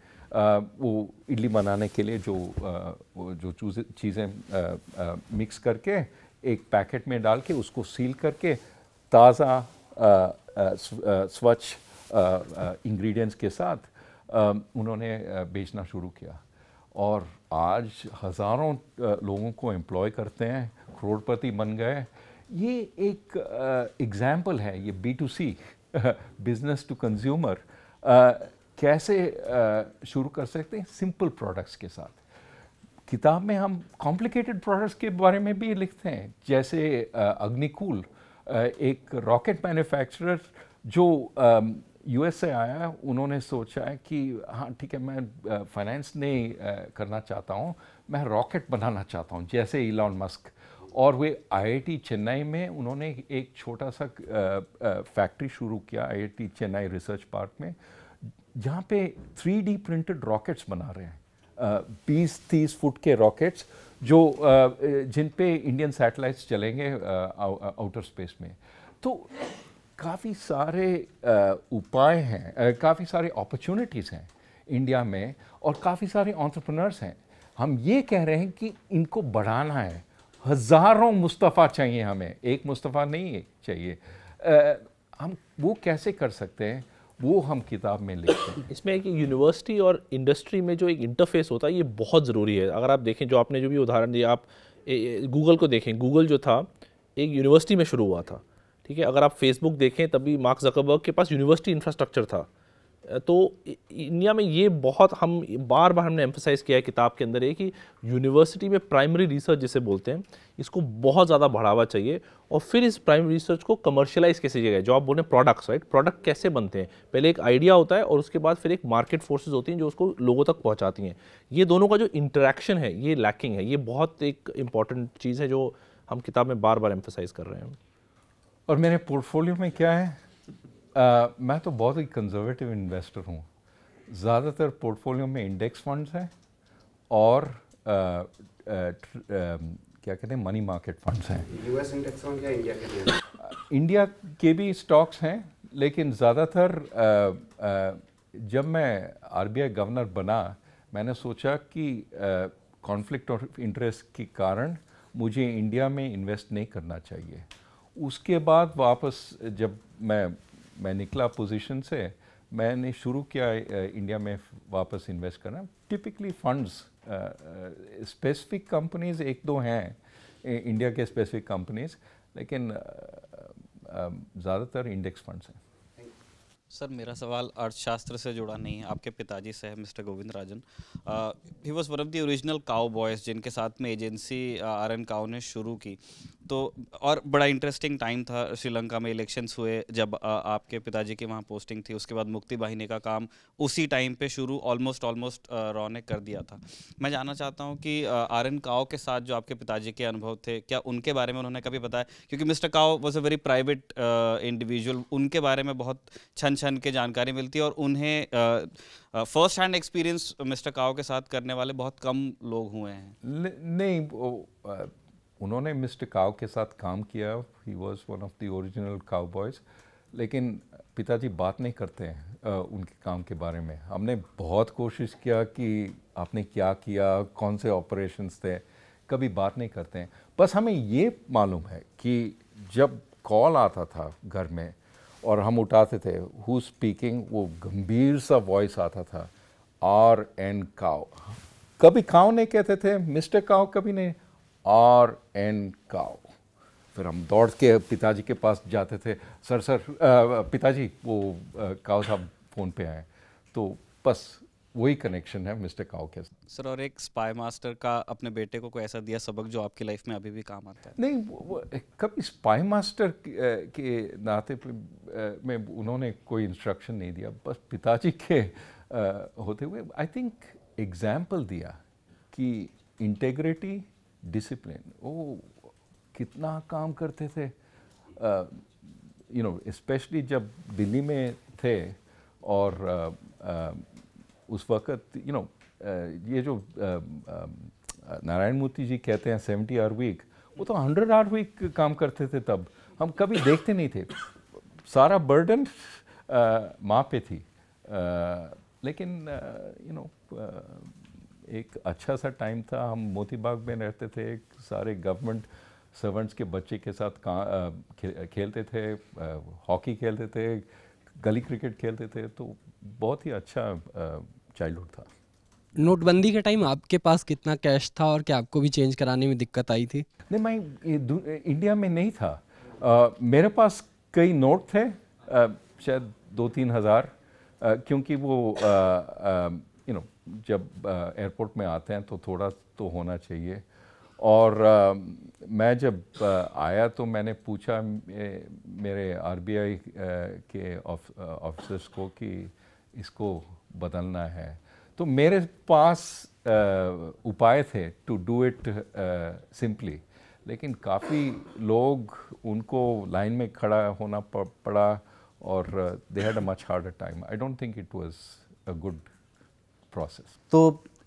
वो इडली बनाने के लिए जो जो चीज़ें मिक्स करके एक पैकेट में डाल के उसको सील करके ताज़ा स्वच्छ इंग्रेडिएंट्स के साथ उन्होंने बेचना शुरू किया और आज हज़ारों लोगों को एम्प्लॉय करते हैं करोड़पति बन गए ये एक एग्ज़ाम्पल है ये B to C business to consumer कैसे शुरू कर सकते हैं सिंपल प्रोडक्ट्स के साथ किताब में हम कॉम्प्लिकेटेड प्रोडक्ट्स के बारे में भी लिखते हैं जैसे अग्निकूल एक रॉकेट मैन्युफैक्चरर जो ए आया उन्होंने सोचा है कि हाँ ठीक है मैं फाइनेंस नहीं करना चाहता हूँ मैं रॉकेट बनाना चाहता हूँ जैसे इलॉन मस्क और वे आईआईटी चेन्नई में उन्होंने एक छोटा सा फैक्ट्री शुरू किया आईआईटी चेन्नई रिसर्च पार्क में जहाँ पे डी प्रिंटेड रॉकेट्स बना रहे हैं बीस तीस फुट के रॉकेट्स जो जिन पे इंडियन सैटेलाइट्स चलेंगे आउटर स्पेस में तो काफ़ी सारे उपाय हैं काफ़ी सारे अपॉर्चुनिटीज़ हैं इंडिया में और काफ़ी सारे ऑन्टरप्रनर्स हैं हम ये कह रहे हैं कि इनको बढ़ाना है हज़ारों मुस्तफ़ा चाहिए हमें एक मुस्तफ़ा नहीं चाहिए आ, हम वो कैसे कर सकते हैं वो हम किताब में लिखते हैं इसमें एक यूनिवर्सिटी और इंडस्ट्री में जो एक इंटरफेस होता है ये बहुत ज़रूरी है अगर आप देखें जो आपने जो भी उदाहरण दिया आप गूगल को देखें गूगल जो था एक यूनिवर्सिटी में शुरू हुआ था ठीक है अगर आप फेसबुक देखें तभी मार्क जकरबर्ग के पास यूनिवर्सिटी इंफ्रास्ट्रक्चर था तो इंडिया में ये बहुत हम बार बार हमने एम्फोसाइज़ किया है किताब के अंदर ये कि यूनिवर्सिटी में प्राइमरी रिसर्च जिसे बोलते हैं इसको बहुत ज़्यादा बढ़ावा चाहिए और फिर इस प्राइमरी रिसर्च को कमर्शियलाइज कैसे किया जाए जो आप बोल रहे हैं प्रोडक्ट्स राइट प्रोडक्ट कैसे बनते हैं पहले एक आइडिया होता है और उसके बाद फिर एक मार्केट फोर्सेज होती हैं जो उसको लोगों तक पहुँचाती हैं ये दोनों का जो इंटरेक्शन है ये लैकिंग है ये बहुत एक इंपॉर्टेंट चीज़ है जो हम किताब में बार बार एम्फोसाइज़ कर रहे हैं और मेरे पोर्टफोलियो में क्या है uh, मैं तो बहुत ही कंजर्वेटिव इन्वेस्टर हूँ ज़्यादातर पोर्टफोलियो में इंडेक्स फंड्स हैं और uh, uh, uh, क्या कहते हैं मनी मार्केट फंड्स हैं यूएस इंडेक्स फंड या इंडिया के इंडिया के भी स्टॉक्स हैं लेकिन ज़्यादातर जब मैं आरबीआई गवर्नर बना मैंने सोचा कि कॉन्फ्लिक्ट ऑफ इंटरेस्ट के कारण मुझे इंडिया में इन्वेस्ट नहीं करना चाहिए उसके बाद वापस जब मैं मैं निकला पोजीशन से मैंने शुरू किया इंडिया में वापस इन्वेस्ट करना टिपिकली फंड्स स्पेसिफिक कंपनीज एक दो हैं इंडिया के स्पेसिफिक कंपनीज लेकिन ज़्यादातर इंडेक्स फंड्स हैं सर मेरा सवाल अर्थशास्त्र से जुड़ा नहीं है आपके पिताजी से है mister Govind Rajan he was one of the original Kao boys जिनके साथ में एजेंसी आर एन काओ ने शुरू की तो और बड़ा इंटरेस्टिंग टाइम था श्रीलंका में इलेक्शंस हुए जब आ, आपके पिताजी की वहाँ पोस्टिंग थी उसके बाद मुक्ति वाहिनी का काम उसी टाइम पे शुरू ऑलमोस्ट ऑलमोस्ट रॉ ने कर दिया था मैं जानना चाहता हूँ कि आर एन काओ के साथ जो आपके पिताजी के अनुभव थे क्या उनके बारे में उन्होंने कभी बताया क्योंकि mister Kao was a very private individual उनके बारे में बहुत छन छन के जानकारी मिलती है और उन्हें first hand experience mister Kao के साथ करने वाले बहुत कम लोग हुए हैं नहीं उन्होंने मिस्टर काव के साथ काम किया he was one of the original Kao boys लेकिन पिताजी बात नहीं करते हैं उनके काम के बारे में हमने बहुत कोशिश किया कि आपने क्या किया कौन से ऑपरेशंस थे कभी बात नहीं करते हैं बस हमें ये मालूम है कि जब कॉल आता था घर में और हम उठाते थे हु स्पीकिंग वो गंभीर सा वॉइस आता था आर एंड काव कभी काव नहीं कहते थे मिस्टर काव कभी नहीं आर एन काओ फिर हम दौड़ के पिताजी के पास जाते थे सर सर पिताजी वो काओ साहब फ़ोन पे आए तो बस वही कनेक्शन है मिस्टर काओ के साथ सर और एक स्पाई मास्टर का अपने बेटे को कोई ऐसा दिया सबक जो आपकी लाइफ में अभी भी काम आता है नहीं वो, वो कभी स्पाई मास्टर के नाते में उन्होंने कोई इंस्ट्रक्शन नहीं दिया बस पिताजी के होते हुए आई थिंक एग्जाम्पल दिया कि इंटेग्रिटी डिसिप्लिन वो oh, कितना काम करते थे यू नो स्पेशली जब दिल्ली में थे और uh, uh, उस वक़्त यू नो uh, ये जो uh, um, नारायण मूर्ति जी कहते हैं सेवेंटी आर वीक वो तो हंड्रेड आर वीक काम करते थे तब हम कभी देखते नहीं थे सारा बर्डन uh, माँ पे थी लेकिन यू नो एक अच्छा सा टाइम था हम मोती बाग में रहते थे सारे गवर्नमेंट सर्वेंट्स के बच्चे के साथ का खे, खेलते थे हॉकी खेलते थे गली क्रिकेट खेलते थे तो बहुत ही अच्छा चाइल्डहुड था नोटबंदी के टाइम आपके पास कितना कैश था और क्या आपको भी चेंज कराने में दिक्कत आई थी नहीं मैं इंडिया में नहीं था आ, मेरे पास कई नोट थे आ, शायद दो तीन हज़ार क्योंकि वो आ, आ, जब एयरपोर्ट में आते हैं तो थोड़ा तो होना चाहिए और आ, मैं जब आ, आया तो मैंने पूछा मेरे आरबीआई के ऑफिसर्स को कि इसको बदलना है तो मेरे पास उपाय थे टू डू इट सिंपली लेकिन काफ़ी लोग उनको लाइन में खड़ा होना पड़ा और they had a much harder time I don't think it was a good process तो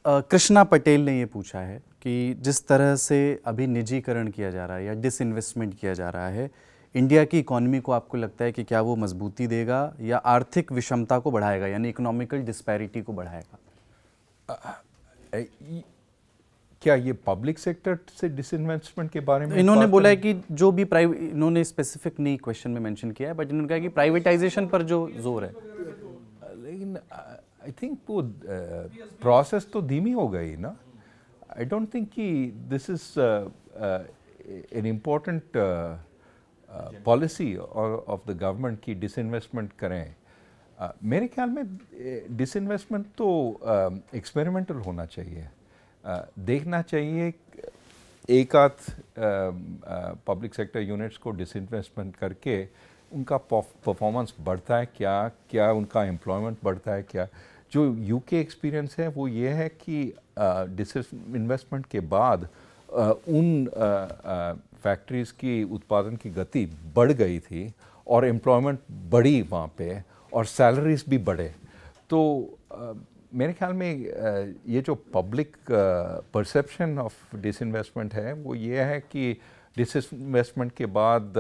कृष्णा पटेल ने ये पूछा है कि जिस तरह से अभी निजीकरण किया जा रहा है या डिसइन्वेस्टमेंट किया जा रहा है इंडिया की इकोनॉमी को आपको लगता है कि क्या वो मजबूती देगा या आर्थिक विषमता को बढ़ाएगा यानी इकोनॉमिकल डिस्पैरिटी को बढ़ाएगा क्या ये पब्लिक सेक्टर से डिसइन्वेस्टमेंट के बारे में इन्होंने बोला है कि जो भी प्राइवेट इन्होंने स्पेसिफिक नहीं क्वेश्चन में मेंशन किया है बट इन्होंने कहा कि प्राइवेटाइजेशन पर जो जोर है लेकिन आई थिंक वो प्रोसेस uh, तो धीमी हो गई ना आई डोंट थिंक कि this is an important policy of the government की डिसइन्वेस्टमेंट करें uh, मेरे ख्याल में डिसइन्वेस्टमेंट uh, तो एक्सपेरिमेंटल um, uh, होना चाहिए uh, देखना चाहिए एक आध पब्लिक सेक्टर यूनिट्स को डिसइन्वेस्टमेंट करके उनका परफॉर्मेंस बढ़ता है क्या क्या उनका एम्प्लॉयमेंट बढ़ता है क्या जो यूके एक्सपीरियंस है वो ये है कि डिस इन्वेस्टमेंट के बाद उन फैक्ट्रीज़ की उत्पादन की गति बढ़ गई थी और एम्प्लॉयमेंट बढ़ी वहाँ पे और सैलरीज भी बढ़े तो मेरे ख्याल में ये जो पब्लिक परसेप्शन ऑफ डिसइन्वेस्टमेंट है वो ये है कि डिसइन्वेस्टमेंट के बाद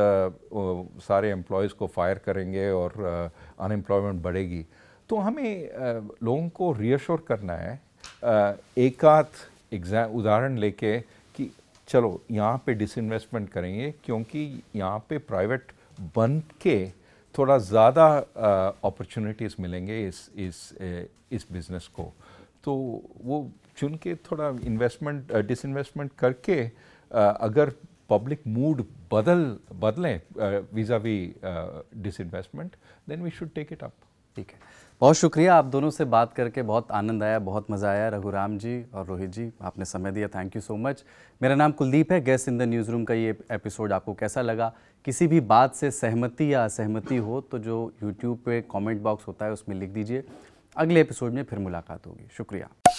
सारे एम्प्लॉयज़ को फायर करेंगे और अनएम्प्लॉयमेंट बढ़ेगी तो हमें लोगों को रियश्योर करना है एकाध एग्जाम उदाहरण लेके कि चलो यहाँ पे डिसइन्वेस्टमेंट करेंगे क्योंकि यहाँ पे प्राइवेट बन के थोड़ा ज़्यादा अपॉर्चुनिटीज़ मिलेंगे इस इस इस बिज़नेस को तो वो चुन के थोड़ा इन्वेस्टमेंट डिसइन्वेस्टमेंट करके अगर पब्लिक मूड बदल बदलें वीजा we a then we should take it up ठीक है बहुत शुक्रिया आप दोनों से बात करके बहुत आनंद आया बहुत मज़ा आया रघुराम जी और रोहित जी आपने समय दिया थैंक यू सो मच मेरा नाम कुलदीप है guest in the news newsroom का ये एपिसोड आपको कैसा लगा किसी भी बात से सहमति या असहमति हो तो जो यूट्यूब पे कमेंट बॉक्स होता है उसमें लिख दीजिए अगले एपिसोड में फिर मुलाकात होगी शुक्रिया